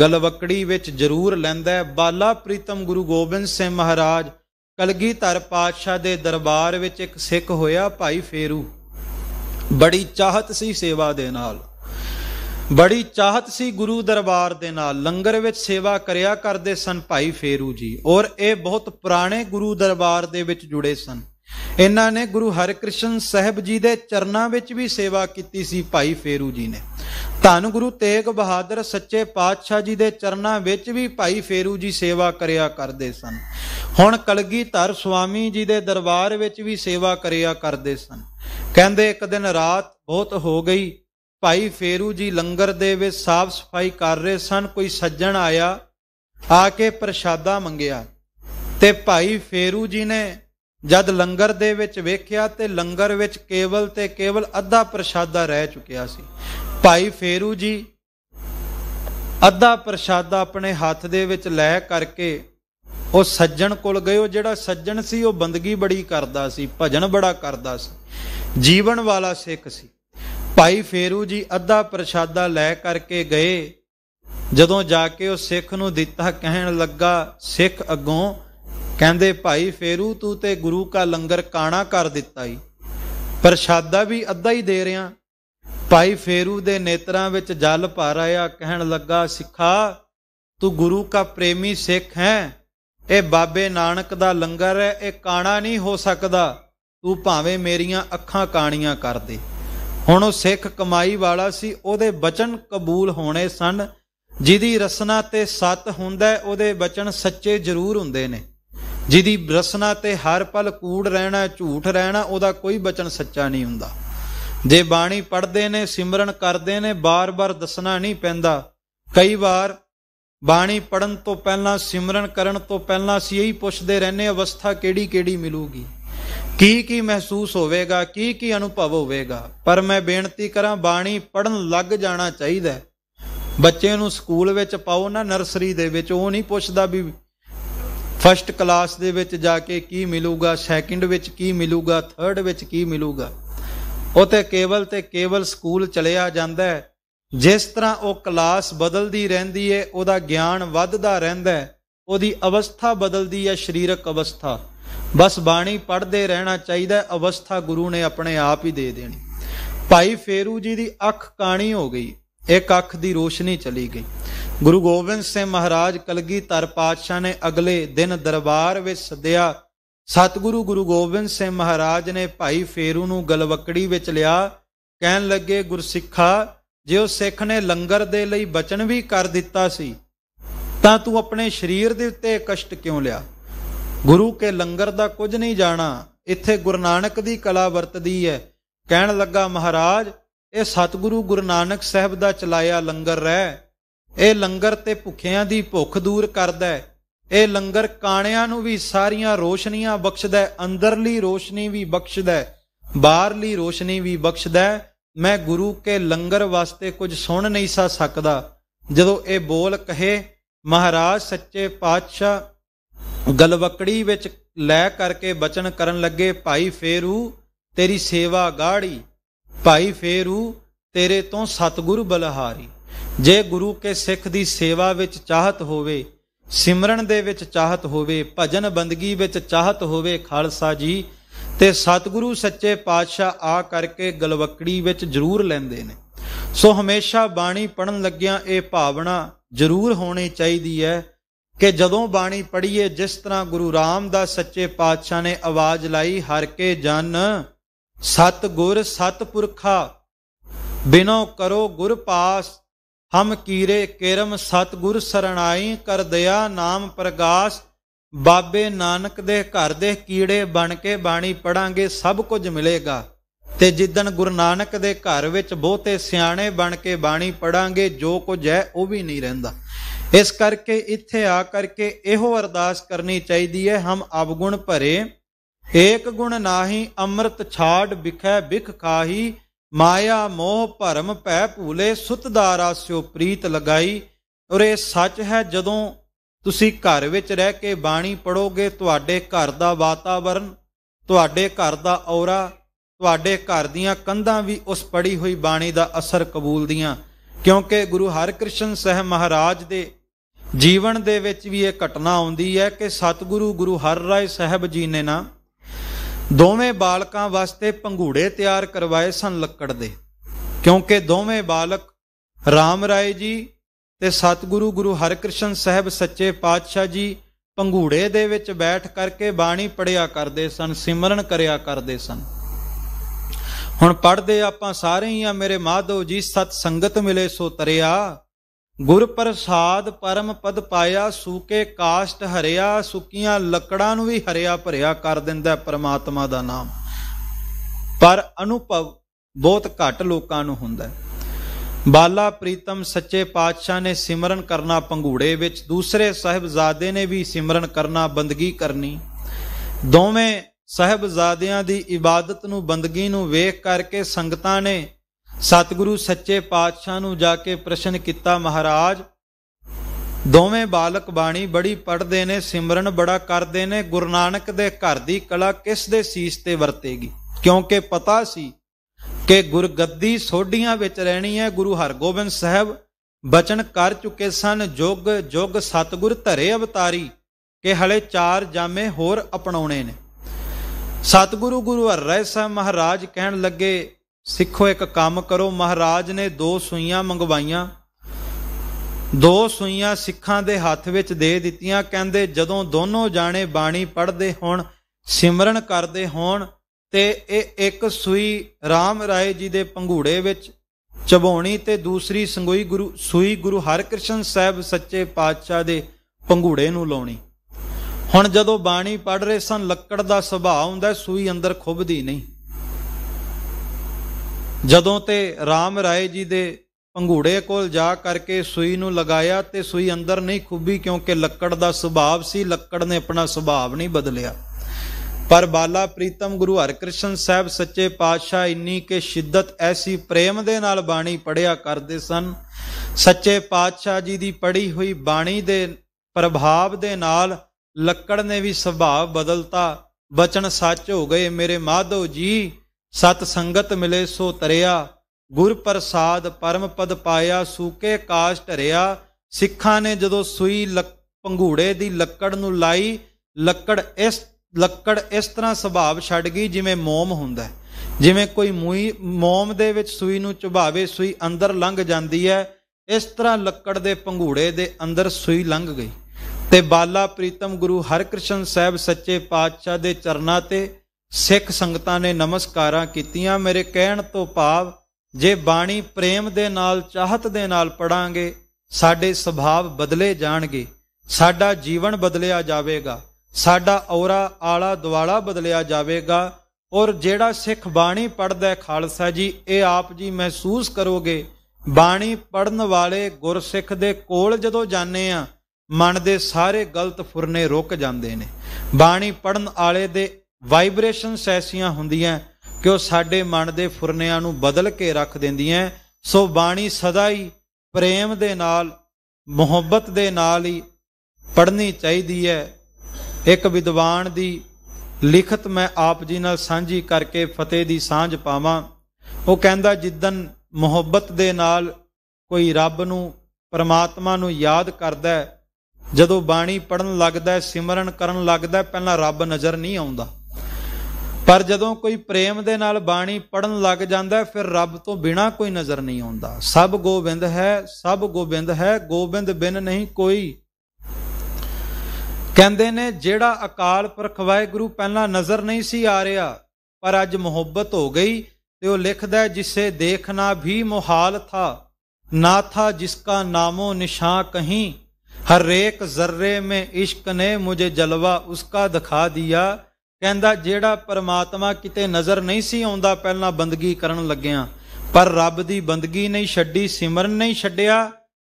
Speaker 1: ਗਲਵਕੜੀ ਵਿੱਚ ਜ਼ਰੂਰ ਲੈਂਦਾ ਹੈ ਬਾਲਾ ਪ੍ਰੀਤਮ ਗੁਰੂ ਗੋਬਿੰਦ ਸਿੰਘ ਮਹਾਰਾਜ ਕਲਗੀਧਰ ਪਾਤਸ਼ਾਹ ਦੇ ਦਰਬਾਰ ਵਿੱਚ ਇੱਕ ਸਿੱਖ ਹੋਇਆ ਭਾਈ ਫੇਰੂ ਬੜੀ ਚਾਹਤ ਸੀ ਸੇਵਾ ਦੇ ਨਾਲ ਬੜੀ ਚਾਹਤ ਸੀ ਗੁਰੂ ਦਰਬਾਰ ਦੇ ਨਾਲ ਲੰਗਰ ਵਿੱਚ ਸੇਵਾ ਕਰਿਆ ਕਰਦੇ ਸਨ ਭਾਈ ਫੇਰੂ ਜੀ ਔਰ ਇਹ ਬਹੁਤ ਪੁਰਾਣੇ ਗੁਰੂ ਦਰਬਾਰ ਦੇ ਵਿੱਚ ਜੁੜੇ ਸਨ ਇਹਨਾਂ ਨੇ ਗੁਰੂ ਹਰਿਕ੍ਰਿਸ਼ਨ ਸਾਹਿਬ ਜੀ ਦੇ ਚਰਨਾਂ ਵਿੱਚ ਵੀ ਸੇਵਾ ਕੀਤੀ ਸੀ ਭਾਈ ਫੇਰੂ ਜੀ ਨੇ ਧੰਨ ਗੁਰੂ ਤੇਗ ਬਹਾਦਰ ਸੱਚੇ ਪਾਤਸ਼ਾਹ ਜੀ ਦੇ ਚਰਨਾਂ ਵਿੱਚ ਵੀ ਭਾਈ ਫੇਰੂ ਜੀ ਸੇਵਾ ਕਰਿਆ ਕਰਦੇ ਸਨ ਹੁਣ ਕਲਗੀਧਰ ਸੁਆਮੀ ਜੀ ਦੇ ਦਰਬਾਰ ਵਿੱਚ ਵੀ ਸੇਵਾ ਕਰਿਆ ਕਰਦੇ ਸਨ ਕਹਿੰਦੇ ਇੱਕ ਦਿਨ ਰਾਤ ਬਹੁਤ ਹੋ ਗਈ ਭਾਈ ਫੇਰੂ ਜੀ ਲੰਗਰ ਦੇ ਵਿੱਚ ਸਾਫ਼ ਸਫਾਈ ਕਰ ਰਹੇ ਸਨ ਕੋਈ ਸੱਜਣ ਆਇਆ ਆ ਕੇ ਪ੍ਰਸ਼ਾਦਾ ਮੰਗਿਆ ਤੇ ਭਾਈ ਫੇਰੂ ਜੀ ਨੇ ਜਦ ਲੰਗਰ ਦੇ ਵਿੱਚ ਵੇਖਿਆ ਤੇ ਲੰਗਰ ਵਿੱਚ ਕੇਵਲ ਤੇ ਕੇਵਲ ਅੱਧਾ ਪ੍ਰਸ਼ਾਦਾ ਰਹਿ ਚੁੱਕਿਆ ਸੀ ਭਾਈ ਫੇਰੂ ਜੀ ਅੱਧਾ ਪ੍ਰਸ਼ਾਦਾ ਆਪਣੇ ਹੱਥ ਦੇ ਵਿੱਚ ਲੈ ਕਰਕੇ ਉਹ ਸੱਜਣ ਕੋਲ ਗਏ ਉਹ ਜਿਹੜਾ ਸੱਜਣ ਸੀ ਉਹ ਬੰਦਗੀ ਬੜੀ ਕਰਦਾ ਸੀ ਭਜਨ ਬੜਾ ਕਰਦਾ ਸੀ ਜੀਵਨ ਵਾਲਾ ਸਿੱਖ ਸੀ ਭਾਈ ਫੇਰੂ ਜੀ ਅੱਧਾ ਪ੍ਰਸ਼ਾਦਾ ਲੈ ਕਰਕੇ ਗਏ ਜਦੋਂ ਜਾ ਕੇ ਉਹ ਸਿੱਖ ਨੂੰ ਦਿੱਤਾ ਕਹਿਣ ਲੱਗਾ ਸਿੱਖ ਅੱਗੋਂ ਕਹਿੰਦੇ ਭਾਈ ਫੇਰੂ ਤੂੰ ਤੇ ਗੁਰੂ ਕਾ ਲੰਗਰ ਕਾਣਾ ਕਰ ਦਿੱਤਾ ਈ ਪ੍ਰਸ਼ਾਦਾ ਵੀ ਅੱਧਾ ਹੀ ਦੇ ਰਿਆਂ ਭਾਈ ਫੇਰੂ ਦੇ ਨੇਤਰਾਂ ਵਿੱਚ ਜਲ ਭਰ ਆਇਆ ਕਹਿਣ ਲੱਗਾ ਸਿੱਖਾ ਤੂੰ ਗੁਰੂ ਕਾ ਪ੍ਰੇਮੀ ਸਿੱਖ ਹੈ ਇਹ ਬਾਬੇ ਨਾਨਕ ਦਾ ਲੰਗਰ ਹੈ ਇਹ ਕਾਣਾ ਨਹੀਂ ਹੋ ਸਕਦਾ ਤੂੰ ਭਾਵੇਂ ਮੇਰੀਆਂ ਅੱਖਾਂ ਕਾਣੀਆਂ ਕਰ ਦੇ ਹੁਣ ਉਹ ਸਿੱਖ ਕਮਾਈ ਵਾਲਾ ਸੀ ਉਹਦੇ ਬਚਨ ਕਬੂਲ ਹੋਣੇ ਸਨ ਜਿਹਦੀ ਰਸਨਾ ਤੇ ਸਤ ਹੁੰਦਾ ਉਹਦੇ ਬਚਨ ਸੱਚੇ ਜ਼ਰੂਰ ਹੁੰਦੇ ਨੇ ਜਿਹਦੀ ਰਸਨਾ ਤੇ ਹਰ ਪਲ ਕੂੜ ਰਹਿਣਾ ਝੂਠ ਰਹਿਣਾ ਉਹਦਾ ਕੋਈ ਬਚਨ ਸੱਚਾ ਨਹੀਂ ਹੁੰਦਾ ਜੇ ਬਾਣੀ ਪੜਦੇ ਨੇ ਸਿਮਰਨ ਕਰਦੇ ਨੇ ਬਾਰ-ਬਾਰ ਦੱਸਣਾ ਨਹੀਂ ਪੈਂਦਾ ਕਈ ਵਾਰ ਬਾਣੀ ਪੜਨ ਤੋਂ ਪਹਿਲਾਂ ਸਿਮਰਨ ਕਰਨ ਤੋਂ ਪਹਿਲਾਂ ਅਸੀਂ ਇਹੀ ਪੁੱਛਦੇ ਰਹਿੰਦੇ ਅਵਸਥਾ ਕਿਹੜੀ ਕਿਹੜੀ ਮਿਲੂਗੀ ਕੀ ਕੀ ਮਹਿਸੂਸ ਹੋਵੇਗਾ ਕੀ ਕੀ ਅਨੁਭਵ ਹੋਵੇਗਾ ਪਰ ਮੈਂ ਬੇਨਤੀ ਕਰਾਂ ਬਾਣੀ ਪੜਨ ਲੱਗ ਜਾਣਾ ਚਾਹੀਦਾ ਹੈ ਬੱਚੇ ਨੂੰ ਸਕੂਲ ਵਿੱਚ ਪਾਓ ਨਾ ਨਰਸਰੀ ਦੇ ਵਿੱਚ ਉਹ ਨਹੀਂ ਪੁੱਛਦਾ ਵੀ ਫਸਟ ਕਲਾਸ ਦੇ ਵਿੱਚ ਜਾ ਕੇ ਕੀ ਮਿਲੂਗਾ ਸੈਕਿੰਡ ਵਿੱਚ ਕੀ ਮਿਲੂਗਾ ਥਰਡ ਵਿੱਚ ਕੀ ਮਿਲੂਗਾ ਉਹ ਤੇ ਕੇਵਲ ਤੇ ਕੇਵਲ ਸਕੂਲ ਚਲਿਆ ਜਾਂਦਾ ਹੈ ਜਿਸ ਤਰ੍ਹਾਂ ਉਹ ਕਲਾਸ ਬਦਲਦੀ ਰਹਿੰਦੀ ਏ ਉਹਦਾ ਗਿਆਨ ਵੱਧਦਾ ਰਹਿੰਦਾ ਹੈ ਉਹਦੀ ਅਵਸਥਾ ਬਦਲਦੀ ਹੈ ਸਰੀਰਕ ਅਵਸਥਾ ਬਸ ਬਾਣੀ ਪੜ੍ਹਦੇ ਰਹਿਣਾ ਚਾਹੀਦਾ ਅਵਸਥਾ ਗੁਰੂ ਨੇ ਆਪਣੇ ਆਪ ਹੀ ਦੇ ਦੇਣੀ ਭਾਈ ਫੇਰੂ ਜੀ ਦੀ ਅੱਖ ਕਾਣੀ ਹੋ ਗਈ ਇੱਕ ਅੱਖ ਦੀ ਰੋਸ਼ਨੀ ਚਲੀ ਗਈ ਗੁਰੂ ਗੋਬਿੰਦ ਸਿੰਘ ਮਹਾਰਾਜ ਕਲਗੀਧਰ ਪਾਤਸ਼ਾਹ ਨੇ ਅਗਲੇ ਦਿਨ ਦਰਬਾਰ ਵਿੱਚ ਸੱਦਿਆ ਸਤਿਗੁਰੂ ਗੁਰੂ ਗੋਬਿੰਦ ਸਿੰਘ ਮਹਾਰਾਜ ਨੇ ਭਾਈ ਫੇਰੂ ਨੂੰ ਗਲਵਕੜੀ ਵਿੱਚ ਲਿਆ ਕਹਿਣ ਲੱਗੇ ਗੁਰਸਿੱਖਾ ਜੇ ਉਹ ਸਿੱਖ ਨੇ ਲੰਗਰ ਦੇ ਲਈ ਬਚਨ ਵੀ ਕਰ ਦਿੱਤਾ ਸੀ ਤਾਂ ਤੂੰ ਆਪਣੇ ਸਰੀਰ ਦੇ ਉੱਤੇ ਕਸ਼ਟ ਕਿਉਂ ਲਿਆ ਗੁਰੂ ਕੇ ਲੰਗਰ ਦਾ ਕੁਝ ਨਹੀਂ ਜਾਣਾ ਇੱਥੇ ਗੁਰੂ ਨਾਨਕ ਦੀ ਕਲਾ ਵਰਤਦੀ ਹੈ ਕਹਿਣ ਲੱਗਾ ਮਹਾਰਾਜ ਇਹ ਸਤਿਗੁਰੂ ਗੁਰੂ ਨਾਨਕ ਸਾਹਿਬ ਦਾ ਚਲਾਇਆ ਲੰਗਰ ਰਹਿ ਇਹ ਲੰਗਰ ਤੇ ਭੁੱਖਿਆਂ ਦੀ ਭੁੱਖ ਦੂਰ ਕਰਦਾ ਹੈ ਇਹ ਲੰਗਰ ਕਾਣਿਆਂ ਨੂੰ ਵੀ ਸਾਰੀਆਂ ਰੋਸ਼ਨੀਆਂ ਬਖਸ਼ਦਾ ਹੈ ਅੰਦਰਲੀ ਰੋਸ਼ਨੀ ਵੀ ਬਖਸ਼ਦਾ ਹੈ ਬਾਹਰਲੀ ਰੋਸ਼ਨੀ ਵੀ ਬਖਸ਼ਦਾ ਹੈ ਮੈਂ ਗੁਰੂ ਕੇ ਲੰਗਰ ਵਾਸਤੇ ਕੁਝ ਸੁਣ ਨਹੀਂ ਸਕਦਾ ਜਦੋਂ ਇਹ ਬੋਲ ਕਹੇ ਮਹਾਰਾਜ ਸੱਚੇ ਪਾਤਸ਼ਾਹ ਗਲਵਕੜੀ ਵਿੱਚ ਲੈ ਕਰਕੇ ਬਚਨ ਕਰਨ ਲੱਗੇ ਭਾਈ ਫੇਰੂ ਤੇਰੀ ਸੇਵਾ ਗਾੜੀ ਭਾਈ ਫੇਰੂ ਤੇਰੇ ਤੋਂ ਸਤਗੁਰ ਬਲਹਾਰੀ ਜੇ ਗੁਰੂ ਕੇ ਸਿੱਖ ਦੀ ਸੇਵਾ ਵਿੱਚ ਚਾਹਤ ਹੋਵੇ ਸਿਮਰਨ ਦੇ ਵਿੱਚ ਚਾਹਤ ਹੋਵੇ ਭਜਨ ਬੰਦਗੀ ਵਿੱਚ ਚਾਹਤ ਹੋਵੇ ਖਾਲਸਾ ਜੀ ਤੇ ਸਤਿਗੁਰੂ ਸੱਚੇ ਪਾਤਸ਼ਾਹ ਆ ਕਰਕੇ ਗਲਵਕੜੀ ਵਿੱਚ ਜ਼ਰੂਰ ਲੈਂਦੇ ਨੇ ਸੋ ਹਮੇਸ਼ਾ ਬਾਣੀ ਪੜਨ ਲੱਗਿਆਂ ਇਹ ਭਾਵਨਾ ਜ਼ਰੂਰ ਹੋਣੀ ਚਾਹੀਦੀ ਹੈ ਕਿ ਜਦੋਂ ਬਾਣੀ ਪੜ੍ਹੀਏ ਜਿਸ ਤਰ੍ਹਾਂ ਗੁਰੂ ਰਾਮਦਾਸ ਸੱਚੇ ਪਾਤਸ਼ਾਹ ਨੇ ਆਵਾਜ਼ ਲਾਈ ਹਰ ਕੇ ਜਨ ਸਤ ਗੁਰ ਸਤ ਪੁਰਖਾ ਬਿਨੋ ਕਰੋ ਗੁਰ ਪਾਸ ਹਮ ਕੀਰੇ ਕਿਰਮ ਸਤ ਗੁਰ ਸਰਣਾਈ ਕਰ ਦਇਆ ਨਾਮ ਪ੍ਰਗਾਸ ਬਾਬੇ ਨਾਨਕ ਦੇ ਘਰ ਦੇ ਕੀੜੇ ਬਣ ਕੇ ਬਾਣੀ ਪੜਾਂਗੇ ਸਭ ਕੁਝ ਮਿਲੇਗਾ ਤੇ ਜਿੱਦਣ ਗੁਰੂ ਨਾਨਕ ਦੇ ਘਰ ਵਿੱਚ ਬਹੁਤੇ ਸਿਆਣੇ ਬਣ ਕੇ ਬਾਣੀ ਪੜਾਂਗੇ ਜੋ ਕੁਝ ਹੈ ਉਹ ਵੀ ਨਹੀਂ ਰਹਿੰਦਾ ਇਸ ਕਰਕੇ ਇੱਥੇ ਆ ਕਰਕੇ ਇਹੋ ਅਰਦਾਸ ਕਰਨੀ ਚਾਹੀਦੀ ਹੈ ਹਮ ਅਵਗੁਣ ਭਰੇ ਏਕ ਗੁਣ ਨਾਹੀ ਅੰਮ੍ਰਿਤ ਛਾੜ ਵਿਖੈ ਵਿਖ ਖਾਹੀ ਮਾਇਆ ਮੋਹ ਭਰਮ ਭੈ ਭੂਲੇ ਸੁਤ ਦਾਰਾ ਸਿਓ ਪ੍ਰੀਤ ਲਗਾਈ ਔਰ ਇਹ ਸੱਚ ਹੈ ਜਦੋਂ ਤੁਸੀਂ ਘਰ ਵਿੱਚ ਰਹਿ ਕੇ ਬਾਣੀ ਪੜੋਗੇ ਤੁਹਾਡੇ ਘਰ ਦਾ ਵਾਤਾਵਰਨ ਤੁਹਾਡੇ ਘਰ ਦਾ ਔਰਾ ਤੁਹਾਡੇ ਘਰ ਦੀਆਂ ਕੰਧਾਂ ਵੀ ਉਸ ਪੜੀ ਹੋਈ ਬਾਣੀ ਦਾ ਅਸਰ ਕਬੂਲਦੀਆਂ ਕਿਉਂਕਿ ਗੁਰੂ ਹਰਿਕ੍ਰਿਸ਼ਨ ਸਹਿ ਮਹਾਰਾਜ ਦੇ ਜੀਵਨ ਦੇ ਵਿੱਚ ਵੀ ਇਹ ਘਟਨਾ ਆਉਂਦੀ ਹੈ ਕਿ ਸਤਿਗੁਰੂ ਗੁਰੂ ਹਰ ਰਾਏ ਸਾਹਿਬ ਜੀ ਨੇ ਨਾ ਦੋਵੇਂ ਬਾਲਕਾਂ ਵਾਸਤੇ ਪੰਘੂੜੇ ਤਿਆਰ ਕਰਵਾਏ ਸਨ ਲੱਕੜ ਦੇ ਕਿਉਂਕਿ ਦੋਵੇਂ ਬਾਲਕ RAM RAI ਜੀ ਤੇ ਸਤਿਗੁਰੂ ਗੁਰੂ ਹਰਿਕ੍ਰਿਸ਼ਨ ਸਾਹਿਬ ਸੱਚੇ ਪਾਤਸ਼ਾਹ ਜੀ ਪੰਘੂੜੇ ਦੇ ਵਿੱਚ ਬੈਠ ਕਰਕੇ ਬਾਣੀ ਪੜਿਆ ਕਰਦੇ ਸਨ ਸਿਮਰਨ ਕਰਿਆ ਕਰਦੇ ਸਨ ਹੁਣ ਪੜਦੇ ਆਪਾਂ ਸਾਰੇ ਹੀ ਆ ਮੇਰੇ ਮਾਧੋ ਜੀ ਸਤ ਸੰਗਤ ਮਿਲੇ ਸੋ ਤਰਿਆ ਗੁਰ ਪ੍ਰਸਾਦ ਪਰਮ ਪਦ ਪਾਇਆ ਸੂਕੇ ਕਾਸ਼ਟ ਹਰਿਆ ਸੁੱਕੀਆਂ ਲੱਕੜਾਂ ਨੂੰ ਵੀ ਹਰਿਆ ਭਰਿਆ ਕਰ ਦਿੰਦਾ ਹੈ ਪਰਮਾਤਮਾ ਦਾ ਨਾਮ ਪਰ ਅਨੁਭਵ ਬਹੁਤ ਘੱਟ ਲੋਕਾਂ ਨੂੰ ਹੁੰਦਾ ਹੈ ਬਾਲਾ ਪ੍ਰੀਤਮ ਸੱਚੇ ਪਾਤਸ਼ਾਹ ਨੇ ਸਿਮਰਨ ਕਰਨਾ ਪੰਘੂੜੇ ਵਿੱਚ ਦੂਸਰੇ ਸਹਿਬਜ਼ਾਦੇ ਨੇ ਵੀ ਸਿਮਰਨ ਕਰਨਾ ਬੰਦਗੀ ਕਰਨੀ ਦੋਵੇਂ ਸਹਿਬਜ਼ਾਦਿਆਂ ਦੀ ਇਬਾਦਤ ਨੂੰ ਬੰਦਗੀ ਨੂੰ ਵੇਖ ਕਰਕੇ ਸੰਗਤਾਂ ਨੇ ਸਤਿਗੁਰੂ ਸੱਚੇ ਪਾਤਸ਼ਾਹ ਨੂੰ ਜਾ ਕੇ ਪ੍ਰਸ਼ਨ ਕੀਤਾ ਮਹਾਰਾਜ ਦੋਵੇਂ ਬਾਲਕ ਬਾਣੀ ਬੜੀ ਪੜਦੇ ਨੇ ਸਿਮਰਨ ਬੜਾ ਕਰਦੇ ਨੇ ਗੁਰੂ ਨਾਨਕ ਦੇ ਘਰ ਦੀ ਕਲਾ ਕਿਸ ਦੇ ਸੀਸ ਤੇ ਵਰਤੇਗੀ ਕਿਉਂਕਿ ਪਤਾ ਸੀ ਕਿ ਗੁਰਗੱਦੀ ਸੋਢੀਆਂ ਵਿੱਚ ਰਹਿਣੀ ਹੈ ਗੁਰੂ ਹਰਗੋਬਿੰਦ ਸਾਹਿਬ ਬਚਨ ਕਰ ਚੁੱਕੇ ਸਨ ਜੁਗ ਜੁਗ ਸਤਿਗੁਰ ਧਰੇ ਅਵਤਾਰੀ ਕਿ ਹਲੇ ਚਾਰ ਜਾਮੇ ਹੋਰ ਅਪਣਾਉਣੇ ਨੇ ਸਤਿਗੁਰੂ ਗੁਰੂ ਹਰਿ ਸਾਹਿਬ ਮਹਾਰਾਜ ਕਹਿਣ ਲੱਗੇ ਸਿੱਖੋ ਇੱਕ ਕੰਮ ਕਰੋ ਮਹਾਰਾਜ ਨੇ ਦੋ ਸੂਈਆਂ ਮੰਗਵਾਈਆਂ ਦੋ ਸੂਈਆਂ ਸਿੱਖਾਂ ਦੇ ਹੱਥ ਵਿੱਚ ਦੇ ਦਿੱਤੀਆਂ ਕਹਿੰਦੇ ਜਦੋਂ ਦੋਨੋਂ ਜਾਣੇ ਬਾਣੀ ਪੜ੍ਹਦੇ ਹੋਣ ਸਿਮਰਨ ਕਰਦੇ ਹੋਣ ਤੇ ਇਹ ਇੱਕ ਸੂਈ RAM ਰਾਏ ਜੀ ਦੇ ਪੰਘੂੜੇ ਵਿੱਚ ਚਬਾਉਣੀ ਤੇ ਦੂਸਰੀ ਸੰਗੋਈ ਗੁਰੂ ਸੂਈ ਗੁਰੂ ਹਰਕ੍ਰਿਸ਼ਨ ਸਾਹਿਬ ਸੱਚੇ ਪਾਤਸ਼ਾਹ ਦੇ ਪੰਘੂੜੇ ਨੂੰ ਲਾਉਣੀ ਹੁਣ ਜਦੋਂ ਬਾਣੀ ਪੜ੍ਹ ਰਹੇ ਸਨ ਲੱਕੜ ਦਾ ਸੁਭਾਅ ਹੁੰਦਾ ਸੂਈ ਅੰਦਰ ਖੁੱਬਦੀ ਨਹੀਂ ਜਦੋਂ ਤੇ RAM ਰਾਏ ਜੀ ਦੇ ਪੰਘੂੜੇ ਕੋਲ ਜਾ ਕਰਕੇ ਸੂਈ ਨੂੰ ਲਗਾਇਆ ਤੇ ਸੂਈ ਅੰਦਰ ਨਹੀਂ ਖੁੱਬੀ ਕਿਉਂਕਿ ਲੱਕੜ ਦਾ ਸੁਭਾਅ ਸੀ ਲੱਕੜ ਨੇ ਆਪਣਾ ਸੁਭਾਅ ਨਹੀਂ ਬਦਲਿਆ ਪਰ ਬਾਲਾ ਪ੍ਰੀਤਮ ਗੁਰੂ ਹਰਿਕ੍ਰਿਸ਼ਨ ਸਾਹਿਬ ਸੱਚੇ ਪਾਤਸ਼ਾਹ ਇੰਨੀ ਕਿ ਸ਼ਿੱਦਤ ਐਸੀ ਪ੍ਰੇਮ ਦੇ ਨਾਲ ਬਾਣੀ ਪੜਿਆ ਕਰਦੇ ਸਨ ਸੱਚੇ ਪਾਤਸ਼ਾਹ ਜੀ ਦੀ ਪੜੀ ਹੋਈ ਬਾਣੀ ਦੇ ਪ੍ਰਭਾਵ ਦੇ ਨਾਲ ਲੱਕੜ ਨੇ ਵੀ ਸੁਭਾਅ ਬਦਲਤਾ ਬਚਨ ਸੱਚ ਹੋ ਗਏ ਮੇਰੇ ਮਾਧੋ ਜੀ ਸਤ ਸੰਗਤ ਮਿਲੇ ਸੋ ਤਰਿਆ ਗੁਰ ਪ੍ਰਸਾਦ ਪਰਮ ਪਦ ਪਾਇਆ ਸੂਕੇ ਕਾਸ਼ ਧਰਿਆ ਸਿੱਖਾਂ ਨੇ ਜਦੋਂ ਸੂਈ ਪੰਘੂੜੇ ਦੀ ਲੱਕੜ ਨੂੰ ਲਾਈ ਲੱਕੜ ਇਸ ਲੱਕੜ ਇਸ ਤਰ੍ਹਾਂ ਸੁਭਾਵ ਛੱਡ ਗਈ ਜਿਵੇਂ ਮੋਮ ਹੁੰਦਾ ਜਿਵੇਂ ਕੋਈ ਮੂਈ ਮੋਮ ਦੇ ਵਿੱਚ ਸੂਈ ਨੂੰ ਚੁਭਾਵੇ ਸੂਈ ਅੰਦਰ ਲੰਘ ਜਾਂਦੀ ਹੈ ਇਸ ਤਰ੍ਹਾਂ ਲੱਕੜ ਦੇ ਪੰਘੂੜੇ ਦੇ ਅੰਦਰ ਸੂਈ ਲੰਘ ਗਈ ਤੇ ਬਾਲਾ ਪ੍ਰੀਤਮ ਗੁਰੂ ਹਰਿਕ੍ਰਿਸ਼ਨ ਸਾਹਿਬ ਸੱਚੇ ਪਾਤਸ਼ਾਹ ਦੇ ਚਰਨਾਂ ਤੇ ਸਿੱਖ ਸੰਗਤਾਂ ਨੇ ਨਮਸਕਾਰਾਂ ਕੀਤੀਆਂ ਮੇਰੇ ਕਹਿਣ ਤੋਂ ਭਾਵ ਜੇ ਬਾਣੀ ਪ੍ਰੇਮ ਦੇ ਨਾਲ ਚਾਹਤ ਦੇ ਨਾਲ ਪੜਾਂਗੇ ਸਾਡੇ ਸੁਭਾਵ ਬਦਲੇ ਜਾਣਗੇ ਸਾਡਾ ਜੀਵਨ ਬਦਲਿਆ ਜਾਵੇਗਾ ਸਾਡਾ ਔਰਾ ਆਲਾ ਦੁਆਲਾ ਬਦਲਿਆ ਜਾਵੇਗਾ ਔਰ ਜਿਹੜਾ ਸਿੱਖ ਬਾਣੀ ਪੜਦਾ ਖਾਲਸਾ ਜੀ ਇਹ ਆਪ ਜੀ ਮਹਿਸੂਸ ਕਰੋਗੇ ਬਾਣੀ ਪੜਨ ਵਾਲੇ ਗੁਰਸਿੱਖ ਦੇ ਕੋਲ ਜਦੋਂ ਜਾਂਦੇ ਆ ਮਨ ਦੇ ਸਾਰੇ ਗਲਤ ਫੁਰਨੇ ਰੁਕ ਜਾਂਦੇ ਨੇ ਬਾਣੀ ਪੜਨ ਵਾਲੇ ਦੇ ਵਾਈਬ੍ਰੇਸ਼ਨਸ ਐਸੀਆਂ ਹੁੰਦੀਆਂ ਕਿ ਉਹ ਸਾਡੇ ਮਨ ਦੇ ਫੁਰਨਿਆਂ ਨੂੰ ਬਦਲ ਕੇ ਰੱਖ ਦਿੰਦੀਆਂ ਸੋ ਬਾਣੀ ਸਦਾ ਹੀ ਪ੍ਰੇਮ ਦੇ ਨਾਲ ਮੁਹੱਬਤ ਦੇ ਨਾਲ ਹੀ ਪੜ੍ਹਨੀ ਚਾਹੀਦੀ ਹੈ ਇੱਕ ਵਿਦਵਾਨ ਦੀ ਲਿਖਤ ਮੈਂ ਆਪ ਜੀ ਨਾਲ ਸਾਂਝੀ ਕਰਕੇ ਫਤਿਹ ਦੀ ਸਾਂਝ ਪਾਵਾਂ ਉਹ ਕਹਿੰਦਾ ਜਿੱਦਨ ਮੁਹੱਬਤ ਦੇ ਨਾਲ ਕੋਈ ਰੱਬ ਨੂੰ ਪਰਮਾਤਮਾ ਨੂੰ ਯਾਦ ਕਰਦਾ ਜਦੋਂ ਬਾਣੀ ਪੜਨ ਲੱਗਦਾ ਸਿਮਰਨ ਕਰਨ ਲੱਗਦਾ ਪਹਿਲਾਂ ਰੱਬ ਨਜ਼ਰ ਨਹੀਂ ਆਉਂਦਾ ਪਰ ਜਦੋਂ ਕੋਈ ਪ੍ਰੇਮ ਦੇ ਨਾਲ ਬਾਣੀ ਪੜਨ ਲੱਗ ਜਾਂਦਾ ਫਿਰ ਰੱਬ ਤੋਂ ਬਿਨਾ ਕੋਈ ਨਜ਼ਰ ਨਹੀਂ ਆਉਂਦਾ ਸਭ ਗੋਬਿੰਦ ਹੈ ਸਭ ਗੋਬਿੰਦ ਹੈ ਗੋਬਿੰਦ ਬਿਨ ਨਹੀਂ ਕੋਈ ਕਹਿੰਦੇ ਨੇ ਜਿਹੜਾ ਅਕਾਲ ਪੁਰਖ ਵਾਹਿਗੁਰੂ ਪਹਿਲਾਂ ਨਜ਼ਰ ਨਹੀਂ ਸੀ ਆ ਰਿਹਾ ਪਰ ਅੱਜ ਮੁਹੱਬਤ ਹੋ ਗਈ ਤੇ ਉਹ ਲਿਖਦਾ ਜਿਸੇ ਦੇਖਣਾ ਵੀ ਮੁਹਾਲ ਥਾ ਨਾ ਥਾ ਜਿਸਕਾ ਨਾਮੋ ਨਿਸ਼ਾਨ ਕਹੀਂ ਹਰ ਇੱਕ ਜ਼ਰਰੇ ਮੇ ਇਸ਼ਕ ਨੇ ਮੁਝੇ ਜਲਵਾ ਉਸਕਾ ਦਿਖਾ ਦਿਆ ਕਹਿੰਦਾ ਜਿਹੜਾ ਪਰਮਾਤਮਾ ਕਿਤੇ ਨਜ਼ਰ ਨਹੀਂ ਸੀ ਆਉਂਦਾ ਪਹਿਲਾਂ ਬੰਦਗੀ ਕਰਨ ਲੱਗਿਆਂ ਪਰ ਰੱਬ ਦੀ ਬੰਦਗੀ ਨਹੀਂ ਛੱਡੀ ਸਿਮਰਨ ਨਹੀਂ ਛੱਡਿਆ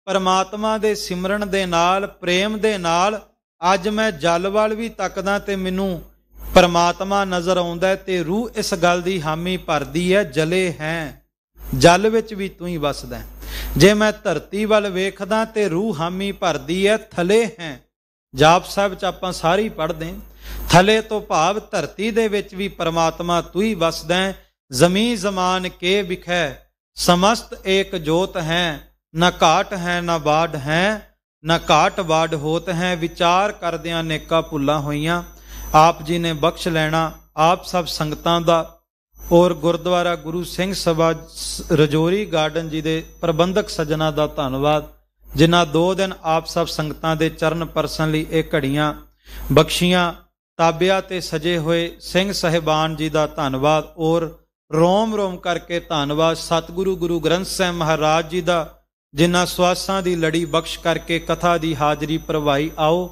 Speaker 1: ਪਰਮਾਤਮਾ ਦੇ ਸਿਮਰਨ ਦੇ ਨਾਲ ਪ੍ਰੇਮ ਦੇ ਨਾਲ ਅੱਜ ਮੈਂ ਜਲ ਵਾਲ ਵੀ ਤੱਕਦਾ ਤੇ ਮੈਨੂੰ ਪਰਮਾਤਮਾ ਨਜ਼ਰ ਆਉਂਦਾ ਤੇ ਰੂਹ ਇਸ ਗੱਲ ਦੀ ਹਾਮੀ ਭਰਦੀ ਹੈ ਜਲੇ ਹੈ ਜਲ ਵਿੱਚ ਵੀ ਤੂੰ ਹੀ ਵਸਦਾ ਜੇ ਮੈਂ ਧਰਤੀ ਵੱਲ ਵੇਖਦਾ ਤੇ ਰੂਹ ਹਾਮੀ ਭਰਦੀ ਹੈ ਥਲੇ ਹੈ ਜਾਪ ਸਾਹਿਬ ਚ ਆਪਾਂ ਸਾਰੀ ਪੜਦੇ ਹਾਂ ਥਲੇ ਤੋਂ ਭਾਵ ਧਰਤੀ ਦੇ ਵਿੱਚ ਵੀ ਪਰਮਾਤਮਾ ਤੂੰ ਹੀ ਵਸਦਾ ਜ਼ਮੀਨ ਜ਼ਮਾਨ ਕੇ ਵਿਖੈ ਸਮਸਤ ਏਕ ਜੋਤ ਹੈ ਨਾ ਘਾਟ ਹੈ ਨਾ ਬਾੜ ਹੈ ਨਾ ਘਾਟ ਬਾੜ ਹੋਤ ਹੈ ਵਿਚਾਰ ਕਰਦਿਆਂ ਨੇਕਾ ਭੁੱਲਾਂ ਹੋਈਆਂ ਆਪ ਜੀ ਨੇ ਬਖਸ਼ ਲੈਣਾ ਆਪ ਸਭ ਸੰਗਤਾਂ ਦਾ ਔਰ ਗੁਰਦੁਆਰਾ ਗੁਰੂ ਸਿੰਘ ਸਭਾ ਰਜੋਰੀ ਗਾਰਡਨ ਜੀ ਦੇ ਪ੍ਰਬੰਧਕ ਸਜਣਾ ਦਾ ਧੰਨਵਾਦ ਜਿਨ੍ਹਾਂ ਦੋ ਦਿਨ ਆਪ ਸਭ ਸੰਗਤਾਂ ਦੇ ਚਰਨ ਪਰਸਨ ਲਈ ਇਹ ਘੜੀਆਂ ਬਖਸ਼ੀਆਂ ਤਾਬਿਆ ਤੇ ਸਜੇ ਹੋਏ ਸਿੰਘ ਸਹਿਬਾਨ ਜੀ ਦਾ ਧੰਨਵਾਦ ਔਰ ਰੋਮ ਰੋਮ ਕਰਕੇ ਧੰਨਵਾਦ ਸਤਿਗੁਰੂ ਗੁਰੂ ਗ੍ਰੰਥ ਸਾਹਿਬ ਮਹਾਰਾਜ ਜੀ ਦਾ ਜਿਨ੍ਹਾਂ ਸਵਾਸਾਂ ਦੀ ਲੜੀ ਬਖਸ਼ ਕਰਕੇ ਕਥਾ ਦੀ ਹਾਜ਼ਰੀ ਪ੍ਰਵਾਈ ਆਓ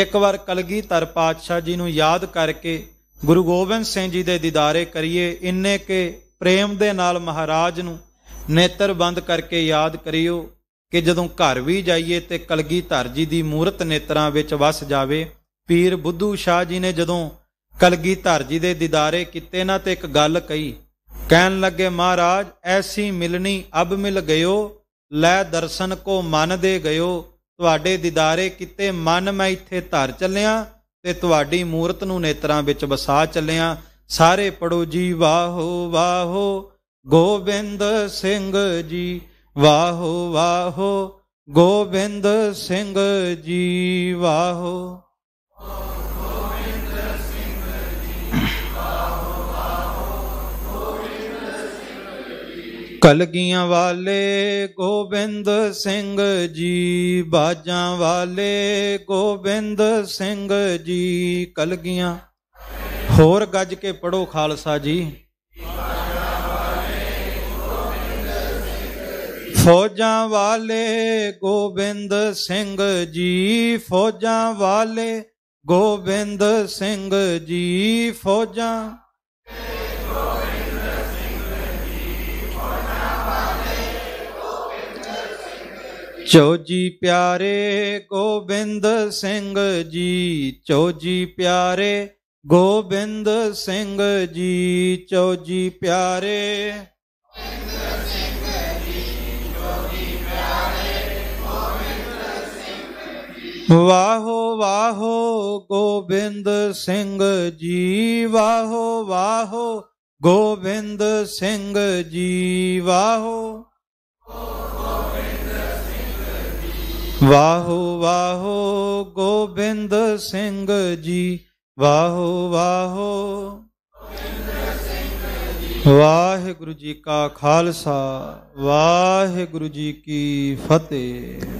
Speaker 1: ਇੱਕ ਵਾਰ ਕਲਗੀਧਰ ਪਾਤਸ਼ਾਹ ਜੀ ਨੂੰ ਯਾਦ ਕਰਕੇ ਗੁਰੂ ਗੋਬਿੰਦ ਸਿੰਘ ਜੀ ਦੇ ਦੀਦਾਰੇ ਕਰੀਏ ਇੰਨੇ ਕੇ ਪ੍ਰੇਮ ਦੇ ਨਾਲ ਮਹਾਰਾਜ ਨੂੰ ਨੇਤਰ ਬੰਦ ਕਰਕੇ ਯਾਦ ਕਰਿਓ ਕਿ ਜਦੋਂ ਘਰ ਵੀ ਜਾਈਏ ਤੇ ਕਲਗੀਧਰ ਜੀ ਦੀ ਮੂਰਤ ਨੇਤਰਾਂ ਵਿੱਚ ਵਸ ਜਾਵੇ ਪੀਰ ਬੁੱਧੂ ਸ਼ਾਹ ਜੀ ਨੇ ਜਦੋਂ ਕਲਗੀਧਰ ਜੀ ਦੇ ਦੀਦਾਰੇ ਕੀਤੇ ਨਾ ਤੇ ਇੱਕ ਗੱਲ ਕਹੀ ਕਹਿਣ ਲੱਗੇ ਮਹਾਰਾਜ ਐਸੀ ਮਿਲਣੀ ਅਬ ਮਿਲ ਗਇਓ ਲੈ ਦਰਸ਼ਨ ਕੋ ਮਨ ਦੇ ਗਇਓ ਤੁਹਾਡੇ ਦੀਦਾਰੇ ਕੀਤੇ ਮਨ ਮੈਂ ਇੱਥੇ ਧਰ ਚੱਲਿਆ ਤੇ ਤੁਹਾਡੀ ਮੂਰਤ ਨੂੰ ਨੇਤਰਾਂ ਵਿੱਚ ਵਸਾ ਚੱਲਿਆ ਸਾਰੇ ਪੜੋ ਜੀ ਵਾਹੋ ਵਾਹੋ ਗੋਬਿੰਦ ਸਿੰਘ ਜੀ ਵਾਹੋ ਵਾਹੋ ਗੋਬਿੰਦ ਸਿੰਘ ਜੀ ਵਾਹੋ ਕਲਗੀਆਂ ਵਾਲੇ ਗੋਬਿੰਦ ਸਿੰਘ ਜੀ ਬਾਜਾਂ ਵਾਲੇ ਗੋਬਿੰਦ ਸਿੰਘ ਜੀ ਕਲਗੀਆਂ ਹੋਰ ਗੱਜ ਕੇ ਪੜੋ ਖਾਲਸਾ ਜੀ ਫੌਜਾਂ ਵਾਲੇ ਗੋਬਿੰਦ ਸਿੰਘ ਜੀ ਫੌਜਾਂ ਵਾਲੇ ਗੋਬਿੰਦ ਸਿੰਘ ਜੀ ਫੌਜਾਂ ਚੋਜੀ ਪਿਆਰੇ ਗੋਬਿੰਦ ਸਿੰਘ ਜੀ ਚੋਜੀ ਪਿਆਰੇ ਗੋਬਿੰਦ ਸਿੰਘ ਜੀ ਚੋਜੀ ਪਿਆਰੇ ਵਾਹੋ ਵਾਹੋ ਗੋਬਿੰਦ ਸਿੰਘ ਜੀ ਵਾਹੋ ਵਾਹੋ ਗੋਬਿੰਦ ਸਿੰਘ ਜੀ ਵਾਹੋ ਵਾਹੋ ਵਾਹੋ ਗੋਬਿੰਦ ਸਿੰਘ ਜੀ ਵਾਹੋ ਵਾਹੋ ਵਾਹਿਗੁਰੂ ਜੀ ਕਾ ਖਾਲਸਾ ਵਾਹਿਗੁਰੂ ਜੀ ਕੀ ਫਤਿਹ